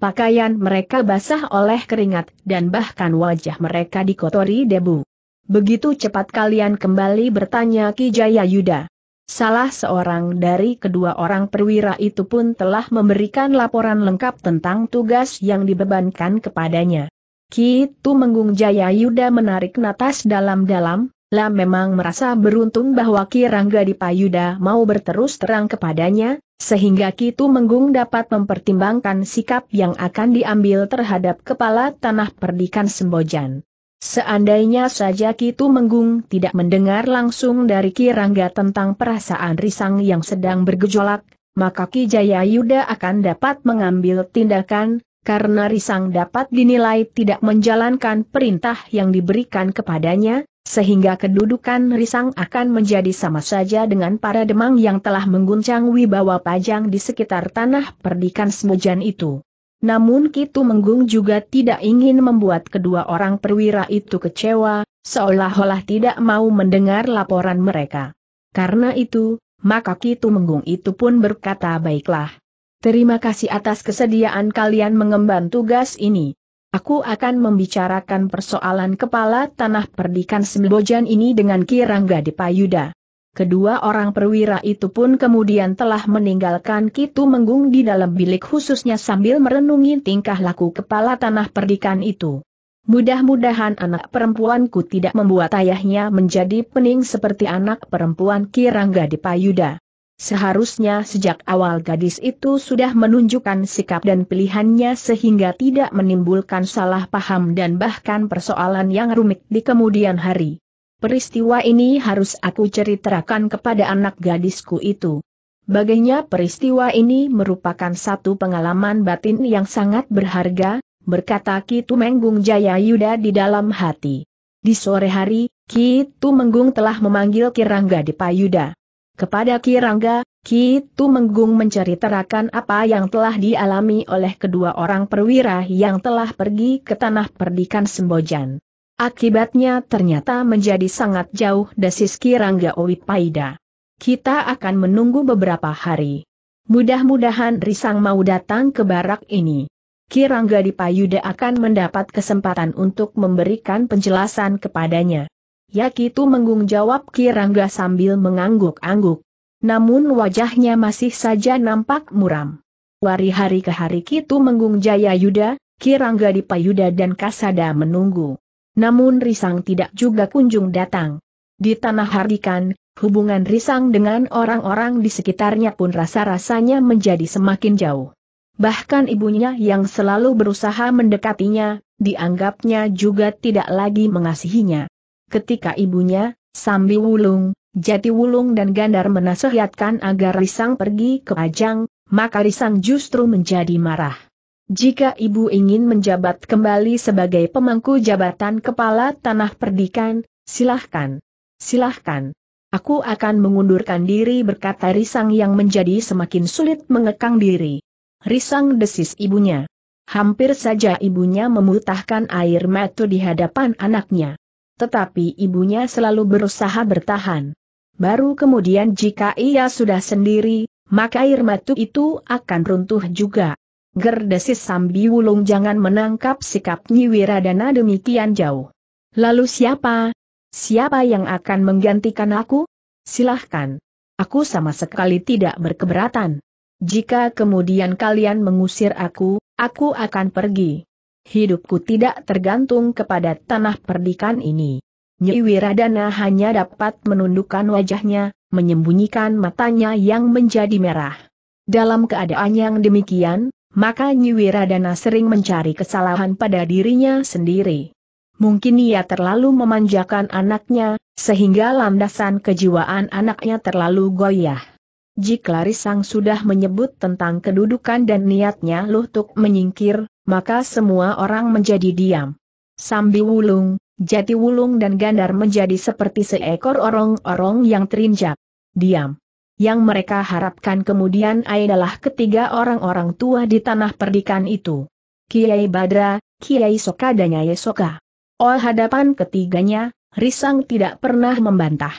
Pakaian mereka basah oleh keringat dan bahkan wajah mereka dikotori debu. Begitu cepat kalian kembali bertanya Ki Jaya Yuda. Salah seorang dari kedua orang perwira itu pun telah memberikan laporan lengkap tentang tugas yang dibebankan kepadanya. Ki Tu Menggung Jaya Yuda menarik natas dalam-dalam, Lam memang merasa beruntung bahwa Kirangga di Payuda mau berterus terang kepadanya, sehingga Kitu Menggung dapat mempertimbangkan sikap yang akan diambil terhadap kepala tanah perdikan Sembojan. Seandainya saja Kitu Menggung tidak mendengar langsung dari Kirangga tentang perasaan risang yang sedang bergejolak, maka Ki Jaya Yuda akan dapat mengambil tindakan, karena risang dapat dinilai tidak menjalankan perintah yang diberikan kepadanya, sehingga kedudukan Risang akan menjadi sama saja dengan para demang yang telah mengguncang wibawa pajang di sekitar tanah perdikan Semojan itu. Namun Kitu Menggung juga tidak ingin membuat kedua orang perwira itu kecewa, seolah-olah tidak mau mendengar laporan mereka. Karena itu, maka Kitu Menggung itu pun berkata baiklah. Terima kasih atas kesediaan kalian mengemban tugas ini. Aku akan membicarakan persoalan kepala tanah perdikan Sembojan ini dengan Kirangga Payuda. Kedua orang perwira itu pun kemudian telah meninggalkan Kitu Menggung di dalam bilik khususnya sambil merenungi tingkah laku kepala tanah perdikan itu. Mudah-mudahan anak perempuanku tidak membuat ayahnya menjadi pening seperti anak perempuan Kirangga Payuda. Seharusnya sejak awal gadis itu sudah menunjukkan sikap dan pilihannya sehingga tidak menimbulkan salah paham dan bahkan persoalan yang rumit di kemudian hari. Peristiwa ini harus aku ceritakan kepada anak gadisku itu. Baginya peristiwa ini merupakan satu pengalaman batin yang sangat berharga, berkata Kitu Menggung Jaya Yuda di dalam hati. Di sore hari, Kitu Menggung telah memanggil Kirangga Dipayuda. Kepada Ki Kitu Menggung menceritakan apa yang telah dialami oleh kedua orang perwira yang telah pergi ke tanah perdikan Sembojan. Akibatnya ternyata menjadi sangat jauh desis Kirangga Owipaida. Kita akan menunggu beberapa hari. Mudah-mudahan Risang mau datang ke barak ini. Rangga Dipayuda akan mendapat kesempatan untuk memberikan penjelasan kepadanya. Yakitu menggung jawab Kirangga sambil mengangguk-angguk. Namun wajahnya masih saja nampak muram. Wari hari ke hari Kitu menggung jaya Yuda, Kirangga di Payuda dan Kasada menunggu. Namun Risang tidak juga kunjung datang. Di Tanah Hardikan, hubungan Risang dengan orang-orang di sekitarnya pun rasa-rasanya menjadi semakin jauh. Bahkan ibunya yang selalu berusaha mendekatinya, dianggapnya juga tidak lagi mengasihinya ketika ibunya, Sambi Wulung, Jati Wulung dan Gandar menasehatkan agar Risang pergi ke Ajang, maka Risang justru menjadi marah. Jika ibu ingin menjabat kembali sebagai pemangku jabatan kepala tanah perdikan, silahkan. Silahkan. Aku akan mengundurkan diri berkata Risang yang menjadi semakin sulit mengekang diri. Risang desis ibunya. Hampir saja ibunya memutahkan air mata di hadapan anaknya. Tetapi ibunya selalu berusaha bertahan. Baru kemudian jika ia sudah sendiri, maka air matu itu akan runtuh juga. Gerdesis Sambi Wulung jangan menangkap sikap Wiradana demikian jauh. Lalu siapa? Siapa yang akan menggantikan aku? Silahkan. Aku sama sekali tidak berkeberatan. Jika kemudian kalian mengusir aku, aku akan pergi. Hidupku tidak tergantung kepada tanah perdikan ini. Nyi Wiradana hanya dapat menundukkan wajahnya, menyembunyikan matanya yang menjadi merah. Dalam keadaan yang demikian, maka Nyi Wiradana sering mencari kesalahan pada dirinya sendiri. Mungkin ia terlalu memanjakan anaknya, sehingga landasan kejiwaan anaknya terlalu goyah. Jika Risang sudah menyebut tentang kedudukan dan niatnya Luhtuk menyingkir, maka semua orang menjadi diam. Sambi Wulung, Jati Wulung dan Gandar menjadi seperti seekor orang-orang yang terinjak. Diam. Yang mereka harapkan kemudian adalah ketiga orang-orang tua di tanah perdikan itu. Kiai Badra, Kiai Soka dan Nyai Soka. Ol hadapan ketiganya, Risang tidak pernah membantah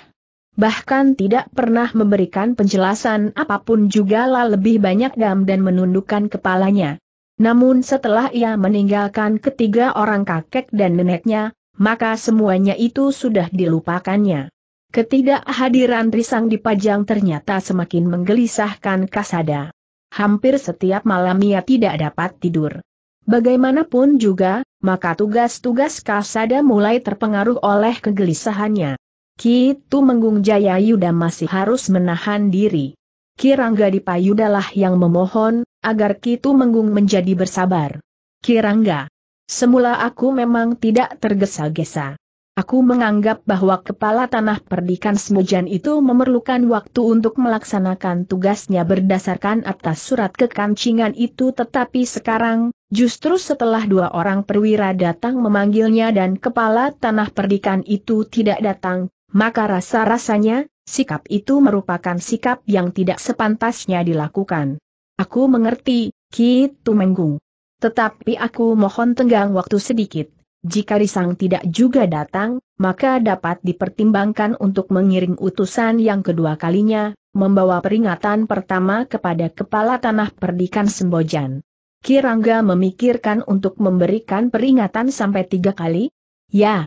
bahkan tidak pernah memberikan penjelasan apapun juga lah lebih banyak gam dan menundukkan kepalanya. Namun setelah ia meninggalkan ketiga orang kakek dan neneknya, maka semuanya itu sudah dilupakannya. Ketidakhadiran Risang dipajang ternyata semakin menggelisahkan Kasada. Hampir setiap malam ia tidak dapat tidur. Bagaimanapun juga, maka tugas-tugas Kasada mulai terpengaruh oleh kegelisahannya. Kitu Menggung Jaya Yuda masih harus menahan diri. Kirangga Dipayudalah yang memohon, agar Kitu Menggung menjadi bersabar. Kirangga. Semula aku memang tidak tergesa-gesa. Aku menganggap bahwa kepala tanah perdikan Semujan itu memerlukan waktu untuk melaksanakan tugasnya berdasarkan atas surat kekancingan itu tetapi sekarang, justru setelah dua orang perwira datang memanggilnya dan kepala tanah perdikan itu tidak datang, maka rasa-rasanya, sikap itu merupakan sikap yang tidak sepantasnya dilakukan. Aku mengerti, Kitu Tumenggung. Tetapi aku mohon tenggang waktu sedikit. Jika Risang tidak juga datang, maka dapat dipertimbangkan untuk mengiring utusan yang kedua kalinya, membawa peringatan pertama kepada kepala tanah perdikan Sembojan. Kirangga memikirkan untuk memberikan peringatan sampai tiga kali? Ya,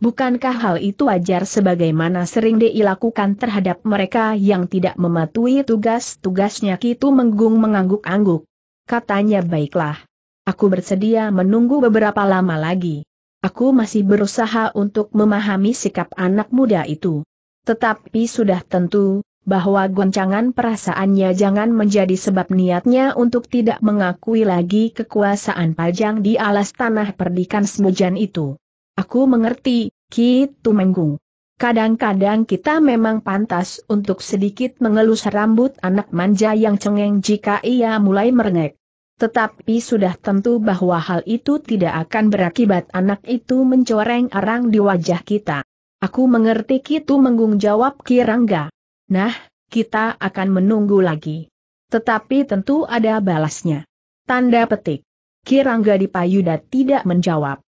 Bukankah hal itu wajar sebagaimana sering dilakukan terhadap mereka yang tidak mematuhi tugas-tugasnya Kitu Menggung mengangguk-angguk. Katanya baiklah. Aku bersedia menunggu beberapa lama lagi. Aku masih berusaha untuk memahami sikap anak muda itu. Tetapi sudah tentu, bahwa goncangan perasaannya jangan menjadi sebab niatnya untuk tidak mengakui lagi kekuasaan pajang di alas tanah perdikan semujan itu. Aku mengerti, Ki Tumenggung. Kadang-kadang kita memang pantas untuk sedikit mengelus rambut anak manja yang cengeng jika ia mulai merengek. Tetapi sudah tentu bahwa hal itu tidak akan berakibat anak itu mencoreng arang di wajah kita. Aku mengerti Kitu menggung jawab Kirangga. Nah, kita akan menunggu lagi. Tetapi tentu ada balasnya. Tanda petik. Kirangga di Payuda tidak menjawab.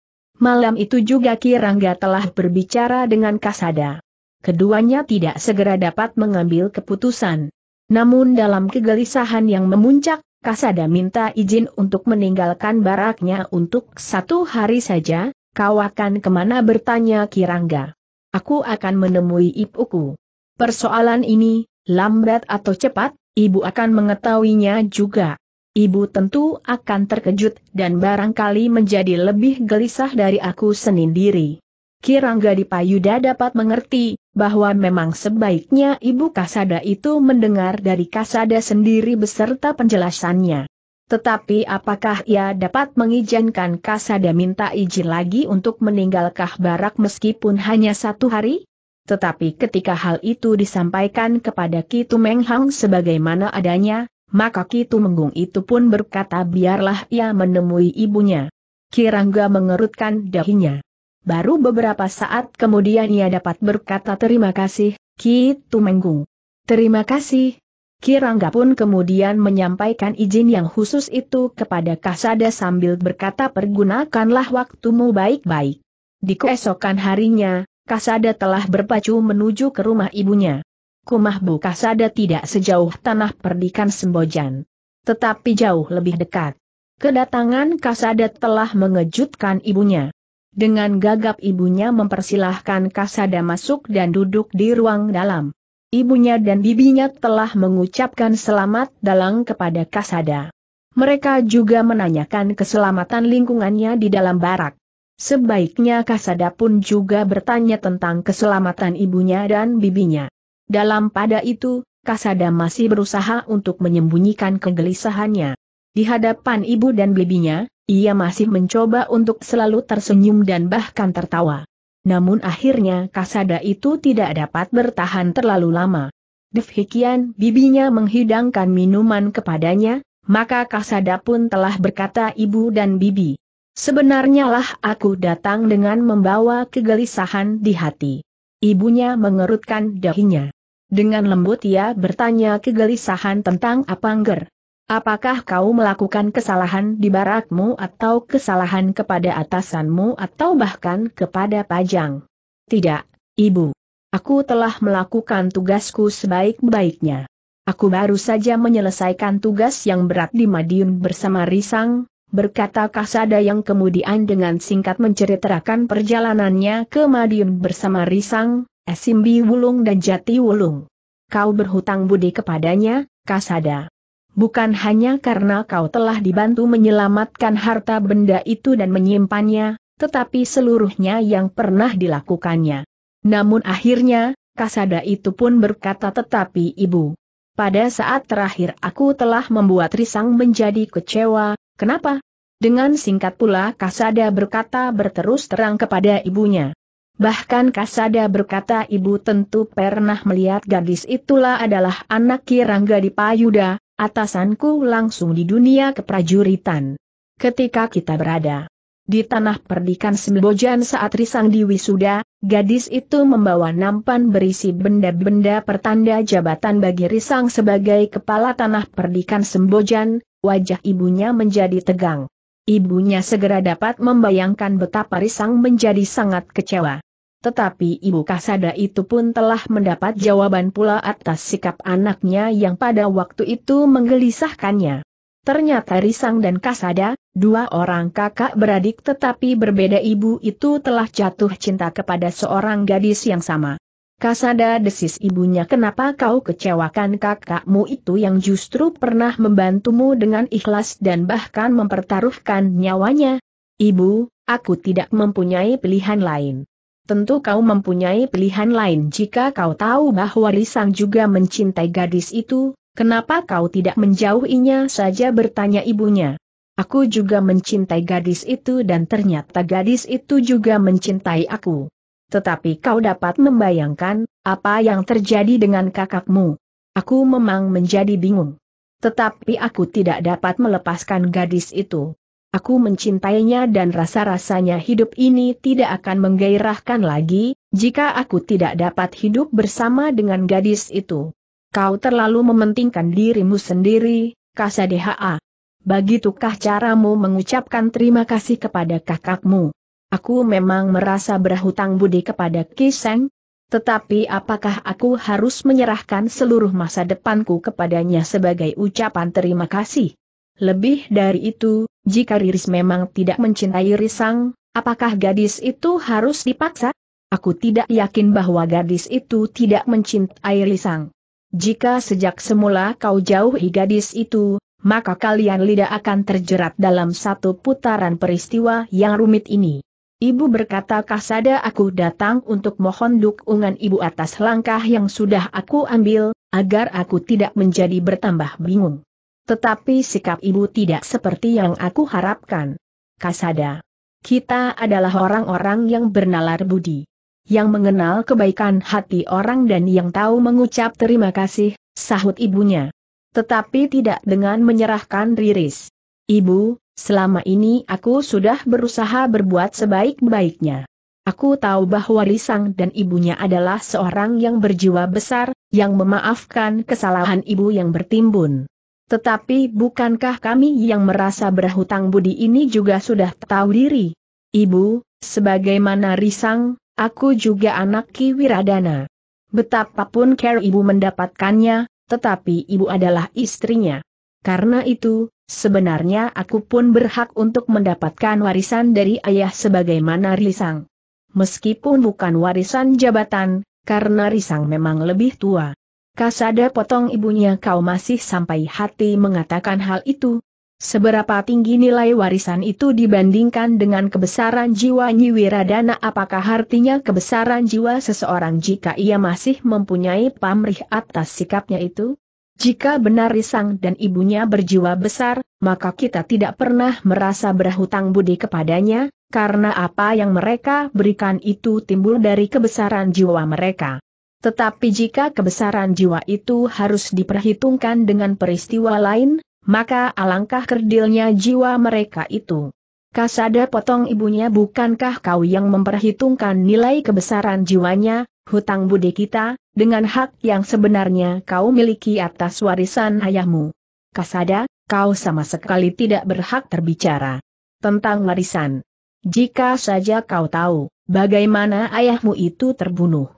Malam itu juga Kirangga telah berbicara dengan Kasada. Keduanya tidak segera dapat mengambil keputusan. Namun dalam kegelisahan yang memuncak, Kasada minta izin untuk meninggalkan baraknya untuk satu hari saja, kau akan kemana bertanya Kirangga. Aku akan menemui ibuku. Persoalan ini, lambat atau cepat, ibu akan mengetahuinya juga ibu tentu akan terkejut dan barangkali menjadi lebih gelisah dari aku sendiri. Kirangga di Payuda dapat mengerti bahwa memang sebaiknya ibu Kasada itu mendengar dari Kasada sendiri beserta penjelasannya. Tetapi apakah ia dapat mengizinkan Kasada minta izin lagi untuk meninggalkah barak meskipun hanya satu hari? Tetapi ketika hal itu disampaikan kepada Kitu Menghang sebagaimana adanya, maka Kitu Menggung itu pun berkata biarlah ia menemui ibunya. Kirangga mengerutkan dahinya. Baru beberapa saat kemudian ia dapat berkata terima kasih, Kitu Menggung. Terima kasih. Kirangga pun kemudian menyampaikan izin yang khusus itu kepada Kasada sambil berkata pergunakanlah waktumu baik-baik. Di keesokan harinya, Kasada telah berpacu menuju ke rumah ibunya. Kumah Bukasada tidak sejauh tanah perdikan Sembojan. Tetapi jauh lebih dekat. Kedatangan Kasada telah mengejutkan ibunya. Dengan gagap ibunya mempersilahkan Kasada masuk dan duduk di ruang dalam. Ibunya dan bibinya telah mengucapkan selamat dalang kepada Kasada. Mereka juga menanyakan keselamatan lingkungannya di dalam barak. Sebaiknya Kasada pun juga bertanya tentang keselamatan ibunya dan bibinya. Dalam pada itu, Kasada masih berusaha untuk menyembunyikan kegelisahannya. Di hadapan ibu dan bibinya, ia masih mencoba untuk selalu tersenyum dan bahkan tertawa. Namun akhirnya Kasada itu tidak dapat bertahan terlalu lama. Demikian bibinya menghidangkan minuman kepadanya, maka Kasada pun telah berkata ibu dan bibi. Sebenarnya lah aku datang dengan membawa kegelisahan di hati. Ibunya mengerutkan dahinya. Dengan lembut ia bertanya kegelisahan tentang Apangger. Apakah kau melakukan kesalahan di barakmu atau kesalahan kepada atasanmu atau bahkan kepada pajang? Tidak, ibu. Aku telah melakukan tugasku sebaik-baiknya. Aku baru saja menyelesaikan tugas yang berat di Madiun bersama Risang, berkata Kasada yang kemudian dengan singkat menceritakan perjalanannya ke Madiun bersama Risang, Esimbi Wulung dan Jati Wulung. Kau berhutang budi kepadanya, Kasada. Bukan hanya karena kau telah dibantu menyelamatkan harta benda itu dan menyimpannya, tetapi seluruhnya yang pernah dilakukannya. Namun akhirnya, Kasada itu pun berkata tetapi ibu. Pada saat terakhir aku telah membuat Risang menjadi kecewa, kenapa? Dengan singkat pula Kasada berkata berterus terang kepada ibunya. Bahkan Kasada berkata ibu tentu pernah melihat gadis itulah adalah anak Kirangga di Payuda, atasanku langsung di dunia keprajuritan. Ketika kita berada di tanah perdikan Sembojan saat Risang di Wisuda, gadis itu membawa nampan berisi benda-benda pertanda jabatan bagi Risang sebagai kepala tanah perdikan Sembojan, wajah ibunya menjadi tegang. Ibunya segera dapat membayangkan betapa Risang menjadi sangat kecewa. Tetapi ibu Kasada itu pun telah mendapat jawaban pula atas sikap anaknya yang pada waktu itu menggelisahkannya. Ternyata Risang dan Kasada, dua orang kakak beradik tetapi berbeda ibu itu telah jatuh cinta kepada seorang gadis yang sama. Kasada desis ibunya kenapa kau kecewakan kakakmu itu yang justru pernah membantumu dengan ikhlas dan bahkan mempertaruhkan nyawanya? Ibu, aku tidak mempunyai pilihan lain. Tentu kau mempunyai pilihan lain jika kau tahu bahwa Risang juga mencintai gadis itu, kenapa kau tidak menjauhinya saja bertanya ibunya. Aku juga mencintai gadis itu dan ternyata gadis itu juga mencintai aku. Tetapi kau dapat membayangkan, apa yang terjadi dengan kakakmu. Aku memang menjadi bingung. Tetapi aku tidak dapat melepaskan gadis itu. Aku mencintainya dan rasa-rasanya hidup ini tidak akan menggairahkan lagi, jika aku tidak dapat hidup bersama dengan gadis itu. Kau terlalu mementingkan dirimu sendiri, DHA. Begitukah caramu mengucapkan terima kasih kepada kakakmu? Aku memang merasa berhutang budi kepada Kiseng, tetapi apakah aku harus menyerahkan seluruh masa depanku kepadanya sebagai ucapan terima kasih? Lebih dari itu, jika Riris memang tidak mencintai Risang, apakah gadis itu harus dipaksa? Aku tidak yakin bahwa gadis itu tidak mencintai Risang. Jika sejak semula kau jauhi gadis itu, maka kalian lidah akan terjerat dalam satu putaran peristiwa yang rumit ini. Ibu berkata kasada aku datang untuk mohon dukungan ibu atas langkah yang sudah aku ambil, agar aku tidak menjadi bertambah bingung. Tetapi sikap ibu tidak seperti yang aku harapkan. Kasada. Kita adalah orang-orang yang bernalar budi. Yang mengenal kebaikan hati orang dan yang tahu mengucap terima kasih, sahut ibunya. Tetapi tidak dengan menyerahkan riris. Ibu, Selama ini aku sudah berusaha berbuat sebaik-baiknya. Aku tahu bahwa Lisang dan ibunya adalah seorang yang berjiwa besar, yang memaafkan kesalahan ibu yang bertimbun. Tetapi bukankah kami yang merasa berhutang budi ini juga sudah tahu diri? Ibu, sebagaimana Risang, aku juga anak Ki Wiradana. Betapapun care ibu mendapatkannya, tetapi ibu adalah istrinya. Karena itu, Sebenarnya aku pun berhak untuk mendapatkan warisan dari ayah sebagaimana Risang. Meskipun bukan warisan jabatan, karena Risang memang lebih tua. Kasada potong ibunya kau masih sampai hati mengatakan hal itu. Seberapa tinggi nilai warisan itu dibandingkan dengan kebesaran jiwa Wiradana? apakah artinya kebesaran jiwa seseorang jika ia masih mempunyai pamrih atas sikapnya itu? Jika benar Risang dan ibunya berjiwa besar, maka kita tidak pernah merasa berhutang budi kepadanya, karena apa yang mereka berikan itu timbul dari kebesaran jiwa mereka. Tetapi jika kebesaran jiwa itu harus diperhitungkan dengan peristiwa lain, maka alangkah kerdilnya jiwa mereka itu. Kasada potong ibunya bukankah kau yang memperhitungkan nilai kebesaran jiwanya, hutang budi kita, dengan hak yang sebenarnya kau miliki atas warisan ayahmu. Kasada, kau sama sekali tidak berhak terbicara tentang warisan. Jika saja kau tahu bagaimana ayahmu itu terbunuh.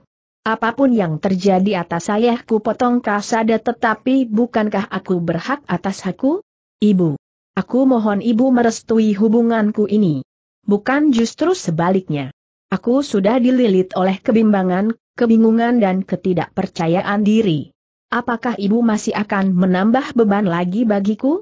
Apapun yang terjadi atas ayahku potong kasada tetapi bukankah aku berhak atas aku? Ibu. Aku mohon ibu merestui hubunganku ini. Bukan justru sebaliknya. Aku sudah dililit oleh kebimbangan, kebingungan dan ketidakpercayaan diri. Apakah ibu masih akan menambah beban lagi bagiku?